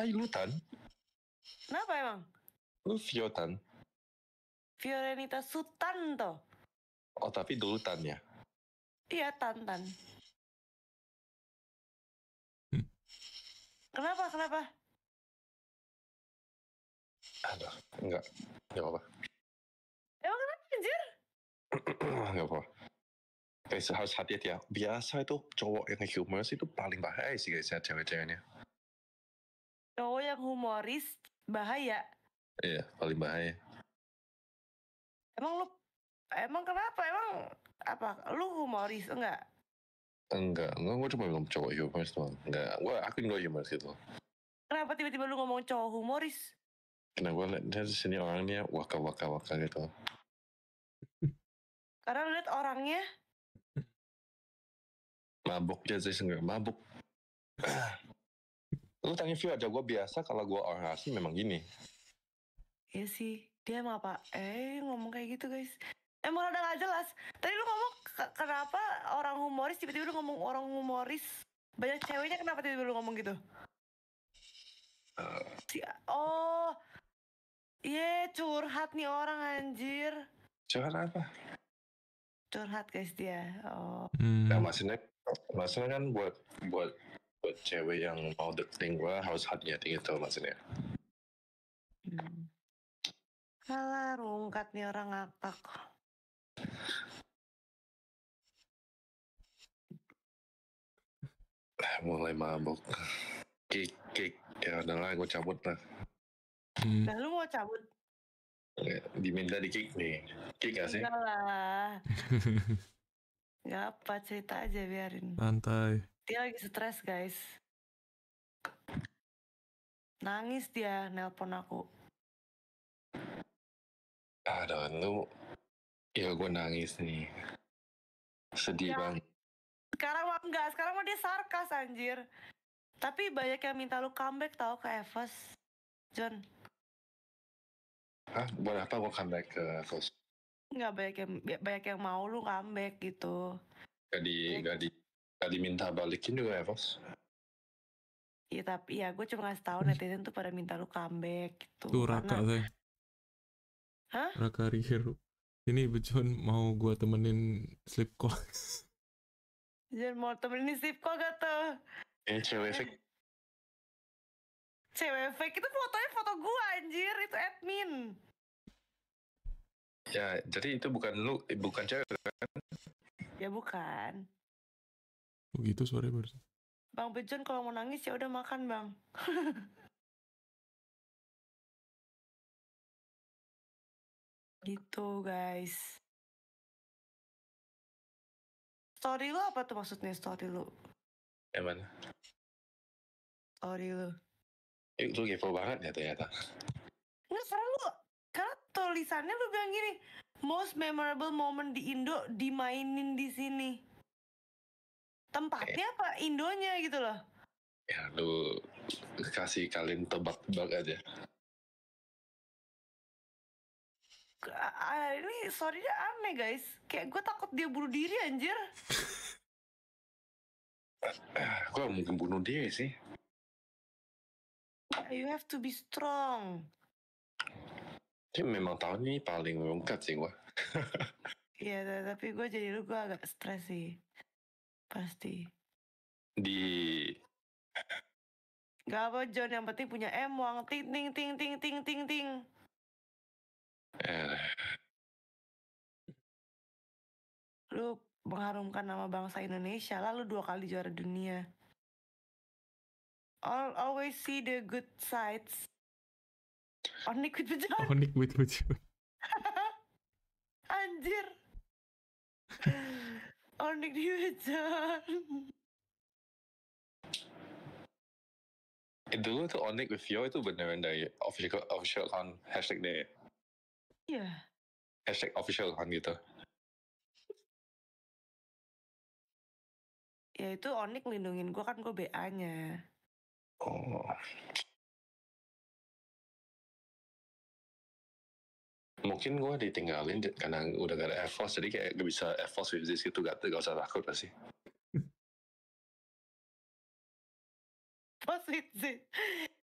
S6: Tai lu Tan. Kenapa emang? Lu Vio Tan.
S1: Fiorenita Sutan toh.
S6: Oh tapi
S5: dulu Tan ya? Iya Tan Tan. Hmm. Kenapa kenapa?
S6: Aduh enggak enggak apa-apa.
S5: Emang kenapa anjir?
S6: enggak apa-apa. Guys harus hati-hati ya. Biasa itu cowok yang humorous itu paling bahaya sih guys ya cewek-ceweknya
S1: yang humoris bahaya.
S6: Iya, paling bahaya.
S1: Emang lu emang kenapa? Emang apa? Lu humoris enggak?
S6: Enggak, enggak gue cuma bilang cowok humoris doang. Enggak, gue akuin gue humoris gitu.
S1: Kenapa tiba-tiba lu ngomong cowok humoris?
S6: Karena gue liat di sini orangnya waka waka waka gitu.
S1: Karena lu liat
S5: orangnya
S6: mabuk aja sih enggak mabuk. lu tanya view aja gue biasa kalau gue orang asing memang gini.
S1: Iya sih, dia emang apa? Eh ngomong kayak gitu guys. Emang ada gak jelas. Tadi lu ngomong kenapa orang humoris tiba-tiba lu ngomong orang humoris banyak ceweknya kenapa tiba-tiba lu ngomong gitu? Eh. oh, iya yeah, curhat nih orang anjir. Curhat apa? Curhat guys dia. Oh.
S6: Hmm. nah, maksudnya, maksudnya kan buat buat buat cewek yang mau deketin gue harus hati-hati gitu maksudnya
S1: hmm. Alah, rungkat nih orang ngakak.
S5: Mulai mabuk.
S6: Kik, kik. Ya udahlah, gue cabut lah. Hmm.
S1: Nah, lu mau cabut?
S6: Iya, diminta di kick nih. Kick gak sih?
S1: Enggak lah. gak apa, cerita aja biarin. Santai. Dia lagi stres guys. Nangis dia nelpon aku.
S5: Aduh, lu... Ya gue nangis nih.
S1: Sedih ya. banget. Sekarang mah enggak, sekarang mah dia sarkas anjir. Tapi banyak yang minta lu comeback tau ke Evos. John.
S6: Hah? Buat apa gue comeback ke Evos?
S1: Nggak banyak yang banyak yang mau lu comeback gitu.
S6: Gak di, gak di Gak diminta balikin juga ya, Bos?
S1: Iya tapi ya gue cuma ngasih tau netizen tuh pada minta lu comeback gitu. Tuh Raka Karena... Hah? Raka Rihiru
S3: Ini Bejon mau gue temenin sleep call.
S1: Bejon mau temenin sleep call gak tuh? Eh
S5: cewek
S6: fake.
S1: Cewek fake itu fotonya foto gue anjir itu admin.
S6: Ya jadi itu bukan lu eh, bukan cewek kan?
S1: Ya bukan.
S3: Begitu oh, suaranya barusan.
S1: Bang Bejon kalau mau nangis ya udah makan bang.
S5: gitu guys.
S1: Story lu apa tuh maksudnya story lu? Yang mana? Story lu.
S6: Itu eh, lu kepo banget ya ternyata.
S1: Enggak, karena lu, karena tulisannya lu bilang gini, most memorable moment di Indo dimainin di sini tempatnya apa Indonya gitu loh
S6: ya lu kasih kalian tebak-tebak aja
S1: ini sorry deh aneh guys kayak gue takut dia bunuh diri anjir
S6: ah, gue mungkin bunuh dia sih
S1: ah, you have to be strong
S6: dia memang tahun ini paling lengkap sih gue
S1: Iya, tapi gue jadi lu gue agak stres sih. Pasti.
S6: Di
S1: Gak apa John, yang penting punya M wang Ting ting ting ting ting ting ting. Eh. Lu mengharumkan nama bangsa Indonesia, lalu dua kali juara dunia. I'll always see the good sides. Onik oh, with John. Onik with John. Anjir. Örnek det
S6: Itu dulu tuh Onik with Yo itu beneran dari official, official account hashtag deh. Ya? Iya. Hashtag official account gitu.
S5: ya itu Onik lindungin gue kan gue BA-nya. Oh. mungkin gue ditinggalin karena udah gak ada Air Force jadi kayak gak bisa Air Force with this gitu gak, gak usah takut lah sih
S1: with this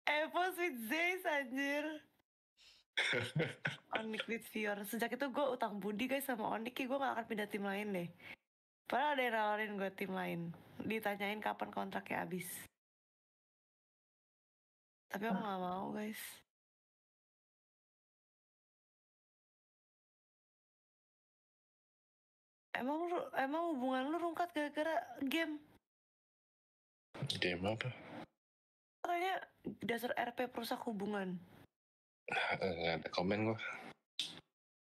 S1: Air Force with this anjir Onik with Fior sejak itu gue utang budi guys sama Onik ya gue gak akan pindah tim lain deh padahal ada yang nawarin gue tim lain ditanyain kapan kontraknya habis tapi aku gak mau guys Emang lu, emang hubungan lu rungkat gara-gara game? Game apa? Katanya dasar RP perusak hubungan.
S2: Enggak
S6: eh, ada komen gua.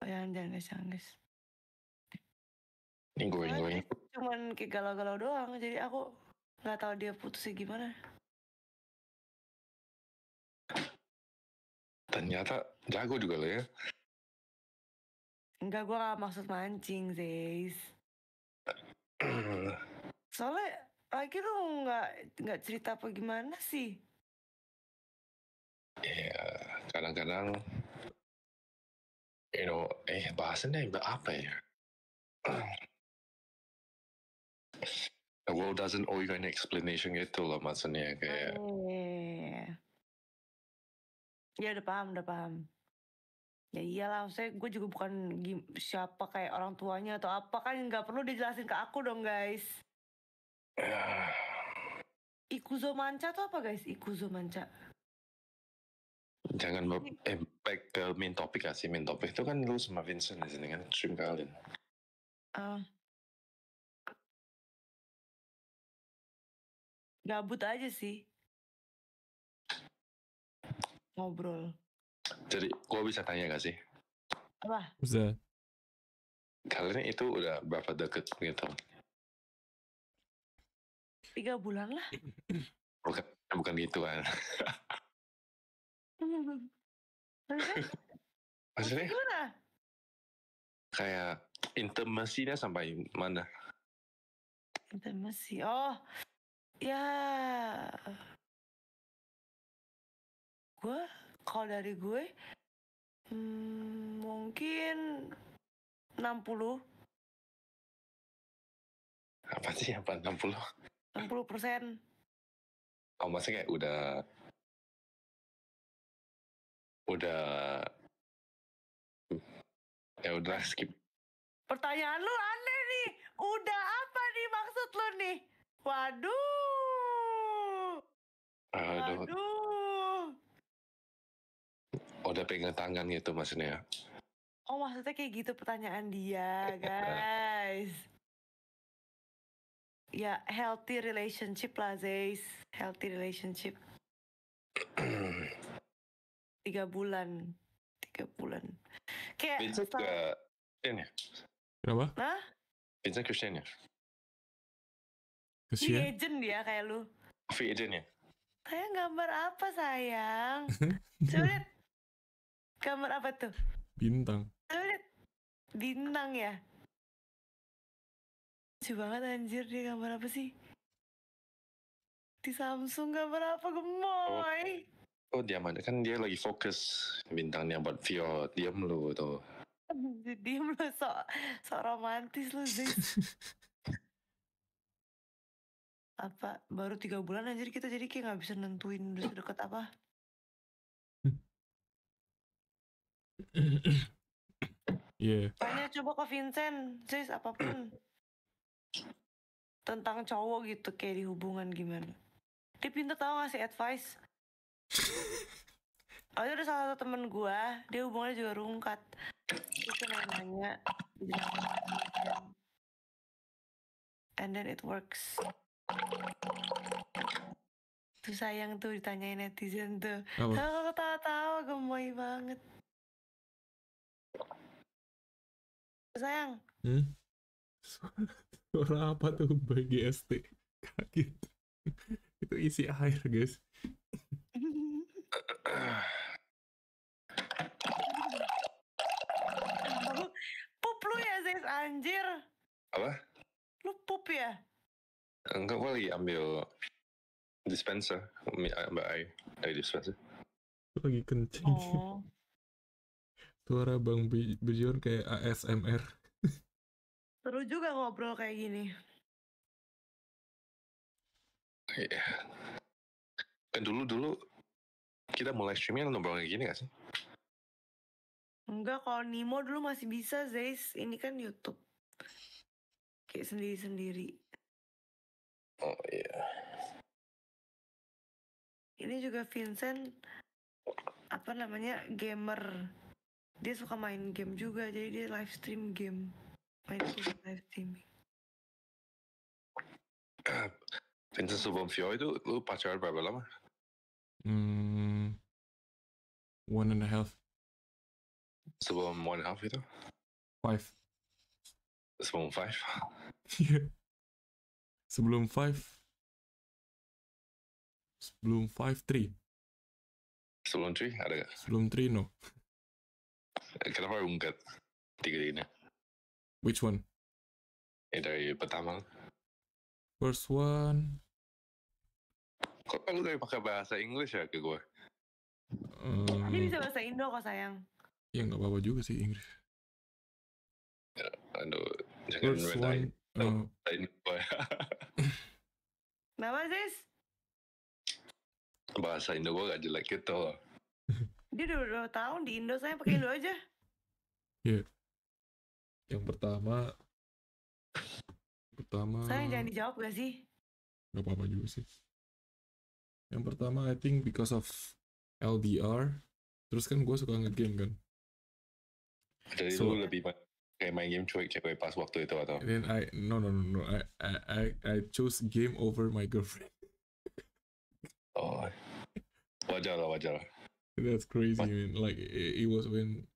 S1: Oh, jangan, jangan guys, jangan guys. Ini gue gue. Cuman kayak galau-galau doang, jadi aku nggak tahu dia putusnya gimana.
S5: Ternyata jago juga lo ya.
S1: Enggak, gue gak maksud mancing, Zeis. Soalnya lagi lu nggak nggak cerita apa gimana sih?
S5: Ya kadang-kadang,
S6: you know, eh bahasanya apa ya? The world doesn't owe you an explanation gitu loh maksudnya kayak.
S1: Oh, yeah. Ya udah paham, udah paham ya iyalah saya gue juga bukan siapa kayak orang tuanya atau apa kan nggak perlu dijelasin ke aku dong guys Ikuzo manca tuh apa guys Ikuzo manca
S6: jangan mau eh, ke main topik kasih main topik itu kan lu sama Vincent di sini kan stream kalian
S1: uh,
S5: gabut aja
S1: sih ngobrol
S5: jadi gue
S6: bisa tanya gak sih? Apa? Bisa. Kalian itu udah berapa deket gitu?
S1: Tiga bulan lah.
S6: bukan, bukan gitu kan. Maksudnya? Kayak intimasinya sampai mana?
S1: Intimasi, oh ya...
S5: Gue kalau dari gue hmm, mungkin 60 apa sih apa 60 60 persen oh maksudnya kayak udah udah ya udah skip
S1: pertanyaan lu aneh nih udah apa nih maksud lu nih waduh waduh, waduh
S6: udah pegang tangan gitu maksudnya ya?
S1: oh maksudnya kayak gitu pertanyaan dia guys ya healthy relationship lah Zeis healthy relationship tiga bulan tiga bulan kayak Vincent ke
S6: Christian ya
S2: kenapa?
S1: Hah?
S6: Vincent Christian ya? Christian? Free
S1: agent dia ya, kayak lu free agent ya? Kayak gambar apa sayang coba Kamar apa tuh? Bintang. Bintang ya? Lucu banget anjir dia gambar apa sih? Di Samsung gambar apa gemoy?
S6: Oh, oh diam aja kan dia lagi fokus bintangnya buat Vio diam lu tuh.
S1: diam lu sok sok romantis lu sih apa baru tiga bulan anjir kita jadi kayak nggak bisa nentuin udah sedekat apa Iya. Yeah. Tanya coba ke Vincent, Sis apapun tentang cowok gitu kayak di hubungan gimana. Dia pinter tau ngasih advice. Oh, ada salah satu temen gue, dia hubungannya juga rungkat. Itu namanya And then it works. Tuh sayang tuh ditanyain netizen tuh. Kalau tahu-tahu gemoy banget. Sayang.
S5: Hmm?
S3: Suara apa tuh BGST? Kaget. Itu isi air, guys.
S1: pup lu ya, Zis, anjir. Apa? Lu pup ya?
S6: Enggak, gue lagi ambil dispenser. Mbak Ai dari dispenser.
S1: Lagi kencing. Oh.
S3: Suara Bang Bijon kayak ASMR.
S1: Seru juga ngobrol kayak gini. Iya. Yeah.
S6: Kan dulu dulu kita mulai streaming ngobrol kayak gini gak sih?
S1: Enggak, kalau Nimo dulu masih bisa, Zeis. Ini kan YouTube. Kayak sendiri-sendiri. Oh, iya. Yeah. Ini juga Vincent, apa namanya, gamer dia suka main game juga jadi dia live stream game main game live streaming
S6: Vincent Subomfio itu lu pacaran berapa lama?
S5: Hmm, one and a half.
S6: Sebelum one and a half itu? Five. Sebelum five?
S5: Iya. Sebelum five. Sebelum five, three. Sebelum three ada gak? Sebelum three, no. Kenapa Tiga ini. Which one?
S3: Yang dari pertama. First
S6: one. Kok lu tadi pakai bahasa Inggris ya ke gue?
S3: Um, hmm. Dia bisa
S1: bahasa Indo kok sayang.
S3: Ya nggak apa-apa juga sih Inggris.
S1: Ya, aduh, jangan
S3: First
S6: one. Oh. Nama sih? Bahasa Indo gue gak jelek gitu loh.
S1: Dia udah dua tahun di Indo saya pakai Indo aja.
S5: Iya. Yeah. Yang pertama
S3: pertama Saya jangan
S1: dijawab gak sih?
S3: Gak apa-apa juga sih. Yang pertama I think because of LDR terus kan gue suka ngegame kan.
S6: Jadi so, lu lebih kayak main game cuek-cuek pas waktu itu atau?
S3: Then I no no no no I I I choose game over my girlfriend.
S6: oh, wajar lah wajar lah.
S3: That's crazy, man. Like
S6: it, it, was
S3: when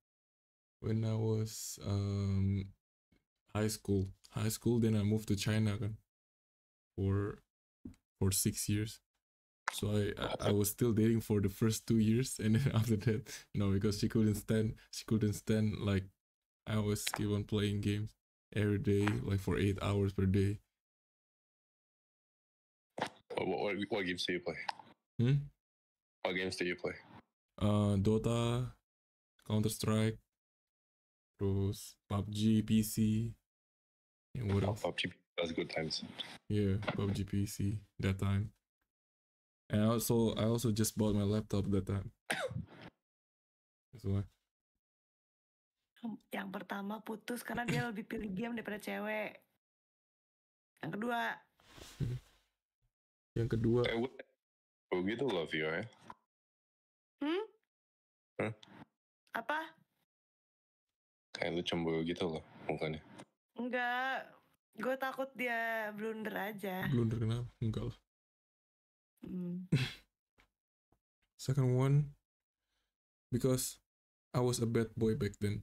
S3: when I was um high school. High school, then I moved to China for for six years. So I, I, I was still dating for the first two years and then after that no because she couldn't stand she couldn't stand like I was keep on playing games every day like for eight hours per day.
S6: What what what games do you play? Hmm? What games do you play?
S3: uh, Dota, Counter Strike, terus PUBG PC. Yang what else? PUBG that's good times. Yeah, PUBG PC that time. And also I also just bought my laptop that time. that's why.
S1: Yang pertama putus karena dia lebih pilih game daripada cewek. Yang kedua.
S5: Yang kedua. Oh gitu love you ya. Hmm? Hmm.
S1: Apa?
S6: Kayak lu cemburu gitu loh mukanya.
S1: Enggak. Gue takut dia blunder aja.
S6: Blunder
S3: kenapa? Enggak lah.
S1: Mm.
S3: Second one, because I was a bad boy back then.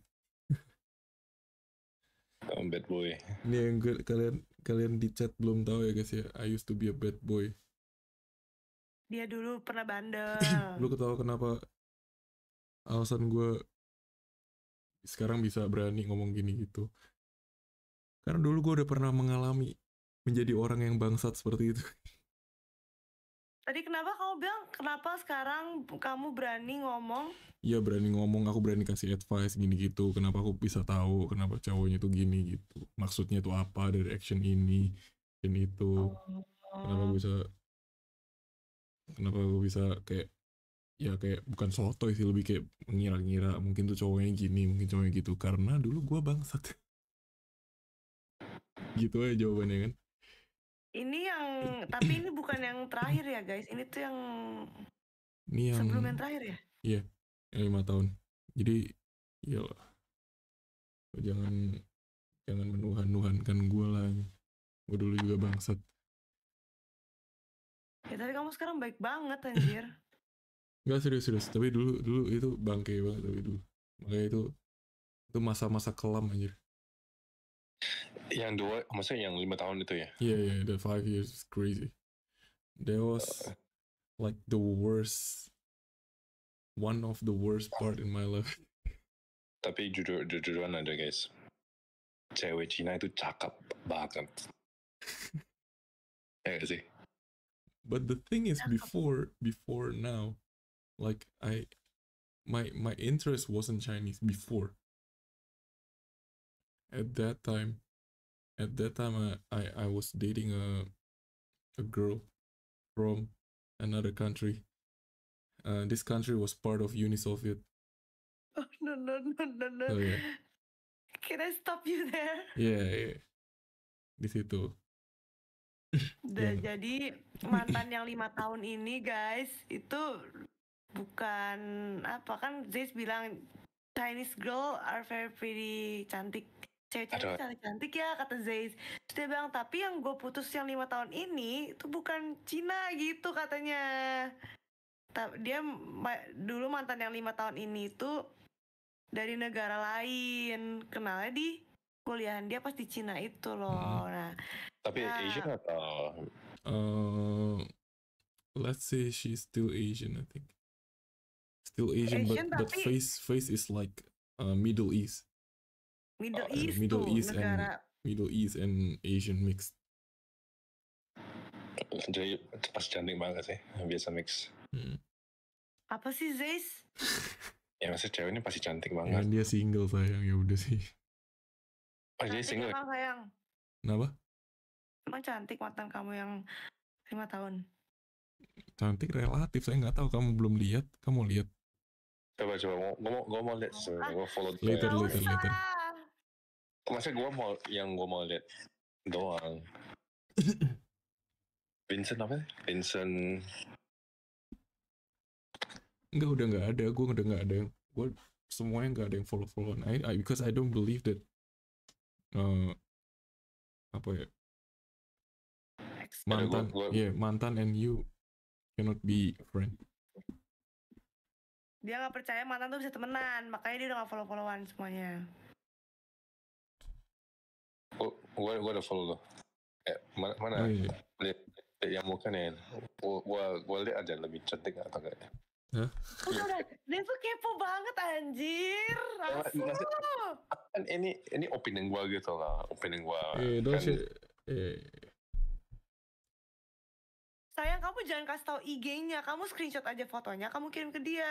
S3: I'm oh, bad boy. Ini yang gue, kalian kalian di chat belum tahu ya guys ya. I used to be a bad boy.
S1: Dia dulu pernah bandel. Lu
S3: ketawa kenapa alasan gue sekarang bisa berani ngomong gini gitu karena dulu gue udah pernah mengalami menjadi orang yang bangsat seperti itu
S1: Tadi kenapa kamu bilang kenapa sekarang kamu berani ngomong?
S3: Iya berani ngomong, aku berani kasih advice gini gitu. Kenapa aku bisa tahu kenapa cowoknya tuh gini gitu? Maksudnya tuh apa dari action ini, action itu? Oh. Kenapa bisa? Kenapa aku bisa kayak ya kayak bukan sotoy sih lebih kayak ngira-ngira mungkin tuh cowoknya gini mungkin cowoknya gitu karena dulu gue bangsat gitu aja jawabannya kan
S1: ini yang tapi ini bukan yang terakhir ya guys ini tuh yang
S3: ini yang sebelum yang terakhir ya iya yang lima tahun jadi
S5: ya jangan jangan menuhan-nuhankan gue
S3: lah gue dulu juga bangsat
S1: ya tapi kamu sekarang baik banget anjir
S3: Enggak serius serius, tapi dulu dulu itu bangke banget tapi dulu. Makanya itu itu masa-masa kelam anjir.
S6: Yang dua, maksudnya yang lima tahun itu ya? Iya
S3: yeah, iya, yeah, the five years is crazy. That was uh, uh. like the worst, one of the worst part in my life.
S6: Tapi jujur jujuran aja guys, cewek Cina itu cakep banget. Eh ya gak sih?
S3: But the thing is before before now Like I, my my interest was in Chinese before. At that time, at that time I, uh, I, I was dating a a girl from another country. Uh, this country was part of Unisoviet.
S1: Oh no no no no no! Oh, yeah. Can I stop you there?
S3: Yeah, yeah. di situ.
S1: yeah. Jadi mantan yang lima tahun ini guys itu bukan apa kan Zeus bilang Chinese girl are very pretty cantik cewek-cewek cantik-cantik ya kata Zeus dia bilang tapi yang gue putus yang lima tahun ini itu bukan Cina gitu katanya dia dulu mantan yang lima tahun ini itu dari negara lain kenalnya di kuliahan dia pasti Cina itu loh hmm. nah
S6: tapi nah, Asian atau
S3: uh, let's say she's still Asian I think still Asian, Asian but, tapi... face face is like uh, Middle East.
S5: Middle uh, East Middle tuh East negara. And,
S3: Middle East and
S6: Asian mixed. Jadi pas cantik banget sih, biasa mix. Hmm.
S1: Apa sih Zeus?
S6: ya cewek ceweknya pasti cantik
S1: banget.
S3: Ya, dia single sayang ya udah sih.
S1: Oh single. Emang ya? sayang. Kenapa? Emang cantik mantan kamu yang lima tahun.
S3: Cantik relatif, saya nggak tahu kamu belum lihat, kamu lihat.
S6: Eh, coba coba mau gue mau lihat sebenarnya ah, gue follow dia later later later oh, masa gue mau yang gue mau lihat doang Vincent apa Vincent
S3: Enggak udah enggak ada gue udah enggak ada yang gue semuanya enggak ada yang follow followan I, I because I don't believe that uh, apa ya mantan ya yeah, mantan and you cannot
S6: be friend
S1: dia nggak percaya mantan tuh bisa temenan makanya dia udah nggak follow followan semuanya
S6: oh, gue gue udah follow lo eh, mana mana oh, iya. lihat yang muka nih. gue gue lihat aja lebih cantik atau enggak
S3: Huh?
S1: dia tuh kepo banget anjir. Rasul kan ini
S6: ini opini gua gitu lah, opini gua. Eh,
S3: kan.
S5: eh.
S1: Sayang kamu jangan kasih tahu IG-nya, kamu screenshot aja fotonya, kamu kirim ke dia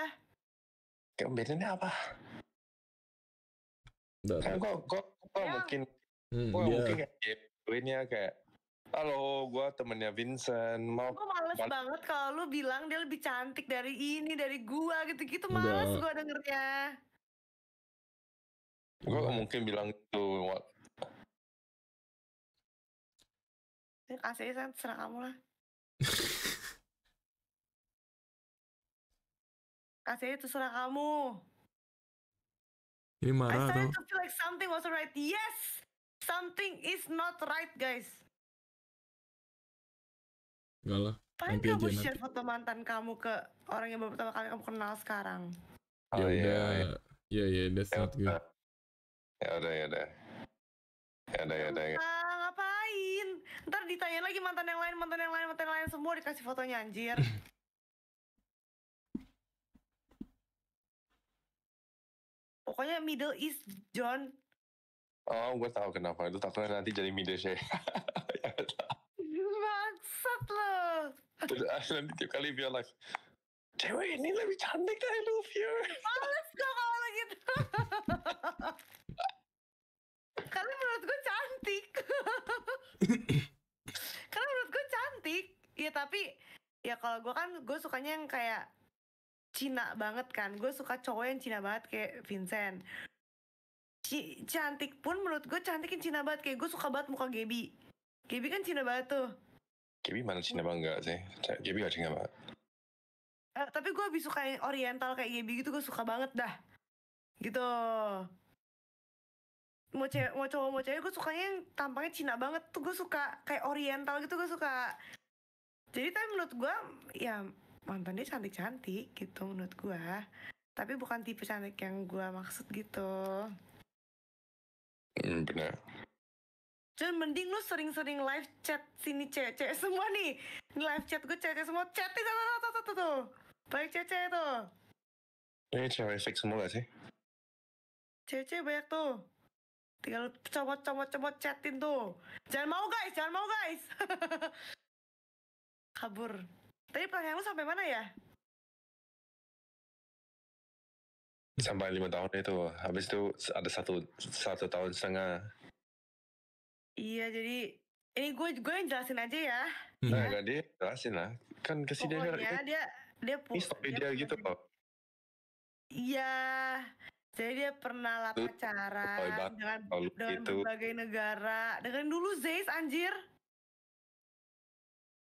S6: bedanya apa kan gua gua ya. mungkin hmm, kok yeah. mungkin kayak ya, kayak Halo, gue temennya Vincent. Mau gue males mal banget
S1: kalau lu bilang dia lebih cantik dari ini, dari gue gitu-gitu. Males gue dengernya.
S6: Gue iya. mungkin bilang itu. gitu.
S5: Kasih, serang kamu lah.
S1: Kasih itu terserah kamu.
S5: Ini marah I started atau? to
S1: feel like something was right. Yes, something is not right, guys.
S5: Enggak lah.
S2: Paling kamu share
S1: nanti. foto mantan kamu ke orang yang baru pertama kali kamu kenal sekarang.
S6: Oh, ya iya, udah, iya. ya ya, that's ya not good. Ya udah, ya udah, ya udah, ya udah. Ya.
S1: Ngapain? Ntar ditanya lagi mantan yang lain, mantan yang lain, mantan yang lain semua dikasih fotonya anjir. Pokoknya Middle East, John.
S6: Oh, gue tahu kenapa. Itu takutnya nanti jadi Middle East.
S1: Bangsat loh.
S6: Nanti tiap kali dia like
S1: Cewek ini lebih cantik
S6: dari Luffy.
S1: Males kok kalau gitu. Karena menurut gue cantik. Karena menurut gue cantik. Ya tapi ya kalau gue kan gue sukanya yang kayak Cina banget kan gue suka cowok yang Cina banget kayak Vincent C cantik pun menurut gue cantikin Cina banget kayak gue suka banget muka Gaby Gaby kan Cina banget tuh
S6: Gaby mana Cina banget gak sih Gaby gak Cina banget
S1: uh, tapi gue lebih suka yang oriental kayak Gaby gitu gue suka banget dah gitu mau cewek mau cowok mau cewek gue sukanya yang tampangnya Cina banget tuh gue suka kayak Oriental gitu gue suka jadi tapi menurut gue ya mantannya cantik-cantik gitu menurut gue tapi bukan tipe cantik yang gue maksud gitu hmm, benar mending lu sering-sering live chat sini cewek-cewek semua nih Ini live chat gue cewek cewek semua chatin itu tuh tuh tuh tuh tuh banyak cewek-cewek tuh
S6: ini cewek fake semua gak sih
S1: cewek-cewek banyak tuh tinggal comot-comot-comot chatin tuh jangan mau guys jangan mau guys kabur Tadi pertanyaan
S5: sampai mana ya? Sampai lima tahun itu.
S6: Habis itu ada satu satu tahun setengah.
S1: Iya, jadi ini gue gue yang jelasin aja ya.
S6: Nah, iya. gak dia jelasin lah.
S1: Kan kesini Pokoknya dia, dia dia ini dia, dia gitu kok. Iya. Jadi dia pernah lah pacaran dengan, dengan itu. berbagai negara. Dengan dulu Zeiss anjir.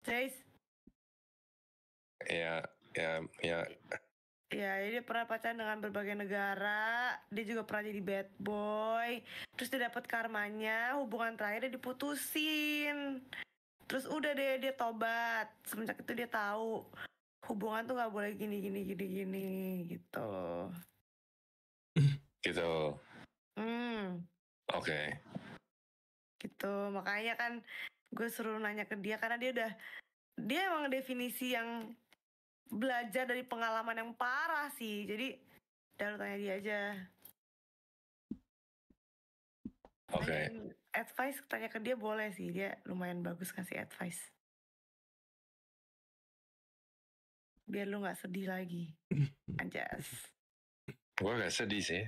S1: Zeiss.
S6: Iya, ya ya ya
S1: Ya, dia pernah pacaran dengan berbagai negara. Dia juga pernah jadi bad boy. Terus dia dapat karmanya, hubungan terakhir dia diputusin. Terus udah deh dia tobat. Semenjak itu dia tahu hubungan tuh nggak boleh gini gini gini gini gitu. Gitu. Hmm. Oke. Okay. Gitu. Makanya kan gue suruh nanya ke dia karena dia udah dia emang definisi yang belajar dari pengalaman yang parah sih jadi dan tanya dia aja oke okay. advice tanya ke dia boleh sih dia lumayan bagus kasih advice biar lu nggak sedih lagi anjas
S5: gue nggak sedih sih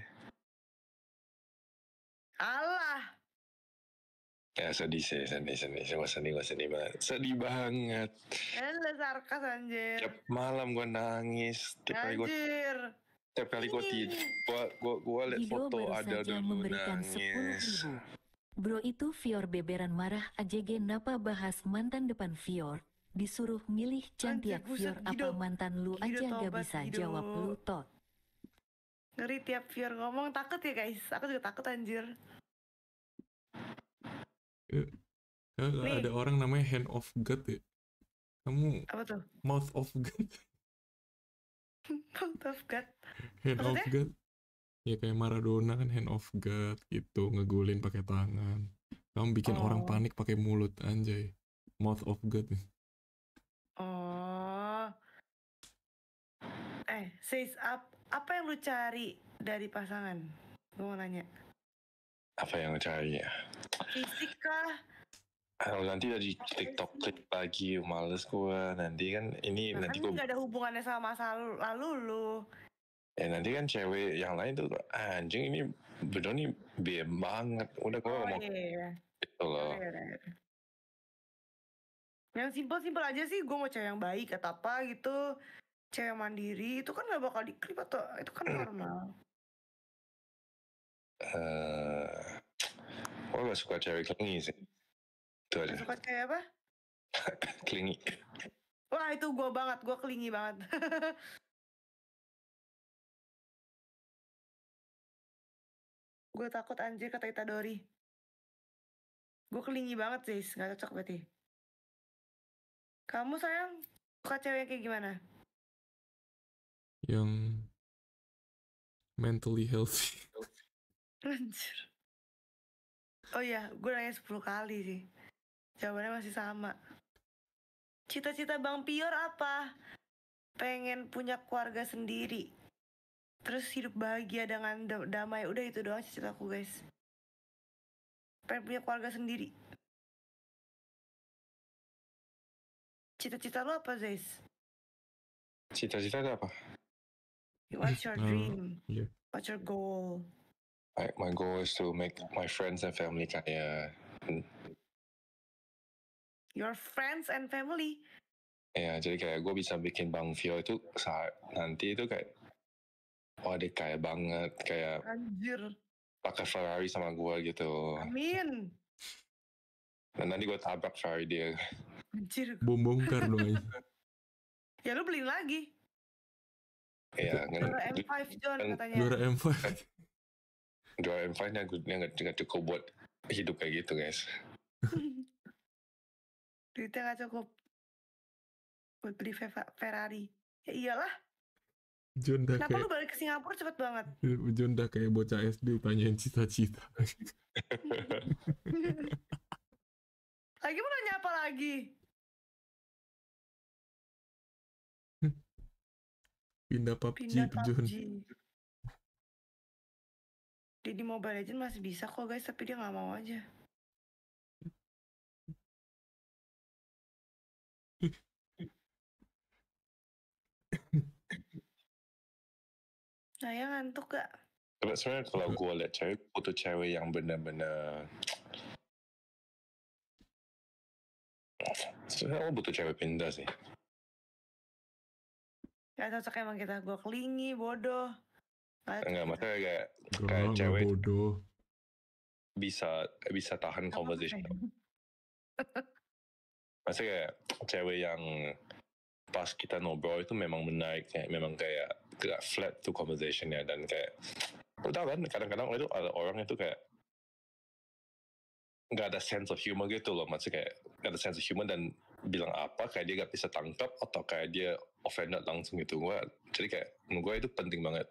S1: Allah
S6: Ya sedih sih, sedih, sedih. Cuma sedih, gue sedih banget. Sedih banget.
S1: Anda sarkas anjir. Tiap
S6: malam gue nangis. Tiap anjir. kali gue... Tiap kali gue tidur, gue gue gue liat foto ada dulu nangis.
S4: Bro itu Fior beberan marah AJG Napa bahas mantan depan Fior. Disuruh milih cantiak Fior apa mantan lu aja gak bisa jawab lu tot.
S1: Ngeri tiap Fior ngomong takut ya guys. Aku juga takut anjir.
S3: Ya. Kan ada orang namanya hand of god ya kamu apa tuh mouth of god
S1: mouth of god hand Maksudnya? of god
S3: ya kayak Maradona kan hand of god gitu ngegulin pakai tangan kamu bikin oh. orang panik pakai mulut anjay mouth of god oh
S1: eh says up apa yang lu cari dari pasangan gue mau nanya
S6: apa yang cari ya fisik kalau nanti dari TikTok klik lagi oh, males gue nanti kan ini nah, nanti kan gue gak
S1: ada hubungannya sama masa lalu lu
S6: eh nanti kan cewek yang lain tuh ah, anjing ini bener nih be banget. Udah gue oh, mau iya, iya, iya. gitu loh.
S1: Iya, iya, iya. Yang simpel-simpel aja sih gue mau cewek yang baik atau apa gitu. Cewek mandiri itu kan gak bakal diklip atau itu kan hmm. normal
S6: uh, eh, gue gak suka cewek klingi sih itu aja
S1: suka cewek apa klingi wah itu gue banget gue
S5: klingi banget gue takut anjir kata Itadori gue kelingi banget sih nggak cocok berarti kamu sayang suka cewek kayak gimana yang mentally healthy
S1: Anjir. Oh iya, gue nanya 10 kali sih. Jawabannya masih sama. Cita-cita Bang Pior apa? Pengen punya keluarga sendiri. Terus hidup bahagia dengan damai. Udah itu doang cita-citaku guys. Pengen punya keluarga sendiri.
S5: Cita-cita lo apa, guys
S6: Cita-cita apa? What's
S1: your dream? Iya. What's your goal?
S6: I, my goal is to make my friends and family kaya. Hmm.
S1: Your friends and family.
S6: Ya, yeah, jadi kayak gue bisa bikin Bang Vio itu saat nanti itu kayak, wah dek dia kaya banget, kayak Anjir. pakai Ferrari sama gue gitu.
S1: Amin.
S6: Dan nanti gue tabrak Ferrari dia.
S1: Anjir.
S5: Bom bongkar dong.
S1: ya lu beli lagi.
S6: Iya, kan. Juara
S1: M5 John katanya. Juara
S6: M5. Dua and Fine nggak nggak cukup buat hidup kayak gitu guys.
S1: Duitnya nggak cukup buat beli Ferrari. Ya iyalah.
S3: Junda Kenapa kayak, lu
S1: balik ke Singapura cepet banget?
S3: Junda kayak bocah SD tanyain cita-cita.
S5: lagi mau nanya apa lagi? Pindah PUBG, Pindah PUBG. Jun.
S1: Dia di Mobile Legends masih bisa kok guys, tapi dia nggak mau aja. Naya ngantuk gak?
S6: Sebenarnya kalau gue liat cewek, foto cewek yang bener-bener Sebenernya lo butuh cewek pindah sih.
S1: Gak cocok emang kita. Gue kelingi, bodoh. Enggak, maksudnya
S6: kayak, kayak cewek bodoh. bisa bisa tahan Apa conversation. maksudnya kayak cewek yang pas kita ngobrol itu memang menarik kayak memang kayak gak flat tuh conversationnya dan kayak lu tau kan kadang-kadang itu ada orang itu kayak nggak ada sense of humor gitu loh maksudnya kayak nggak ada sense of humor dan bilang apa kayak dia nggak bisa tangkap atau kayak dia offended langsung gitu gua jadi kayak menurut gue itu penting banget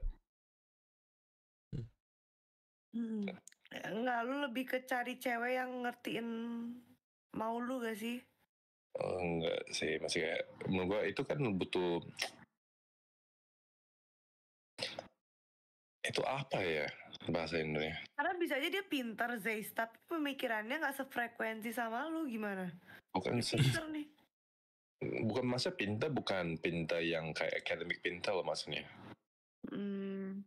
S1: Enggak, lu lebih ke cari cewek yang ngertiin mau lu gak sih?
S6: Oh, enggak sih, masih kayak menurut gua itu kan butuh
S5: itu apa ya
S6: bahasa Indonesia?
S1: Karena bisa aja dia pintar Zeis, tapi pemikirannya nggak sefrekuensi sama lu gimana?
S6: Bukan se pintar nih. Bukan masa pintar, bukan pintar yang kayak akademik pintar loh maksudnya.
S1: Hmm.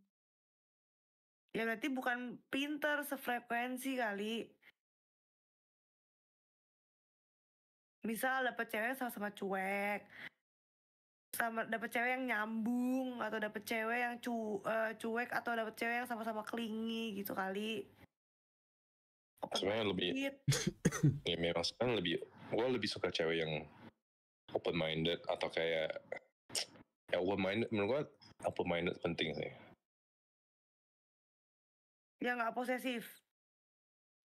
S1: Ya berarti bukan pinter, sefrekuensi kali. Misal dapet cewek sama-sama cuek, sama dapet cewek yang nyambung atau dapet cewek yang cu uh, cuek atau dapet cewek yang sama-sama klingi gitu kali.
S6: sebenarnya lebih ya memang sekarang lebih gue lebih suka cewek yang open minded atau kayak ya open minded menurut gue open minded penting sih
S1: yang nggak posesif.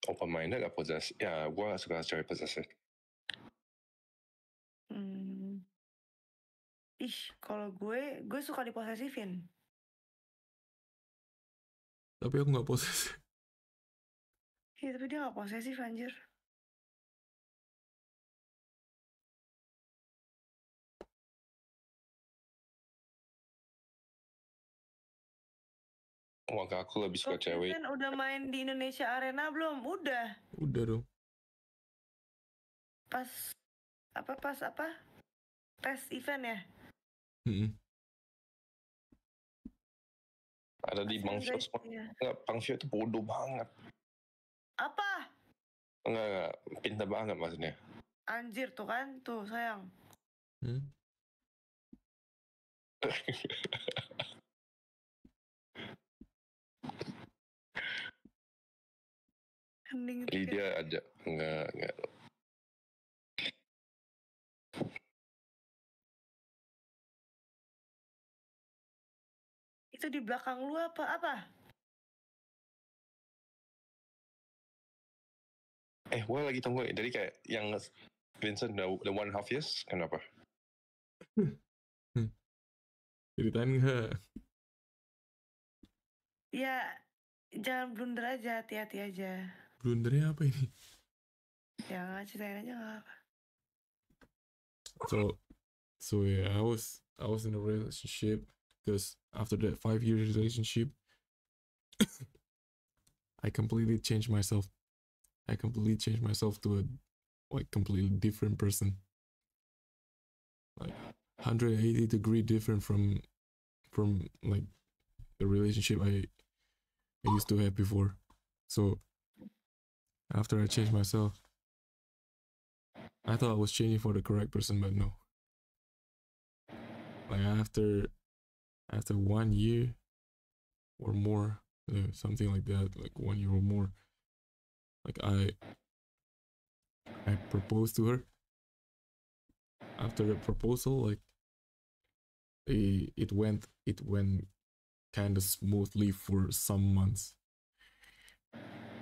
S6: open oh, pemainnya nggak posesif. Ya gue suka cewek
S5: posesif. Hmm. Ih, kalau gue, gue suka diposesifin. Tapi aku nggak posesif. Iya, tapi dia nggak posesif, anjir. Wah aku lebih suka cewek. Kan
S1: udah main di Indonesia Arena belum? Udah. Udah dong. Pas apa pas apa? Tes event ya?
S5: -hmm. Ada di Bang Vio iya. Enggak,
S6: Bang itu bodoh banget. Apa? Enggak, enggak. Pintar banget maksudnya.
S1: Anjir tuh kan, tuh sayang.
S6: Hmm?
S5: Hening Jadi dia ajak enggak enggak. Itu di belakang lu apa apa? Eh, gue lagi tunggu. Jadi kayak
S6: yang Vincent the, the one half years, kenapa?
S5: Ceritain hmm. nggak?
S1: Ya, jangan blunder aja, hati-hati aja.
S3: blundernya apa ini
S1: ceritain aja gak apa
S3: so so yeah i was i was in a relationship because after that five years relationship i completely changed myself i completely changed myself to a like completely different person like 180 degree different from from like the relationship i i used to have before so after I changed myself. I thought I was changing for the correct person, but no. Like after after one year or more,
S5: something like that, like one year or more, like I I
S3: proposed to her. After the proposal, like it, it went it went kind of smoothly for some months,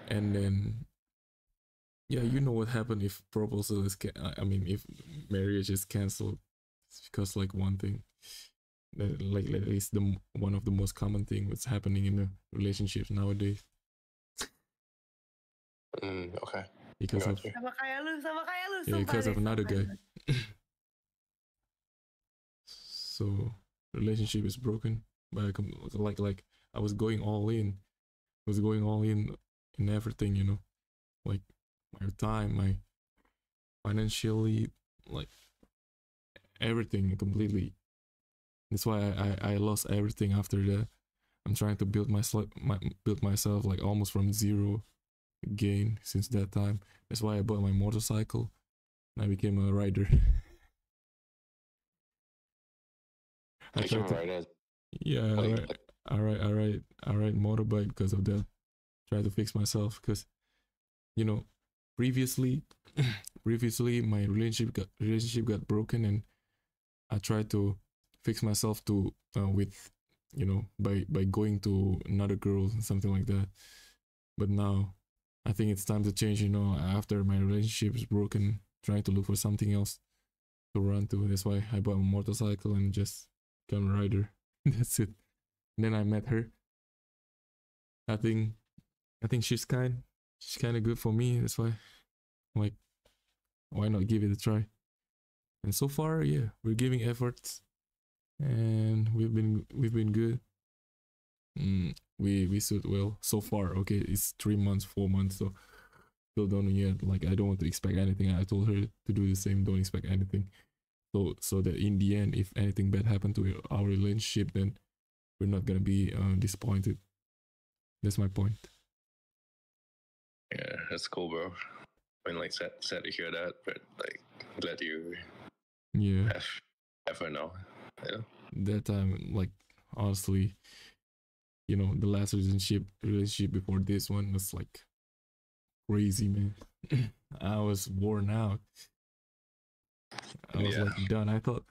S3: and then yeah, you know what happened if proposal is can I mean if marriage is cancelled, it's because like one thing, like at least the one of the most common thing what's happening in the relationships nowadays.
S2: Mm, okay.
S3: Because of
S1: sama kayak lu, sama kayak lu, yeah, because of another guy.
S3: so relationship is broken by like like I was going all in, I was going all in in everything, you know, like my time, my financially, like everything completely. That's why I, I, I lost everything after that. I'm trying to build myself, my build myself like almost from zero again since that time. That's why I bought my motorcycle and I became a rider. I became a Yeah, I ride, I ride, I ride, I ride motorbike because of that. Try to fix myself because, you know, previously previously my relationship got relationship got broken and i tried to fix myself to uh, with you know by by going to another girl something like that but now i think it's time to change you know after my relationship is broken trying to look for something else to run to that's why i bought a motorcycle and just become a rider that's it and then i met her i think i think she's kind She's kind of good for me. That's why I'm like, why not give it a try? And so far, yeah, we're giving efforts and we've been we've been good. Mm, we we suit well so far. Okay, it's three months, four months, so still don't yet. Like I don't want to expect anything. I told her to do the same. Don't expect anything. So so that in the end, if anything bad happened to our relationship, then we're not gonna be uh, disappointed. That's my point.
S6: Yeah, that's cool, bro. I mean, like, sad, sad to hear that, but like, glad you yeah have, have now. Yeah.
S3: That time, like, honestly, you know, the last relationship relationship before this one was like crazy, man. I was worn out. I was yeah. like done. I thought,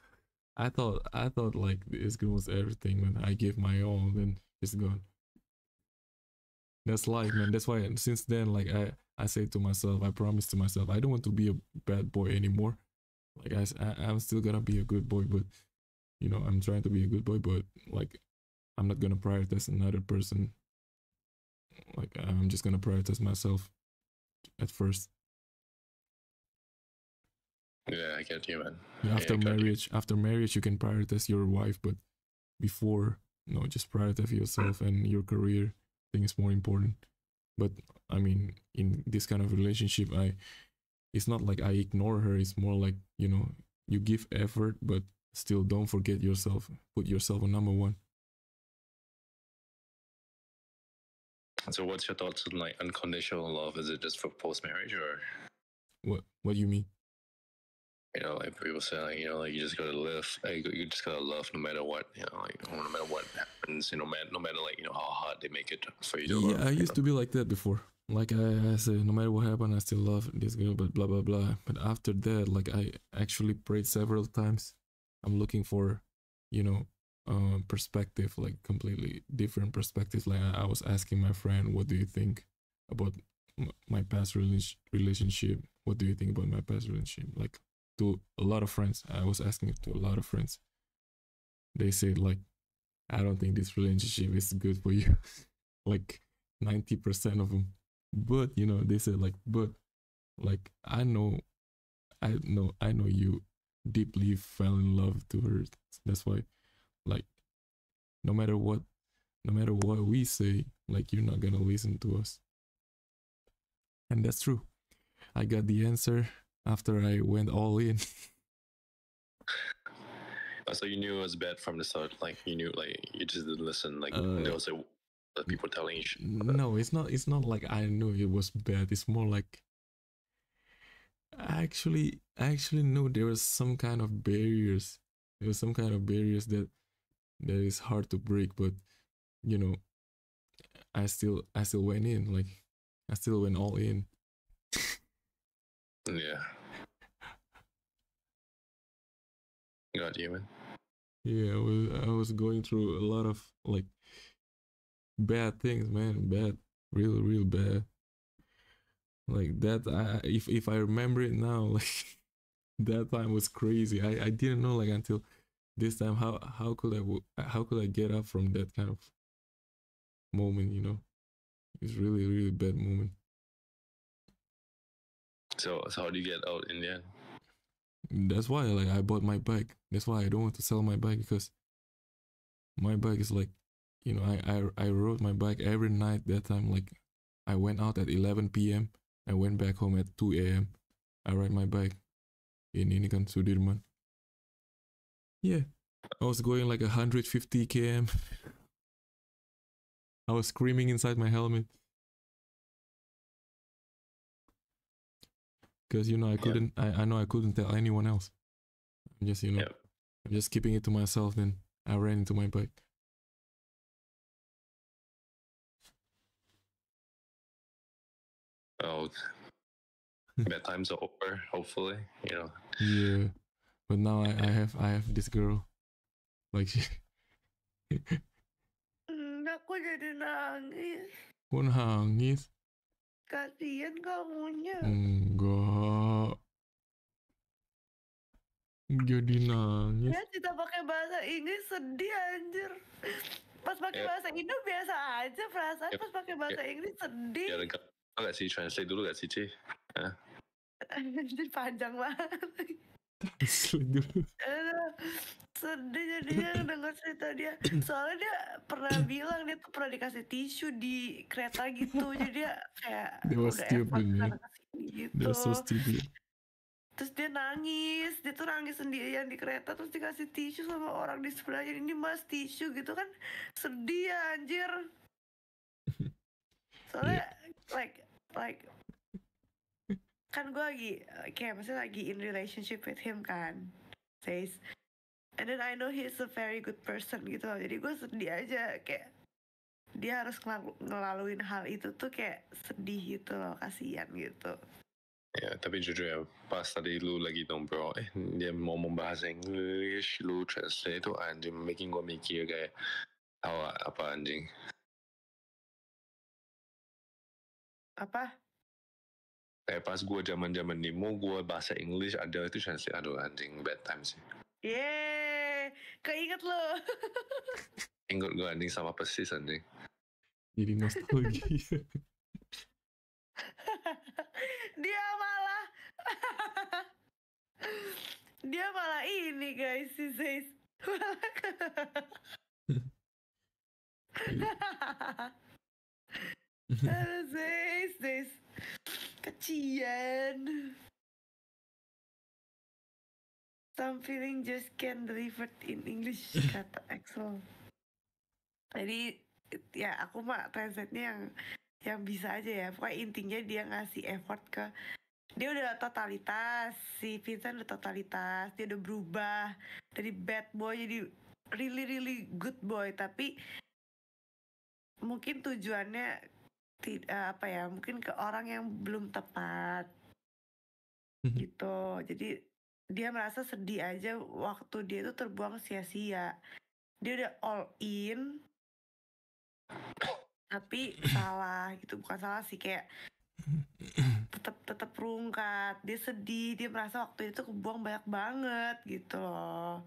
S3: I thought, I thought like this girl was everything. When I give my all, then it's gone that's life, man. That's why since then, like I, I say to myself, I promise to myself, I don't want to be a bad boy anymore. Like I, I am still gonna be a good boy, but you know, I'm trying to be a good boy, but like I'm not gonna prioritize another person. Like I'm just gonna prioritize myself at first.
S6: Yeah, I get you, man. Yeah, after yeah,
S3: marriage, you. after marriage, you can prioritize your wife, but before, no, just prioritize yourself and your career think is more important. But I mean, in this kind of relationship, I it's not like I ignore her. It's more like you know, you give effort, but still don't forget yourself. Put yourself on number one.
S6: So, what's your thoughts on like unconditional love? Is it just for post marriage or?
S3: What What do you mean?
S6: You know, like people say, like, you know, like you just gotta live. Like, you just gotta love no matter what. You know, like no matter what happens. You know, man, no matter like you know how hard they make it for you. yeah, love, I you used know? to
S3: be like that before. Like I, I said, no matter what happened, I still love this girl. But blah blah blah. But after that, like I actually prayed several times. I'm looking for, you know, um, perspective, like completely different perspective. Like I, I was asking my friend, what do you think about my past rel- relationship? What do you think about my past relationship? Like to a lot of friends. I was asking it to a lot of friends. They said like, I don't think this relationship is good for you. like 90% of them. But you know, they said like, but like I know, I know, I know you deeply fell in love to her. That's why, like, no matter what, no matter what we say, like you're not gonna listen to us. And that's true. I got the answer after I went all in.
S6: Oh, so you knew it was bad from the start. Like you knew, like you just didn't listen. Like uh, there was a people telling you.
S3: No, it's not. It's not like I knew it was bad. It's more like I actually, I actually knew there was some kind of barriers. There was some kind of barriers that that is hard to break. But you know, I still, I still went in. Like I still went all in. yeah. God, you man. Yeah, I was, I was going through a lot of like bad things, man. Bad, real, real bad. Like that, I if if I remember it now, like that time was crazy. I I didn't know like until this time how how could I how could I get up from that kind of moment, you know? It's really really bad moment.
S6: So, so how do you get out in the end?
S3: That's why like I bought my bike. That's why I don't want to sell my bike because my bike is like you know, I, I I rode my bike every night that time like I went out at 11 p.m. I went back home at 2 a.m. I ride my bike in Inikan Sudirman. Yeah, I was going like 150 km. I was screaming inside my helmet.
S5: because you know I couldn't.
S3: I, I know I couldn't tell anyone else. I'm just you know, I'm just keeping it to myself. Then I ran into my bike.
S6: Oh, bad times are over. Hopefully, you know.
S3: Yeah, but now I, I have I have this girl, like she.
S1: Aku jadi nangis.
S3: Pun nangis.
S1: Kasihan kamunya.
S3: Enggak. Jadi nangis.
S1: Ya kita pakai bahasa Inggris sedih anjir. Pas pakai iya. bahasa Indo biasa aja perasaan iya. pas pakai bahasa iya. Inggris sedih. Ya
S6: lengkap sih translate dulu gak sih Ci?
S1: Jadi panjang banget.
S6: Diselin dulu.
S1: Sedih jadinya dengar cerita dia. Soalnya dia pernah bilang dia tuh pernah dikasih tisu di kereta gitu. jadi dia kayak dia was ya, udah effort gitu. Dia so stupid. Terus dia nangis, dia tuh nangis sendirian di kereta terus dikasih tisu sama orang di sebelahnya. Ini mas tisu gitu kan sedih ya, anjir. Soalnya yeah. like like kan gue lagi eh, kayak maksudnya lagi in relationship with him kan says and then I know he's a very good person gitu loh jadi gue sedih aja kayak dia harus ngel ngelaluin hal itu tuh kayak sedih gitu loh kasihan gitu
S6: Ya, tapi jujur ya, pas tadi lu lagi ngobrol, eh dia mau membahas English, lu translate itu anjing, making gue mikir kayak, tahu apa anjing? Apa? Eh pas gue zaman zaman Nemo gue bahasa Inggris ada itu translate aduh anjing bad time sih
S1: Ye, keinget lo.
S6: Ingat gue anjing sama persis anjing.
S3: Jadi nostalgia.
S1: dia malah dia malah ini guys si malah Mhm. Sis, Kecian. Some feeling just can't delivered in English, kata Axel. Jadi, ya aku mah translate-nya yang yang bisa aja ya. Pokoknya intinya dia ngasih effort ke dia udah totalitas si Vincent udah totalitas dia udah berubah dari bad boy jadi really really good boy tapi mungkin tujuannya tidak eh, apa ya mungkin ke orang yang belum tepat mhm. gitu jadi dia merasa sedih aja waktu dia itu terbuang sia-sia dia udah all in tapi salah gitu bukan salah sih kayak tetap tetap rungkat dia sedih dia merasa waktu itu kebuang banyak banget gitu loh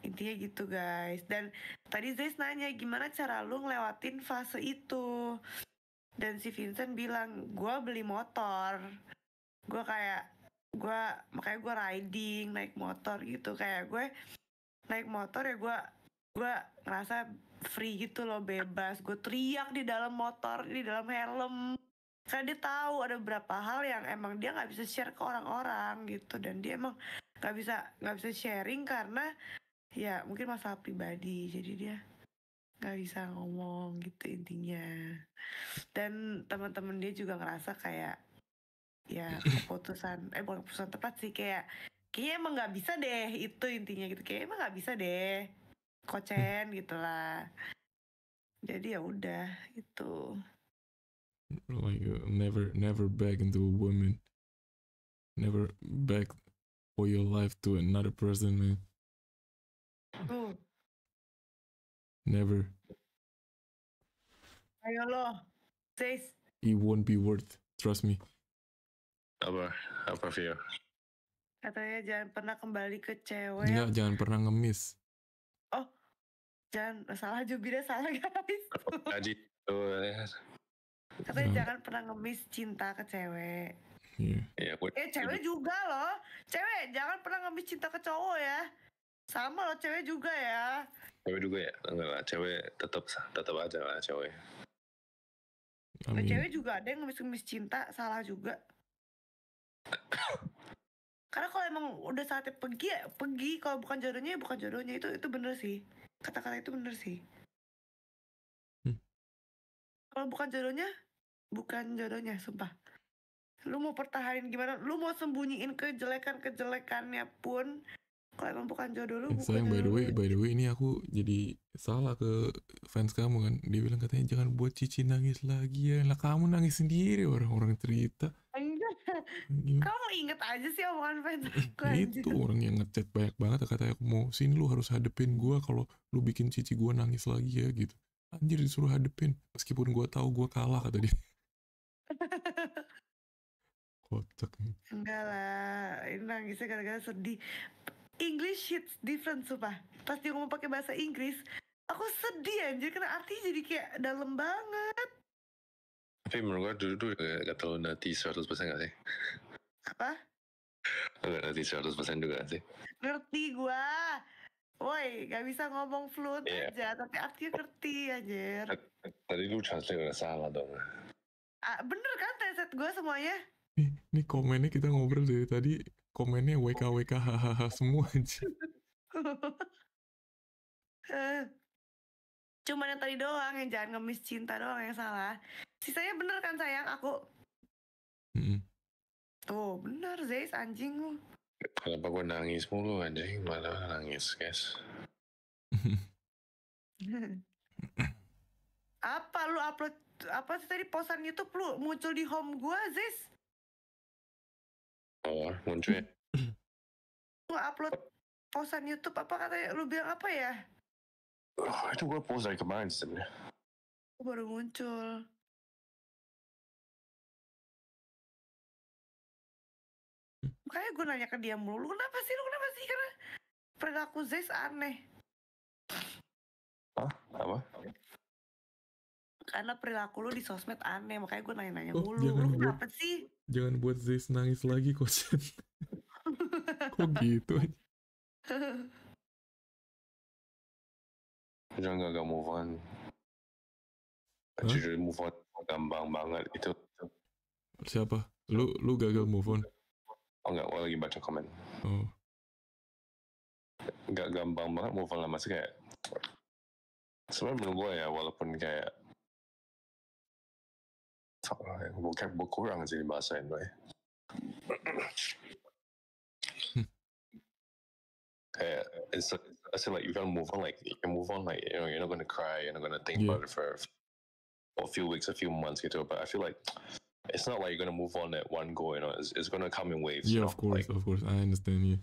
S1: intinya gitu guys dan tadi Zeus nanya gimana cara lu ngelewatin fase itu dan si Vincent bilang gue beli motor gue kayak gue makanya gue riding naik motor gitu kayak gue naik motor ya gue gue ngerasa free gitu loh bebas gue teriak di dalam motor di dalam helm karena dia tahu ada beberapa hal yang emang dia nggak bisa share ke orang-orang gitu dan dia emang nggak bisa nggak bisa sharing karena ya mungkin masalah pribadi jadi dia nggak bisa ngomong gitu intinya dan teman-teman dia juga ngerasa kayak ya keputusan eh bukan keputusan tepat sih kayak kayaknya emang nggak bisa deh itu intinya gitu kayak emang nggak bisa deh kocen gitulah jadi ya udah itu
S3: like uh, never never back into a woman never back for your life to another person man.
S5: Oh. Never. Ayolo,
S1: says.
S3: It won't be worth, trust me.
S6: Apa? Apa, Vio?
S1: Katanya jangan pernah kembali ke cewek. Enggak,
S3: jangan pernah ngemis.
S1: Oh, jangan salah jubirnya salah guys.
S6: Tadi oh, ya. Katanya nah. jangan
S1: pernah ngemis cinta ke cewek. Iya. Yeah. Eh cewek juga loh. Cewek jangan pernah ngemis cinta ke cowok ya. Sama loh cewek juga ya.
S6: Cewek juga ya? Enggak lah, cewek tetap tetap aja lah cewek.
S1: Amin. Cewek juga ada yang ngemis-ngemis cinta, salah juga. Karena kalau emang udah saatnya pergi, ya pergi. Kalau bukan jodohnya, ya bukan jodohnya. Itu itu bener sih. Kata-kata itu bener sih. Hmm. Kalau bukan jodohnya, bukan jodohnya, sumpah. Lu mau pertahanin gimana? Lu mau sembunyiin kejelekan-kejelekannya pun, kalau emang bukan jodoh lu bukan sayang by the way by
S3: the way ini aku jadi salah ke fans kamu kan dia bilang katanya jangan buat cici nangis lagi ya lah kamu nangis sendiri orang-orang cerita
S1: kamu inget aja sih omongan fans eh, aku itu orang
S3: yang ngechat banyak banget katanya aku mau sini lu harus hadepin gua kalau lu bikin cici gua nangis lagi ya gitu anjir disuruh hadepin meskipun gua tahu gua kalah kata dia
S1: kocak enggak lah ini nangisnya gara-gara sedih English hits different sumpah pas dia ngomong pakai bahasa Inggris aku sedih anjir karena artinya jadi kayak dalam banget
S6: tapi menurut gue dulu dulu gak, ya, gak tau nanti 100% gak sih apa? Gak nanti 100% juga gak sih
S1: ngerti gue Woi, gak bisa ngomong fluent yeah. aja, tapi artinya ngerti anjir.
S6: Tadi lu translate udah salah dong.
S1: Ah, bener kan translate gue semuanya?
S3: Nih, nih komennya kita ngobrol dari tadi komennya WKWK oh. hahaha semua aja.
S1: Cuman yang tadi doang yang jangan ngemis cinta doang yang salah. Sisanya bener kan sayang aku. hmm Tuh bener Zeis anjing lu.
S6: Kenapa gue nangis mulu anjing malah nangis guys.
S1: apa lu upload apa sih tadi posan YouTube lu muncul di home gua Zeis?
S2: Oh,
S6: muncul ya.
S1: Gua upload postan YouTube apa katanya? Lu bilang apa ya?
S6: Oh, itu gue post dari kemarin sebenarnya.
S1: Baru muncul. Makanya gue nanya ke dia mulu, kenapa sih, lu kenapa sih? Karena perilaku Zeus aneh. Hah? Apa? karena perilaku lu di sosmed aneh makanya gue nanya-nanya oh, mulu lu kenapa sih
S3: jangan buat Zeus nangis lagi kok kok gitu aja
S6: Udah gak, gak move on Jujur move on gampang banget itu
S3: Siapa? Lu lu gagal move on?
S6: Oh enggak, gue lagi baca komen Oh Gak gampang banget move on lah Masih kayak sebenarnya menurut gue ya walaupun kayak Yeah, hmm. euh, it's, I said like you're gonna move on, like you move on, like you know, you're not gonna cry, you're not gonna think yeah. about it for a few weeks, a few months, you know. But I feel like it's not like you're gonna move on at one go, you know. It's, it's gonna come in waves. Yeah, you know? of
S3: course, like, of course, I understand you.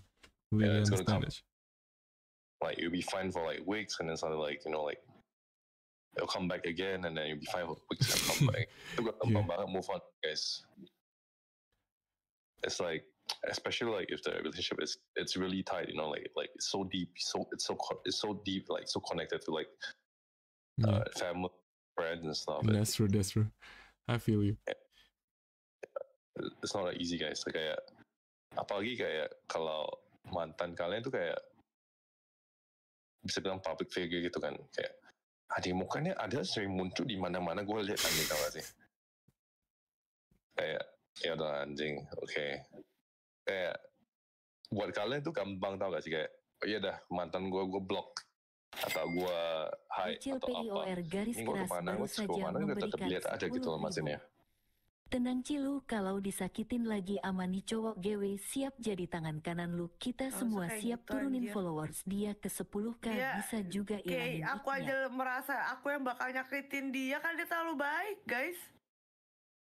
S3: Really yeah, it's gonna come. It.
S6: Like you'll be fine for like weeks, and then suddenly, like you know, like it'll come back again, and then you'll be for weeks and come back. Look at move on, guys. It's like, especially like if the relationship is it's really tight, you know, like like it's so deep, so it's so it's so deep, like so connected to like yeah. uh, family, friends, and stuff. And that's
S3: true. That's true. I feel you.
S6: It's not that easy, guys. Like yeah. apalagi kayak kalau mantan kalian tuh kayak bisa bilang public figure gitu kan kayak Adik mukanya ada sering muncul di mana-mana gue lihat anjing tau gak sih? Kayak, ya udah anjing, oke. Okay. Kayak, buat kalian tuh gampang tau gak sih kayak, oh iya dah mantan gue, gue blok. Atau gue hide atau apa. Ini gue kemana, gue kemana, gue tetap lihat aja gitu loh maksudnya.
S4: Tenang Cilu, kalau disakitin lagi amani cowok GW siap jadi tangan kanan lu. Kita oh, semua siap gitu turunin followers dia ke 10 kan dia, bisa juga ilangin okay, aku aja
S1: merasa aku yang bakal nyakitin dia kan dia terlalu baik, guys.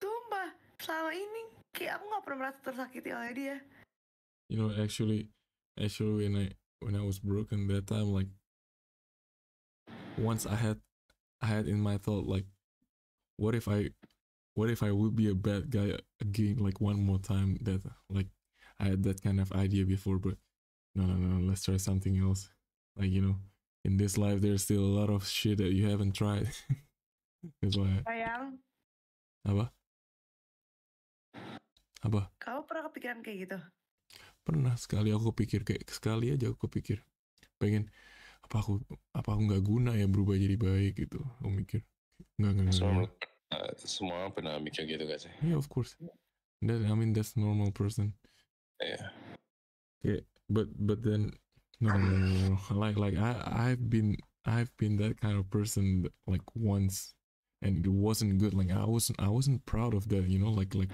S1: Sumpah, selama ini kayak aku nggak pernah merasa tersakiti oleh dia.
S3: You know, actually, actually when I when I was broken that time, like once I had I had in my thought like, what if I what if I would be a bad guy again, like one more time? That like I had that kind of idea before, but no, no, no, let's try something else. Like you know, in this life, there's still a lot of shit that you haven't tried. it's like. Sayang. Apa? Apa?
S1: Kau pernah kepikiran kayak gitu?
S3: Pernah sekali aku pikir kayak sekali aja aku pikir pengen apa aku apa aku nggak guna ya berubah jadi baik gitu aku mikir nggak nggak nggak
S6: uh, semua pernah mikir gitu kan? sih? Yeah, of course.
S3: That I mean that's normal person. Yeah. Yeah, but but then no, no, no, no. like like I I've been I've been that kind of person like once, and it wasn't good. Like I wasn't I wasn't proud of that. You know, like like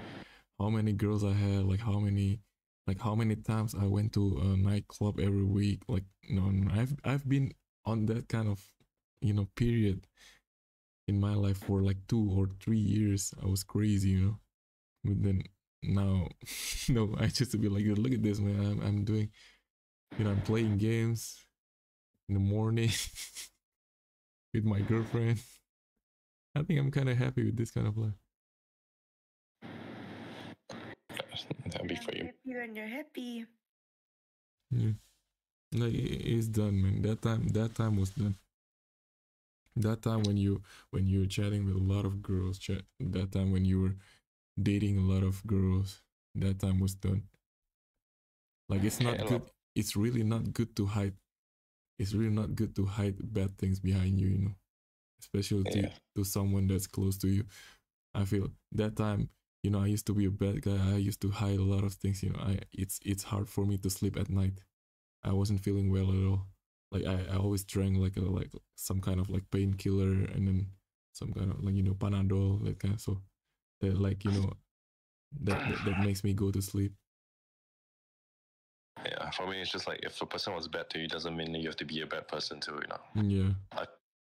S3: how many girls I had, like how many like how many times I went to a nightclub every week. Like no, no I've I've been on that kind of you know period in my life for like two or three years. I was crazy, you know. But then now, no, I just to be like, look at this, man. I'm, I'm doing, you know, I'm playing games in the morning with my girlfriend. I think I'm kind of happy with this kind of life.
S1: That'll happy for you. when you're happy.
S3: Yeah. Like it's done, man. That time, that time was done that time when you when you were chatting with a lot of girls chat that time when you were dating a lot of girls that time was done like it's not good it's really not good to hide it's really not good to hide bad things behind you you know especially yeah. to, to someone that's close to you i feel that time you know i used to be a bad guy i used to hide a lot of things you know i it's it's hard for me to sleep at night i wasn't feeling well at all like I, I always drank like a, like some kind of like painkiller and then some kind of like you know panadol like kind uh, of so that like you know that, that, that makes me go to sleep
S6: yeah for me it's just like if a person was bad to you doesn't mean that you have to be a bad person too you know mm, yeah I,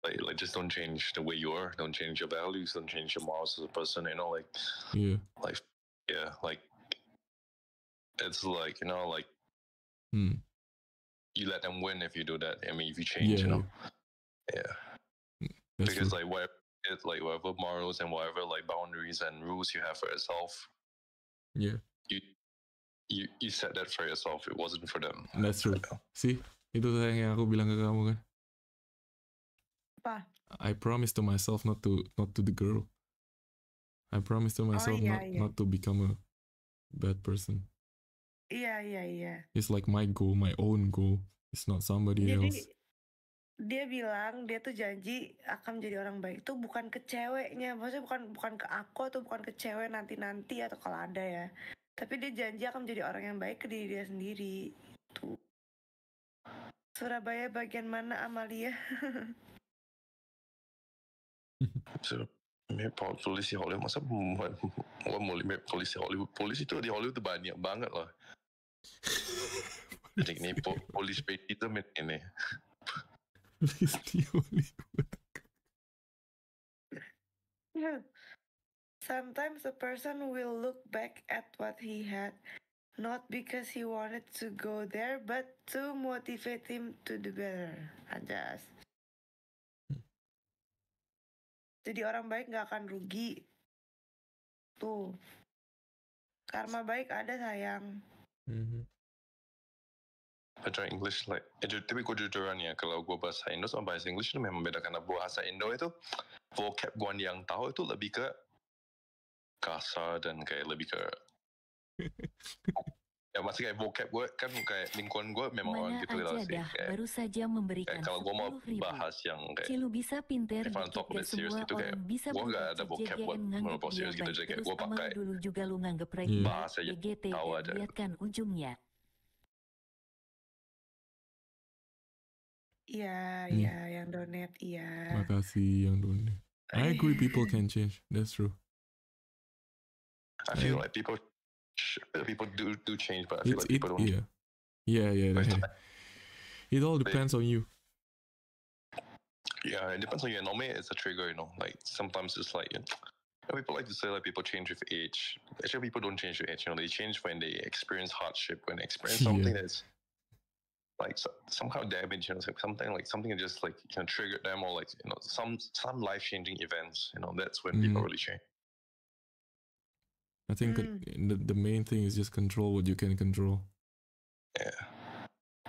S6: like, like just don't change the way you are don't change your values don't change your morals as a person you know like yeah like yeah like it's like you know like hmm you let them win if you do that. I mean, if you change, yeah. you know, yeah. That's because true. like whatever, like whatever morals and whatever like boundaries and rules you have for yourself, yeah, you you you set that for yourself. It wasn't for them.
S3: That's true. Yeah. See, itu yang aku bilang ke kamu kan. Apa? I promise to myself not to not to the girl. I promise to oh, myself oh, yeah, not yeah. not to become a bad person.
S1: Iya iya iya.
S3: It's like my goal, my own goal. It's not somebody Jadi, else.
S1: Dia bilang dia tuh janji akan menjadi orang baik itu bukan ke ceweknya, maksudnya bukan bukan ke aku atau bukan ke cewek nanti nanti atau kalau ada ya. Tapi dia janji akan menjadi orang yang baik ke diri dia sendiri. Tuh. Surabaya bagian mana Amalia?
S6: Memang polisi Hollywood masa mau polisi Hollywood polisi itu di Hollywood tuh banyak banget loh. Jadi ini po polis PD itu ini.
S5: Polis di Hollywood.
S1: Sometimes a person will look back at what he had, not because he wanted to go there, but to motivate him to do better. Anjas. Hmm. Jadi orang baik nggak akan rugi. Tuh. Karma baik ada sayang.
S6: Mhm. Belajar English like, edu, eh, tapi gue jujuran ya, kalau gue bahasa Indo sama bahasa English itu memang beda karena bahasa Indo itu vocab gue yang tahu itu lebih ke kasar dan kayak lebih ke ya masih kayak vocab gue kan kayak lingkungan gue memang Mana orang gitu aja sih. Dah, kayak,
S4: baru saja memberikan kayak kalau
S6: gue mau bahas yang kayak Cilu
S4: bisa pinter if I'm talk about serious gitu kayak bisa gue gak ada vocab buat menopau serius gitu jadi kayak gue pakai dulu juga lu nganggep hmm. bahas aja GGT, tau ya, aja lihatkan ujungnya Iya, hmm.
S1: iya, hmm. yang donate, iya.
S3: Makasih yang donate. I agree people can change. That's true.
S6: I feel like people Uh, people do do change, but I feel it's, like people it, don't.
S3: Yeah, yeah, yeah. yeah. It all depends on you.
S6: Yeah, it depends on you. normally, it's a trigger. You know, like sometimes it's like. You know, people like to say like people change with age. Actually, people don't change with age. You know, they change when they experience hardship, when they experience something yeah. that's like so, somehow damage, you know, something like something that just like you know them or like you know some some life changing events. You know, that's when mm. people really change.
S3: I think mm. the, the main thing is just control what you can control.
S6: Yeah.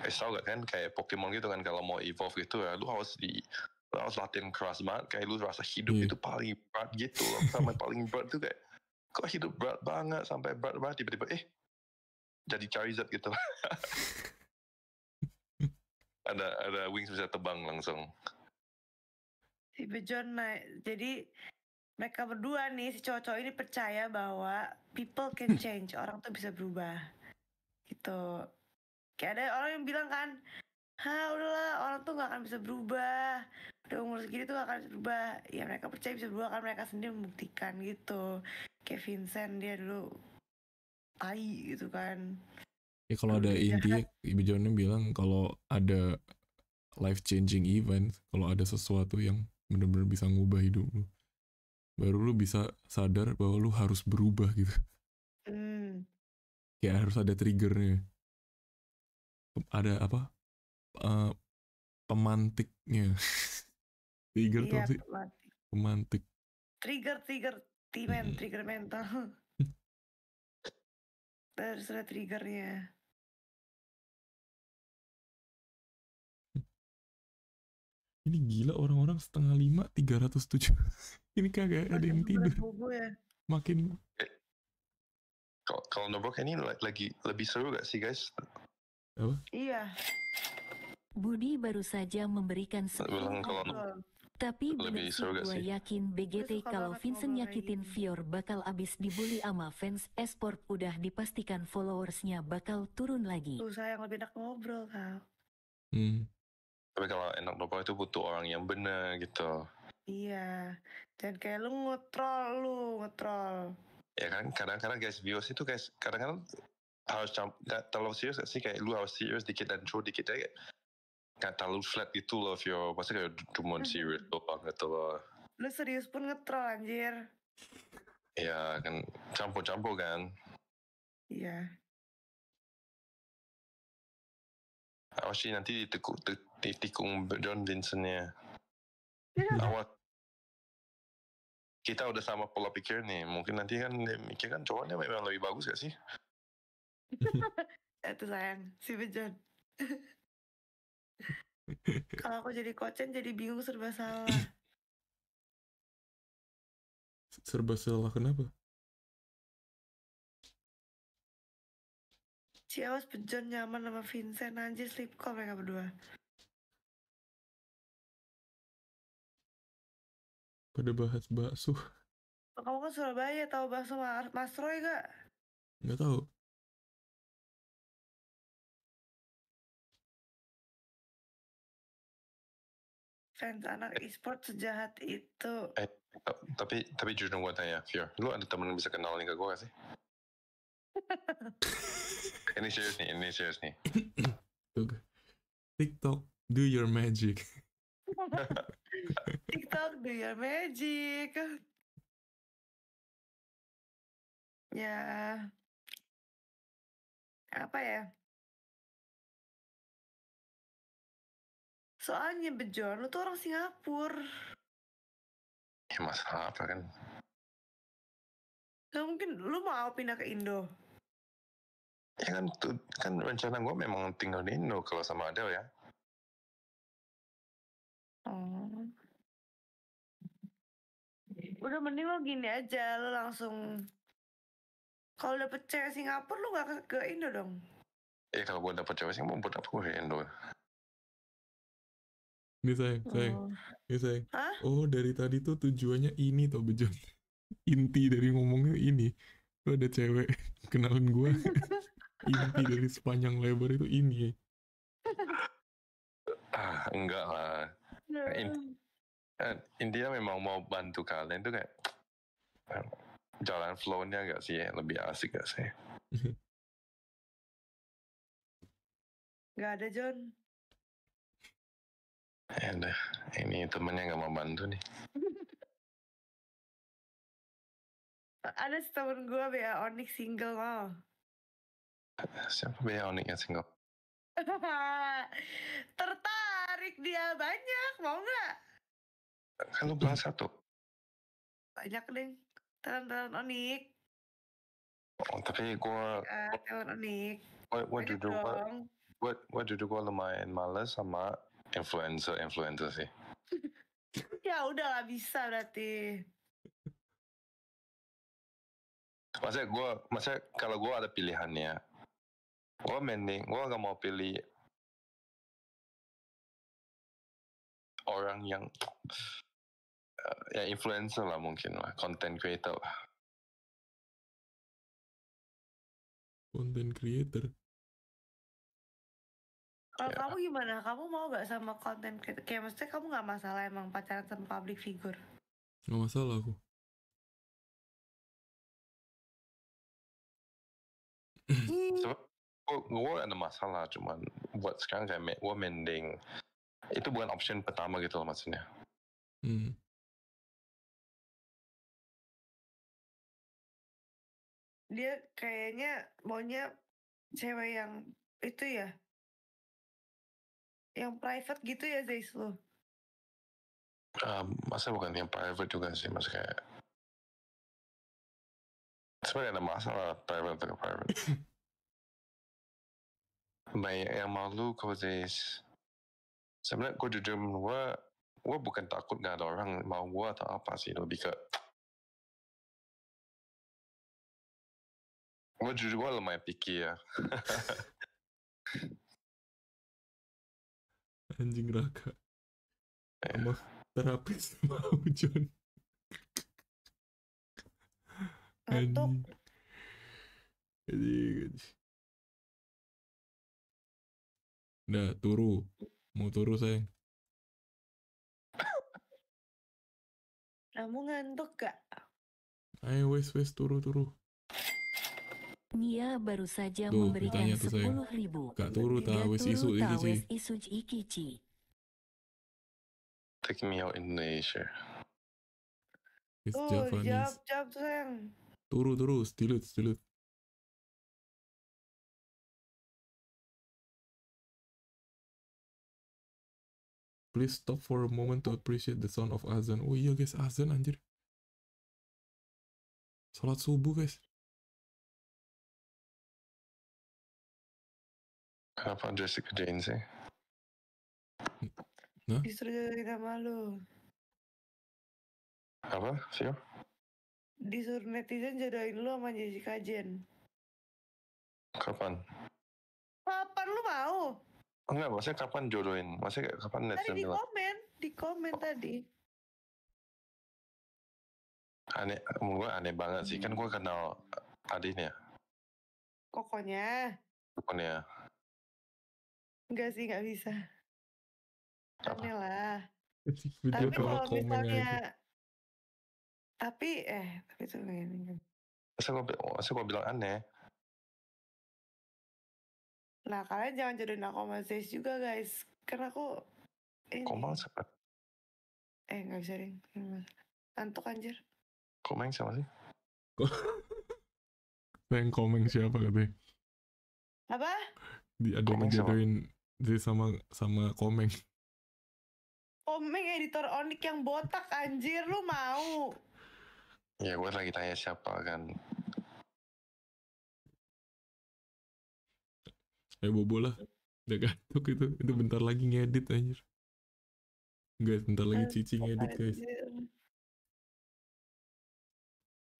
S6: Guys tau kan kayak Pokemon gitu kan kalau mau evolve gitu ya lu harus di lu harus latihan keras banget kayak lu rasa hidup yeah. itu paling berat gitu loh sama paling berat tuh kayak kok hidup berat banget sampai berat banget tiba-tiba eh jadi Charizard gitu ada ada wings bisa tebang langsung
S1: Tiba-tiba naik jadi mereka berdua nih si cowok-cowok ini percaya bahwa people can hmm. change orang tuh bisa berubah gitu kayak ada orang yang bilang kan ha udahlah orang tuh nggak akan bisa berubah udah umur segini tuh gak akan bisa berubah ya mereka percaya bisa berubah kan mereka sendiri membuktikan gitu kayak Vincent dia dulu tai gitu kan
S3: ya kalau ada iya. inti Ibu Joni bilang kalau ada life changing event kalau ada sesuatu yang benar-benar bisa ngubah hidup lu baru lu bisa sadar bahwa lu harus berubah gitu hmm. kayak harus ada triggernya ada apa uh, pemantiknya
S5: trigger iya, tuh sih pemantik.
S1: trigger trigger timen hmm. trigger mental harus ada triggernya
S3: hmm. ini gila orang-orang setengah lima tiga ratus tujuh
S1: ini kagak ada yang tidur
S6: makin eh, kalau Nobrok ini lagi lebih seru gak sih guys
S4: apa? iya Budi baru saja memberikan sepuluh tapi lebih seru gak sih yakin BGT kalau Vincent nyakitin Fior bakal abis dibully ama fans esport udah dipastikan followersnya bakal turun lagi. Tuh sayang lebih enak ngobrol kau.
S6: Hmm. Tapi kalau enak ngobrol itu butuh orang yang benar gitu.
S1: Iya. Jangan kayak lu ngetrol lu ngetrol.
S6: Ya kan kadang-kadang guys viewers itu guys kadang-kadang harus gak terlalu serius gak sih kayak lu harus serius dikit dan show dikit aja gak terlalu flat itu loh Vio maksudnya kayak cuma serius doang mm-hmm. gitu loh
S1: lu serius pun ngetrol anjir
S6: ya kan campur-campur kan iya awas sih nanti ditikung ditikung John Vincentnya iya. awas kita udah sama pola pikir nih mungkin nanti kan dia mikir kan cowoknya memang lebih bagus gak sih
S1: itu sayang si bejan kalau aku jadi kocen jadi bingung serba salah
S5: serba salah kenapa Awas bejon nyaman sama Vincent anjir sleep call mereka berdua Pada bahas bakso. Kamu kan Surabaya tahu bakso Mas Roy gak? Gak tahu.
S1: Fans anak e-sport sejahat itu.
S6: Eh, tapi tapi jujur gue tanya, Fior, lu ada temen yang bisa nih ke gue gak sih? ini serius nih, ini serius nih.
S3: TikTok, do your magic.
S1: TikTok do your magic.
S5: Ya, apa ya? Soalnya Bejon, lu tuh orang Singapura. Ya masalah apa kan? Gak mungkin lu mau pindah ke Indo. Ya kan tuh kan rencana gue memang tinggal di Indo kalau sama Adele ya.
S1: Oh. Udah mending lo gini aja, lo langsung kalau dapet cewek Singapura lo gak ke, ke Indo dong?
S6: Eh kalau gue dapet cewek Singapura, buat apa gue ke Indo?
S3: Ini sayang, sayang, oh. ini sayang. Hah? Oh dari tadi tuh tujuannya ini tau bejo? Inti dari ngomongnya ini. Lo ada cewek, kenalin gue. inti dari sepanjang lebar itu ini.
S6: ah, enggak lah In, kan, India memang mau bantu kalian tuh kayak jalan flow-nya gak sih ya? lebih asik gak sih?
S5: Gak ada John. Ya ini temennya gak mau bantu nih.
S1: ada temen gue Bea Onyx single loh
S6: Siapa Bea Onyx yang single?
S1: Tertarik dia banyak, mau nggak?
S6: Kan lu bilang satu.
S1: Banyak deh. teman-teman unik.
S6: Oh, tapi gue...
S1: Uh, iya, talent unik. Gue
S6: jujur gue... Gue, gue jujur gue lumayan males sama influencer-influencer sih.
S1: ya udah lah bisa berarti.
S6: Maksudnya gue, maksudnya kalau gue ada pilihannya, gue mending gue gak mau pilih orang yang uh, ya influencer lah mungkin lah content creator lah
S5: content creator
S1: kalau yeah. kamu gimana? Kamu mau gak sama content creator kayak maksudnya kamu gak masalah emang pacaran sama public figure?
S5: Gak masalah aku.
S6: Hmm gue ada masalah cuman buat sekarang kayak gue mending itu bukan option pertama gitu loh maksudnya
S5: hmm. dia kayaknya maunya cewek yang
S1: itu ya yang private gitu ya Zeus lo
S5: um, masa bukan yang private juga sih mas kayak
S6: sebenarnya ada masalah private atau private banyak yang malu kau Zais sebenarnya kau jujur gue gue bukan takut gak ada orang mau gua atau apa sih lebih ke
S5: gue jujur gue lumayan picky ya anjing raka eh. sama terapis sama John. anjing anjing anjing Nggak, turu. Mau turu saya.
S4: Kamu ngantuk Kak?
S3: Ayo wes wes turu turu.
S4: Nia baru saja Duh, memberikan sepuluh ribu. Kak turu tak wes isu iki, isu
S5: Take me out Indonesia. oh, Japanese. Jawab, jawab sayang. Turu turu, stilut stilut. Please stop for a moment to appreciate the sound of azan. Oh iya guys, azan anjir. Salat subuh guys. Kenapa Jessica Jane sih?
S1: Nah? Justru jadi malu.
S5: Apa, Sio?
S1: Disuruh netizen jodohin lu sama Jessica Jane. Kapan? Kapan lu mau?
S6: Enggak, maksudnya kapan jodohin? Maksudnya kapan Netflix? Tadi di gitu?
S1: komen, di komen oh. tadi.
S6: Aneh, gue aneh banget sih. Kan hmm. gue kenal adiknya.
S5: Kokonya. Kokonya. Enggak sih, enggak bisa. Aneh lah. tapi kalau misalnya... Tapi, eh, tapi itu gini. Masa gue bilang aneh?
S1: Nah kalian jangan jodohin aku sama Zays juga guys. Karena aku... Ini.
S6: Komang siapa?
S1: Eh gak bisa deh Antuk anjir.
S6: Komeng siapa sih?
S3: Yang komeng siapa katanya? Apa? Di, ada yang jodohin sama, sama komeng.
S1: Komeng editor Onik yang botak anjir lu mau.
S6: Ya gue lagi tanya siapa kan
S5: kayak bobo lah udah gantuk itu itu hmm. bentar lagi ngedit anjir enggak bentar lagi cici ngedit guys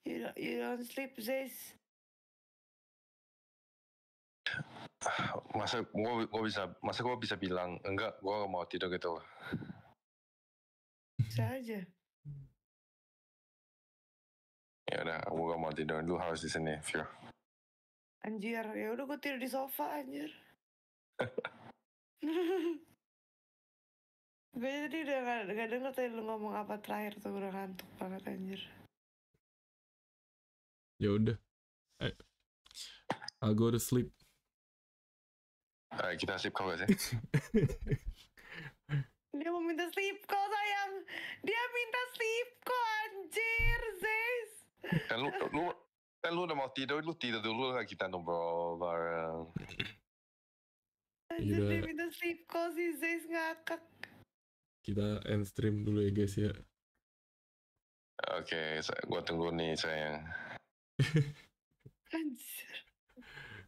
S5: you
S1: don't, you don't sleep this
S6: masa gua gua bisa masa gua bisa bilang enggak gua gak mau tidur gitu saja ya udah gua gak mau tidur lu harus di sini Fio
S1: Anjir, ya udah gue tidur di sofa anjir. gue tadi udah gak, gak denger tadi lu ngomong apa terakhir tuh udah ngantuk banget anjir.
S3: Ya udah. Eh, I'll go to sleep.
S6: Ayo eh, kita sleep call gak sih?
S1: Dia mau minta sleep call sayang. Dia minta sleep call anjir, Zes. Kan lu,
S6: lu Luna é mau tidur, lu tidur dulu Luna aqui está no brother.
S3: Kita
S1: minta sleep
S3: Kita end stream dulu ya guys ya.
S6: Oke, okay, gua tunggu nih sayang.
S1: Anjir.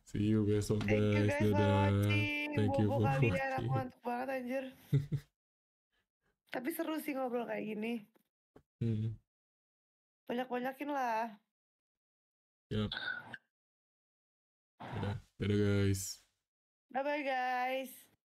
S3: See you besok Thank guys. You guys Dadah. Thank you for watching. Aku ngantuk
S1: banget anjir. Tapi seru sih ngobrol kayak gini. Hmm. Banyak-banyakin lah.
S5: Yep. Yeah. Dadah guys. Bye bye guys.